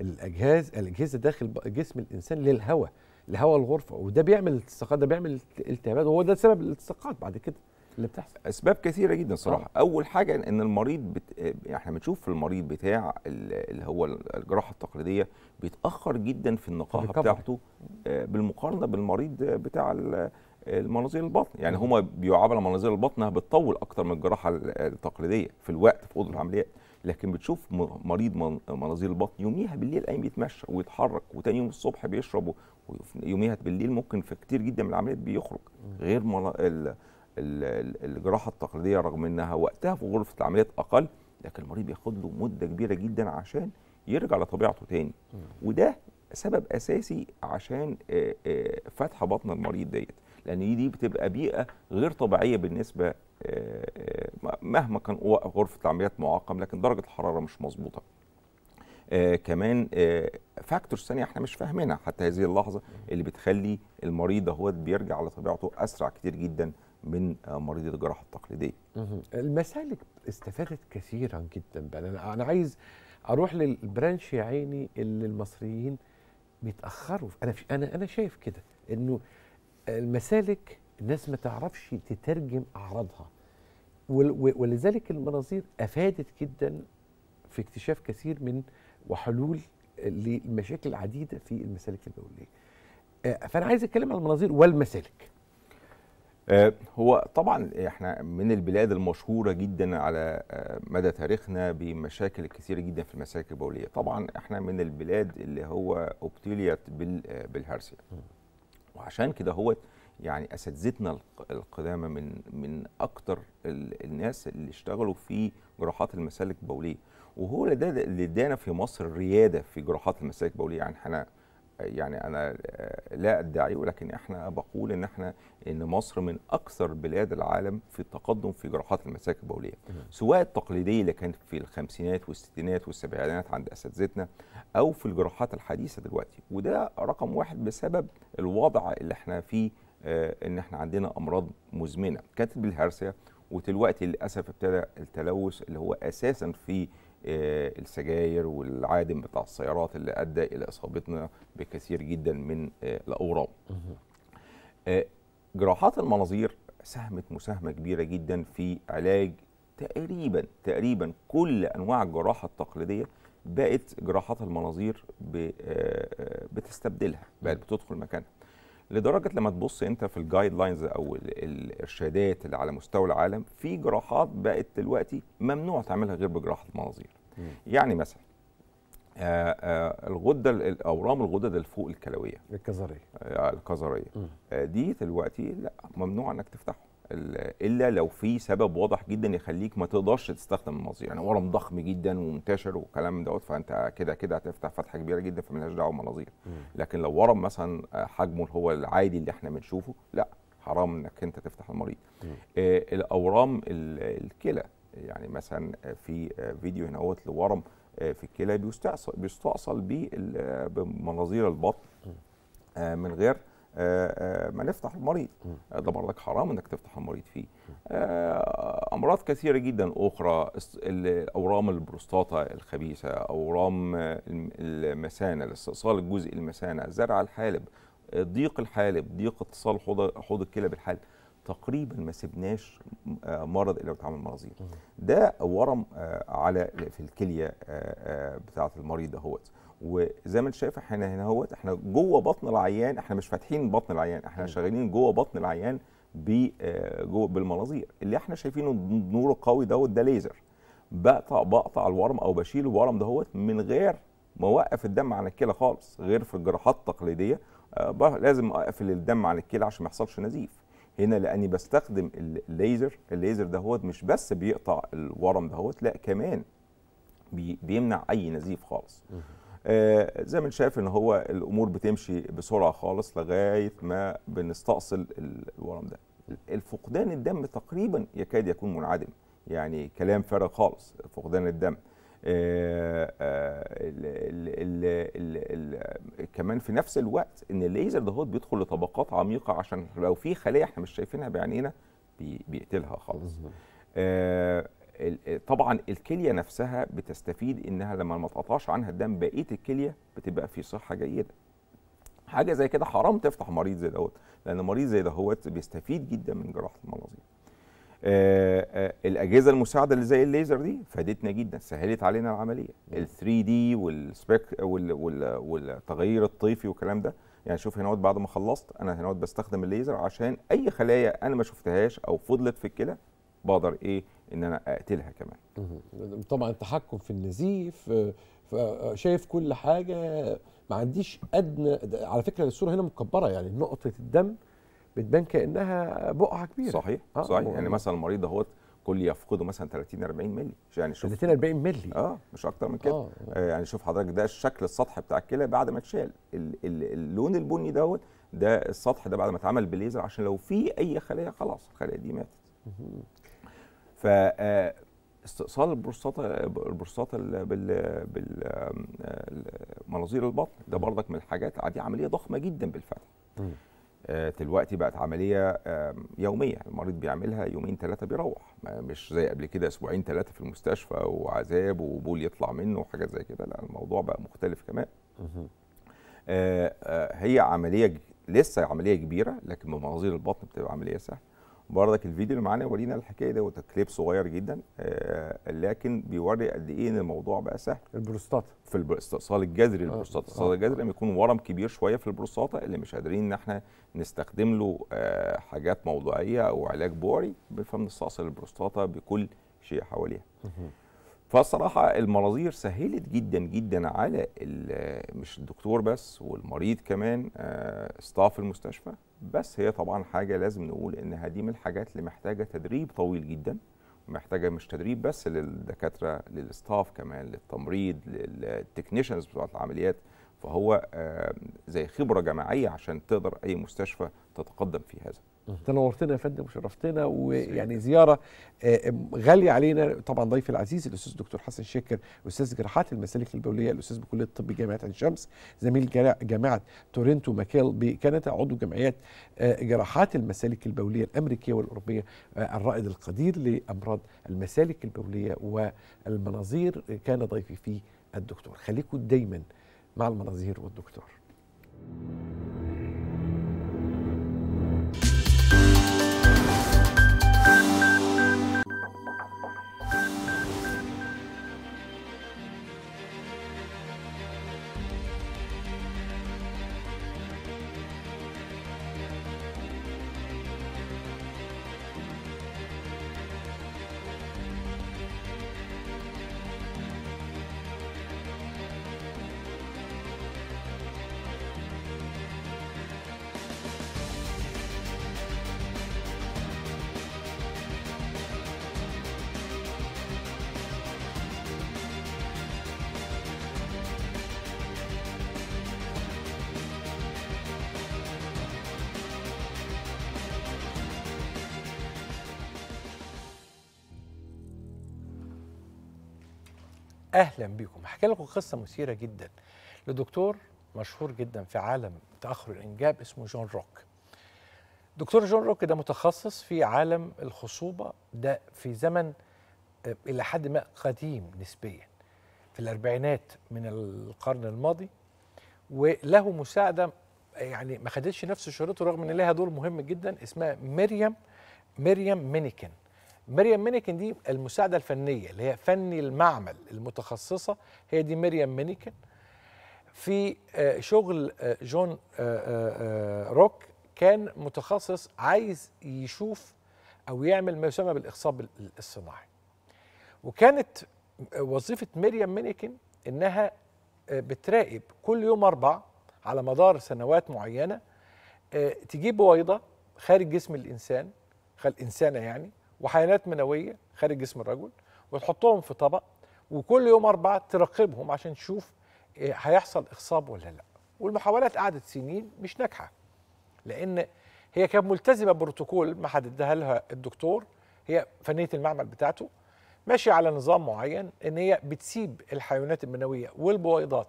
A: الاجهاز الاجهزه داخل جسم الانسان للهواء لهواء الغرفه وده بيعمل التصاقات ده بيعمل التهابات وهو ده سبب الالتصاقات بعد كده
F: اللي بتحصل
G: اسباب كثيره
F: جدا صراحه آه.
G: اول حاجه ان المريض بت... احنا بنشوف في المريض بتاع اللي هو الجراحه التقليديه بيتاخر جدا في النقاهه بالكبر. بتاعته آه، بالمقارنه بالمريض بتاع المناظير البطن يعني هما بيقعوا على مناظير البطن بتطول اكتر من الجراحه التقليديه في الوقت في اوضه العمليات لكن بتشوف مريض مناظير البطن يوميها بالليل قايم بيتمشى ويتحرك وتاني يوم الصبح بيشرب ويوميها بالليل ممكن في كتير جدا من العمليات بيخرج غير الجراحه التقليديه رغم انها وقتها في غرفه العمليات اقل لكن المريض بياخد له مده كبيره جدا عشان يرجع لطبيعته تاني وده سبب اساسي عشان فتح بطن المريض ديت لان دي بتبقى بيئه غير طبيعيه بالنسبه مهما كان غرفه العمليات معقم لكن درجه الحراره مش مظبوطه آه كمان آه فاكتورز ثانيه احنا مش فاهمينها حتى هذه اللحظه اللي بتخلي المريض اهوت بيرجع لطبيعته اسرع كتير جدا من مريض الجراحه التقليديه.
A: المسالك استفادت كثيرا جدا بقى انا انا عايز اروح للبرانش يا عيني اللي المصريين بيتاخروا انا انا انا شايف كده انه المسالك الناس ما تعرفش تترجم اعراضها ولذلك المناظير افادت جدا في اكتشاف كثير من وحلول لمشاكل عديده في المسالك البوليه. فانا عايز اتكلم عن المناظير
G: والمسالك. آه، هو طبعا احنا من البلاد المشهوره جدا على آه، مدى تاريخنا بمشاكل كثيره جدا في المساكل البوليه طبعا احنا من البلاد اللي هو ابتليت آه، بالهرسيا وعشان كده هو يعني اساتذتنا القدامى من من اكثر الناس اللي اشتغلوا في جراحات المسالك البوليه وهو ده اللي ادانا في مصر الرياده في جراحات المسالك البوليه يعني احنا يعني انا آه، لا ادعي ولكن احنا بقول ان احنا ان مصر من اكثر بلاد العالم في التقدم في جراحات المساك البوليه سواء التقليديه اللي كانت في الخمسينات والستينات والسبعينات عند اساتذتنا او في الجراحات الحديثه دلوقتي وده رقم واحد بسبب الوضع اللي احنا فيه آه، ان احنا عندنا امراض مزمنه كانت بالهرسيا ودلوقتي للاسف ابتدى التلوث اللي هو اساسا في آه، السجاير والعادم بتاع السيارات اللي ادى الى اصابتنا بكثير جدا من آه، الاورام. آه، جراحات المناظير ساهمت مساهمه كبيره جدا في علاج تقريبا تقريبا كل انواع الجراحه التقليديه بقت جراحات المناظير بتستبدلها بقت بتدخل مكانها لدرجه لما تبص انت في الجايد لاينز او الارشادات اللي على مستوى العالم في جراحات بقت دلوقتي ممنوع تعملها غير بجراحه المناظير يعني مثلا آآ آه، آآ آه، الغده اورام الغدد الفوق الكلويه الكظريه آه، الكظريه دي دلوقتي لا ممنوع انك تفتحها الا لو في سبب واضح جدا يخليك ما تقدرش تستخدم النظير يعني ورم ضخم جدا ومنتشر والكلام دوت فانت كده كده هتفتح فتحه كبيره جدا فمالهاش دعوه بالمناظير لكن لو ورم مثلا حجمه اللي هو العادي اللي احنا بنشوفه لا حرام انك انت تفتح المريض آه الاورام الكلى يعني مثلا في فيديو هنا اهوت لورم آه، في الكلى بيستأصل بيستأصل بمناظير البطن آه، من غير آه، آه، ما نفتح المريض آه، ده برضك حرام انك تفتح المريض فيه امراض كثيره جدا اخرى اورام البروستاتا الخبيثه اورام المثانه الاستئصال الجزء المثانه زرع الحالب ضيق الحالب ضيق اتصال حوض الكلى بالحالب تقريبا ما سبناش مرض الا بتعمل مناظير ده ورم على في الكليه بتاعه المريض دهوت وزي ما انت شايف احنا هنا اهوت احنا جوه بطن العيان احنا مش فاتحين بطن العيان احنا شغالين جوه بطن العيان آه، جوه بالمناظير اللي احنا شايفينه النور القوي دوت ده ليزر بقطع بقطع الورم او بشيل الورم دهوت من غير ما اوقف الدم عن الكلى خالص غير في الجراحات التقليديه آه لازم اقفل الدم عن الكلى عشان ما يحصلش نزيف هنا لاني بستخدم الليزر الليزر دهوت مش بس بيقطع الورم دهوت لا كمان بي بيمنع اي نزيف خالص آه، زي ما انت شايف ان هو الامور بتمشي بسرعه خالص لغايه ما بنستأصل الورم ده الفقدان الدم تقريبا يكاد يكون منعدم يعني كلام فارغ خالص فقدان الدم آه آه ال ال ال كمان في نفس الوقت ان الليزر ده بيدخل لطبقات عميقه عشان لو في خليه احنا مش شايفينها بعينينا بيقتلها خالص طبعا الكليه نفسها بتستفيد انها لما ما تقطعش عنها الدم بقيه الكليه بتبقى في صحه جيده حاجه زي كده حرام تفتح مريض زي دوت لان مريض زي دهوت بيستفيد جدا من جراحه المناظير آه، آه، الاجهزه المساعده اللي زي الليزر دي فادتنا جدا سهلت علينا العمليه ال 3 دي والسبيك والتغيير الطيفي والكلام ده يعني شوف هنا بعد ما خلصت انا هنا بستخدم الليزر عشان اي خلايا انا ما شفتهاش او فضلت في الكلى بقدر ايه ان انا اقتلها كمان
A: طبعا التحكم في النزيف آه، آه، شايف كل حاجه ما عنديش ادنى على فكره الصوره هنا مكبره يعني نقطه الدم
G: بتبان كانها بقعه كبيره صحيح آه صحيح يعني مثلا المريض دهوت كل يفقده مثلا 30 40 مللي يعني شوف 30 40 مللي اه مش اكتر من كده آه. آه. يعني شوف حضرتك ده الشكل السطح بتاع الكلى بعد ما اتشال اللون البني دوت ده السطح ده بعد ما اتعمل بليزر عشان لو في اي خليه خلاص الخليه دي ماتت ف آه، استئصال البروستاتا البروستاتا بالمناظير آه، البطن ده برضك من الحاجات دي عمليه ضخمه جدا بالفعل آه، دلوقتي بقت عمليه يوميه المريض بيعملها يومين ثلاثه بيروح مش زي قبل كده اسبوعين ثلاثه في المستشفى وعذاب وبول يطلع منه وحاجات زي كده لا الموضوع بقى مختلف كمان هي عمليه لسه عمليه كبيره لكن بمناظير البطن بتبقى عمليه سهله بردك الفيديو اللي معانا ورينا الحكايه دوت كليب صغير جدا آه، لكن بيوري قد ايه ان الموضوع بقى سهل البروستاتا في استئصال الجذر آه، البروستاتا استئصال آه، الجذري لما يكون ورم كبير شويه في البروستاتا اللي مش قادرين ان احنا نستخدم له حاجات موضوعيه او علاج بوري فبنستأصل البروستاتا بكل شيء حواليها فالصراحه المناظير سهلت جدا جدا على مش الدكتور بس والمريض كمان ستاف آه، المستشفى بس هي طبعا حاجه لازم نقول انها دي من الحاجات اللي محتاجه تدريب طويل جدا محتاجه مش تدريب بس للدكاتره للاستاف كمان للتمريض للتكنيشنز بتوع العمليات فهو آه، زي خبره جماعيه عشان تقدر اي مستشفى تتقدم في هذا
A: تنورتنا يا فندم وشرفتنا ويعني زياره آه، آه، غاليه علينا طبعا ضيفي العزيز الاستاذ دكتور حسن شاكر استاذ جراحات المسالك البوليه الاستاذ بكليه الطب جامعه عين شمس زميل جامعه تورنتو ماكيل بكندا عضو جمعيات آه، جراحات المسالك البوليه الامريكيه والاوروبيه الرائد القدير لامراض المسالك البوليه والمناظير كان ضيفي فيه الدكتور خليكم دايما مع المناظير والدكتور اهلا بيكم هحكي لكم قصه مثيره جدا لدكتور مشهور جدا في عالم تاخر الانجاب اسمه جون روك دكتور جون روك ده متخصص في عالم الخصوبه ده في زمن آه، الى حد ما قديم نسبيا في الاربعينات من القرن الماضي وله مساعده يعني ما خدتش نفس شروطه رغم ان لها دور مهم جدا اسمها مريم مريم مينيكن مريم مينيكن دي المساعدة الفنية اللي هي فني المعمل المتخصصة هي دي مريم مينيكن في آه، شغل آه، جون آه، روك كان متخصص عايز يشوف أو يعمل ما يسمى بالإخصاب الصناعي وكانت وظيفة مريم مينيكن إنها بتراقب كل يوم أربع على مدار سنوات معينة تجيب بويضة خارج جسم الإنسان الإنسانة يعني وحيوانات منويه خارج جسم الرجل وتحطهم في طبق وكل يوم اربعه تراقبهم عشان تشوف آه، هيحصل اخصاب ولا لا والمحاولات قعدت سنين مش ناجحه لان هي كانت ملتزمه بروتوكول ما حددها لها الدكتور هي فنيه المعمل بتاعته ماشيه على نظام معين ان هي بتسيب الحيوانات المنويه والبويضات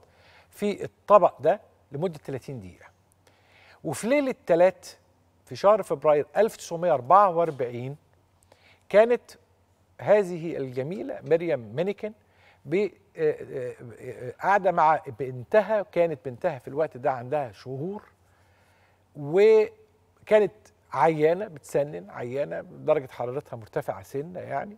A: في الطبق ده لمده 30 دقيقه وفي ليله الثلاث في شهر فبراير 1944 كانت هذه الجميله مريم مينيكن آه، آه، قاعده مع بنتها كانت بنتها في الوقت ده عندها شهور وكانت عيانه بتسنن عيانه درجه حرارتها مرتفعه سنه يعني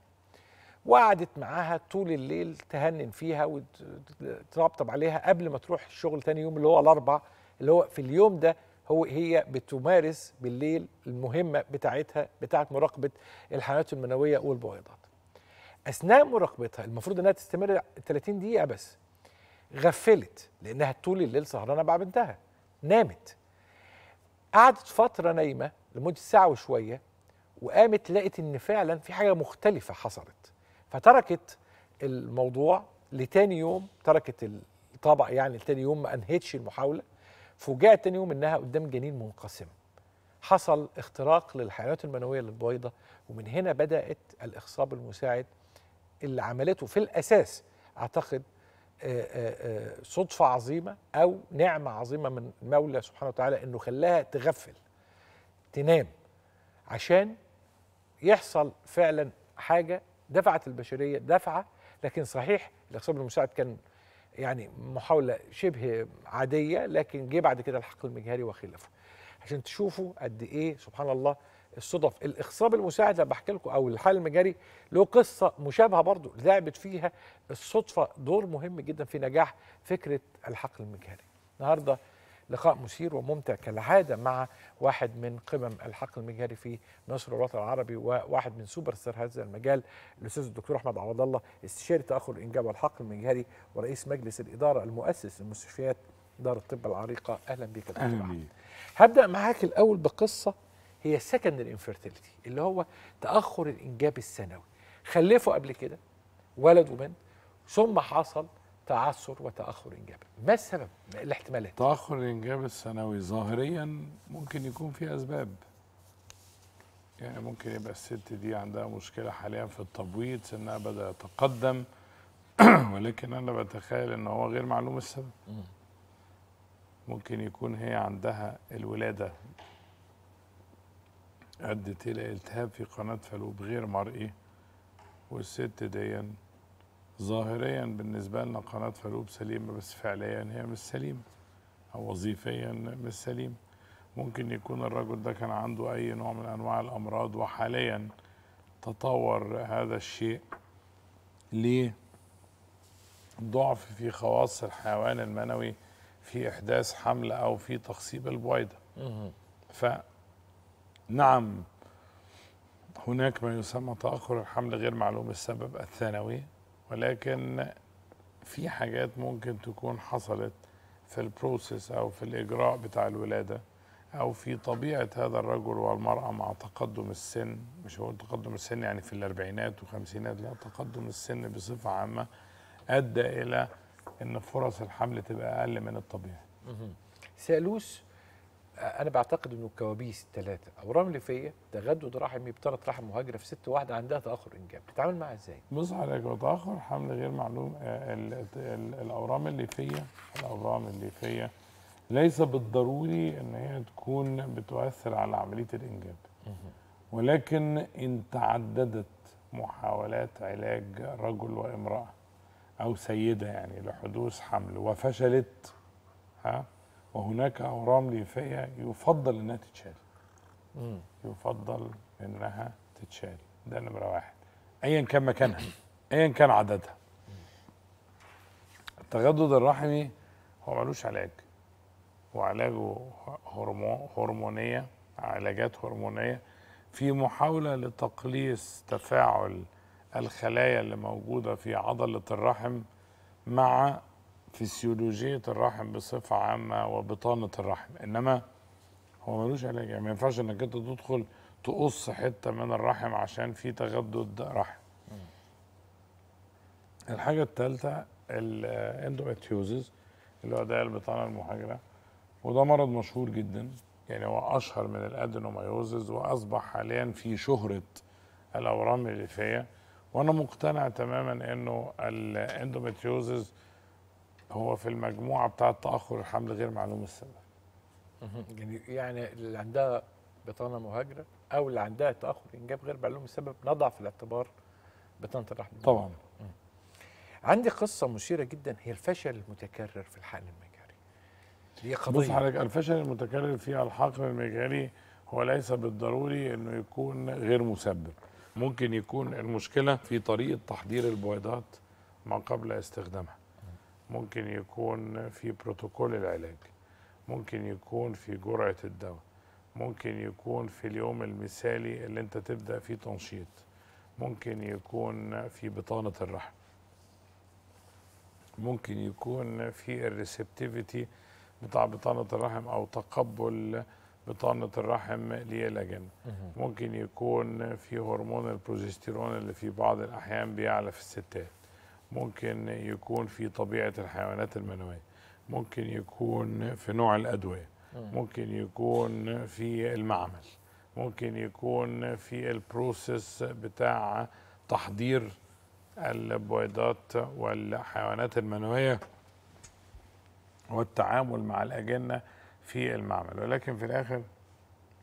A: وقعدت معاها طول الليل تهنن فيها وتطبطب عليها قبل ما تروح الشغل تاني يوم اللي هو الاربع اللي هو في اليوم ده هو هي بتمارس بالليل المهمه بتاعتها بتاعت مراقبه الحيوانات المنويه والبويضات. اثناء مراقبتها المفروض انها تستمر 30 دقيقه بس. غفلت لانها طول الليل سهرانه مع بنتها. نامت. قعدت فتره نايمه لمده ساعه وشويه وقامت لقت ان فعلا في حاجه مختلفه حصلت. فتركت الموضوع لتاني يوم تركت الطبق يعني لتاني يوم ما انهتش المحاوله فوجئت تاني يوم انها قدام جنين منقسم حصل اختراق للحيوانات المنويه للبويضه ومن هنا بدات الاخصاب المساعد اللي عملته في الاساس اعتقد آه، آه، آه، صدفه عظيمه او نعمه عظيمه من المولى سبحانه وتعالى انه خلاها تغفل تنام عشان يحصل فعلا حاجه دفعت البشريه دفعه لكن صحيح الاخصاب المساعد كان يعني محاولة شبه عادية لكن جه بعد كده الحقل المجهري وخلافه عشان تشوفوا قد إيه سبحان الله الصدف الاخصاب المساعد اللي بحكي لكم او الحال المجاري له قصه مشابهه برضه لعبت فيها الصدفه دور مهم جدا في نجاح فكره الحقل المجهري النهارده لقاء مثير وممتع كالعادة مع واحد من قمم الحقل المجهري في مصر والوطن العربي وواحد من سوبر ستار هذا المجال الأستاذ الدكتور أحمد عوض الله استشاري تأخر الإنجاب والحقل المجهري ورئيس مجلس الإدارة المؤسس للمستشفيات دار الطب العريقة أهلا بك دكتور أحمد هبدأ معاك الأول بقصة هي سكندري انفيرتيليتي اللي هو تأخر الإنجاب السنوي خلفوا قبل كده ولد وبنت ثم حصل تعثر وتاخر انجاب
H: ما السبب الاحتمالات تاخر الانجاب الثانوي ظاهريا ممكن يكون في اسباب يعني ممكن يبقى الست دي عندها مشكله حاليا في التبويض سنها بدا يتقدم ولكن انا بتخيل ان هو غير معلوم السبب ممكن يكون هي عندها الولاده ادت الى التهاب في قناه فالوب غير مرئي والست دي ظاهريا بالنسبة لنا قناة فاروق سليمة بس فعليا هي مش سليمة أو وظيفيا مش سليمة ممكن يكون الرجل ده كان عنده أي نوع من أنواع الأمراض وحاليا تطور هذا الشيء لضعف في خواص الحيوان المنوي في إحداث حمل أو في تخصيب البويضة فنعم هناك ما يسمى تأخر الحمل غير معلوم السبب الثانوي ولكن في حاجات ممكن تكون حصلت في البروسيس او في الاجراء بتاع الولاده او في طبيعه هذا الرجل والمراه مع تقدم السن مش هو تقدم السن يعني في الاربعينات وخمسينات لا تقدم السن بصفه عامه ادى الى ان فرص الحمل تبقى اقل من الطبيعي.
A: سالوس انا بعتقد انه الكوابيس الثلاثه او رمل فيا تغدد رحمي بثلاث رحم مهاجره في ست واحده عندها تاخر انجاب تتعامل معاها ازاي؟
H: بص حضرتك تاخر حمل غير معلوم آه، الاورام الليفيه الاورام الليفيه ليس بالضروري ان هي تكون بتؤثر على عمليه الانجاب ولكن ان تعددت محاولات علاج رجل وامراه او سيده يعني لحدوث حمل وفشلت ها وهناك اورام ليفيه يفضل انها تتشال يفضل انها تتشال ده نمره واحد ايا كان مكانها ايا كان عددها التجدد الرحمي هو ملوش علاج وعلاجه هرمونيه علاجات هرمونيه في محاوله لتقليص تفاعل الخلايا اللي موجوده في عضله الرحم مع فسيولوجيه الرحم بصفه عامه وبطانه الرحم انما هو ملوش علاج يعني ما ينفعش انك انت تدخل تقص حته من الرحم عشان في تغدد رحم الحاجه الثالثه الاندوميتريوزز اللي هو ده البطانه المهاجرة وده مرض مشهور جدا يعني هو اشهر من الادينومايوزز واصبح حاليا في شهره الاورام الريفيه وانا مقتنع تماما انه الاندوميتريوزز هو في المجموعه بتاع التاخر الحمل غير معلوم السبب
A: يعني-, يعني اللي عندها بطانه مهاجره او اللي عندها تاخر انجاب غير معلوم السبب نضع في الاعتبار بطانه الرحم طبعا عندي قصه مثيره جدا هي الفشل المتكرر في الحقن المجاري
H: دي قضيه بص حضرتك الفشل المتكرر في الحقن المجاري هو ليس بالضروري انه يكون غير مسبب ممكن يكون المشكله في طريقه تحضير البويضات ما قبل استخدامها ممكن يكون في بروتوكول العلاج ممكن يكون في جرعة الدواء ممكن يكون في اليوم المثالي اللي انت تبدأ فيه تنشيط ممكن يكون في بطانة الرحم ممكن يكون في الريسبتيفيتي بتاع بطانة الرحم أو تقبل بطانة الرحم ليلاجين ممكن يكون في هرمون البروجستيرون اللي في بعض الأحيان بيعلى في الستات ممكن يكون في طبيعه الحيوانات المنويه ممكن يكون في نوع الادويه ممكن يكون في المعمل ممكن يكون في البروسيس بتاع تحضير البويضات والحيوانات المنويه والتعامل مع الاجنه في المعمل ولكن في الاخر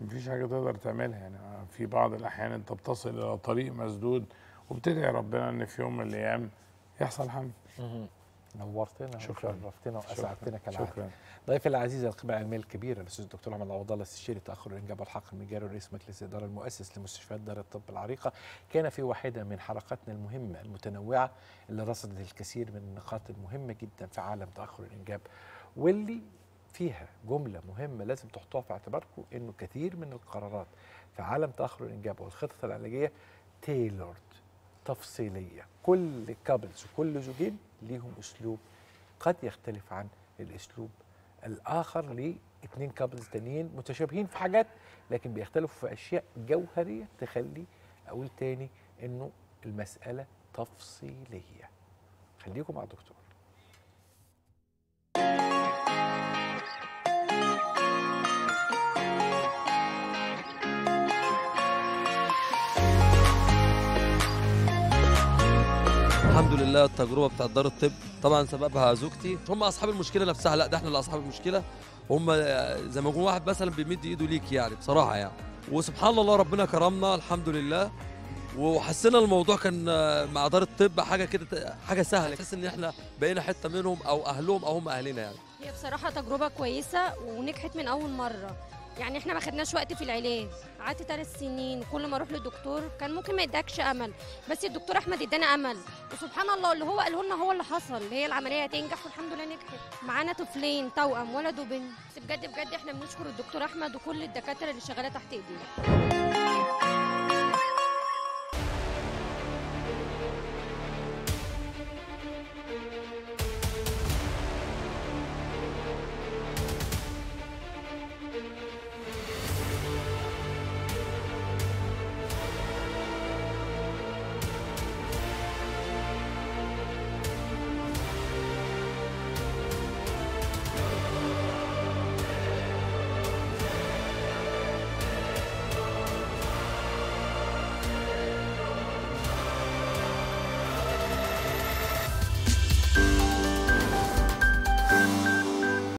H: مفيش حاجه تقدر تعملها يعني في بعض الاحيان انت بتصل الى طريق مسدود وبتدعي ربنا ان في يوم من الايام يحصل حمد نورتنا شكرا شرفتنا واسعدتنا كالعاده شكرا
A: ضيفي العزيز القيمه العلميه الكبيره الاستاذ الدكتور احمد العوض الله استشاري تاخر الانجاب والحق المجاري ورئيس مجلس الاداره المؤسس لمستشفيات دار الطب العريقه كان في واحده من حلقاتنا المهمه المتنوعه اللي رصدت الكثير من النقاط المهمه جدا في عالم تاخر الانجاب واللي فيها جملة مهمة لازم تحطوها في اعتباركم انه كثير من القرارات في عالم تأخر الإنجاب والخطط العلاجية تيلورد تفصيلية كل كابلز وكل زوجين ليهم اسلوب قد يختلف عن الاسلوب الاخر لاثنين كابلز تانيين متشابهين في حاجات لكن بيختلفوا في اشياء جوهريه تخلي اقول تاني انه المساله تفصيليه خليكم مع دكتور
B: لله التجربه بتاعت دار الطب طبعا سببها زوجتي هم اصحاب المشكله نفسها لا ده احنا اللي اصحاب المشكله هم زي ما يكون واحد مثلا بيمد ايده ليك يعني بصراحه يعني وسبحان الله ربنا كرمنا الحمد لله وحسينا الموضوع كان مع دار الطب حاجه كده حاجه سهله تحس ان احنا بقينا حته منهم او اهلهم او هم اهلنا يعني
C: هي بصراحه تجربه كويسه ونجحت من اول مره يعني احنا ما خدناش وقت في العلاج قعدت ثلاث سنين كل ما اروح لدكتور كان ممكن ما يدكش امل بس الدكتور احمد ادانا امل وسبحان الله اللي هو قاله لنا هو اللي حصل اللي هي العمليه هتنجح والحمد لله نجحت معانا طفلين توأم ولد وبنت بجد بجد احنا بنشكر الدكتور احمد وكل الدكاتره اللي شغاله تحت ايدينا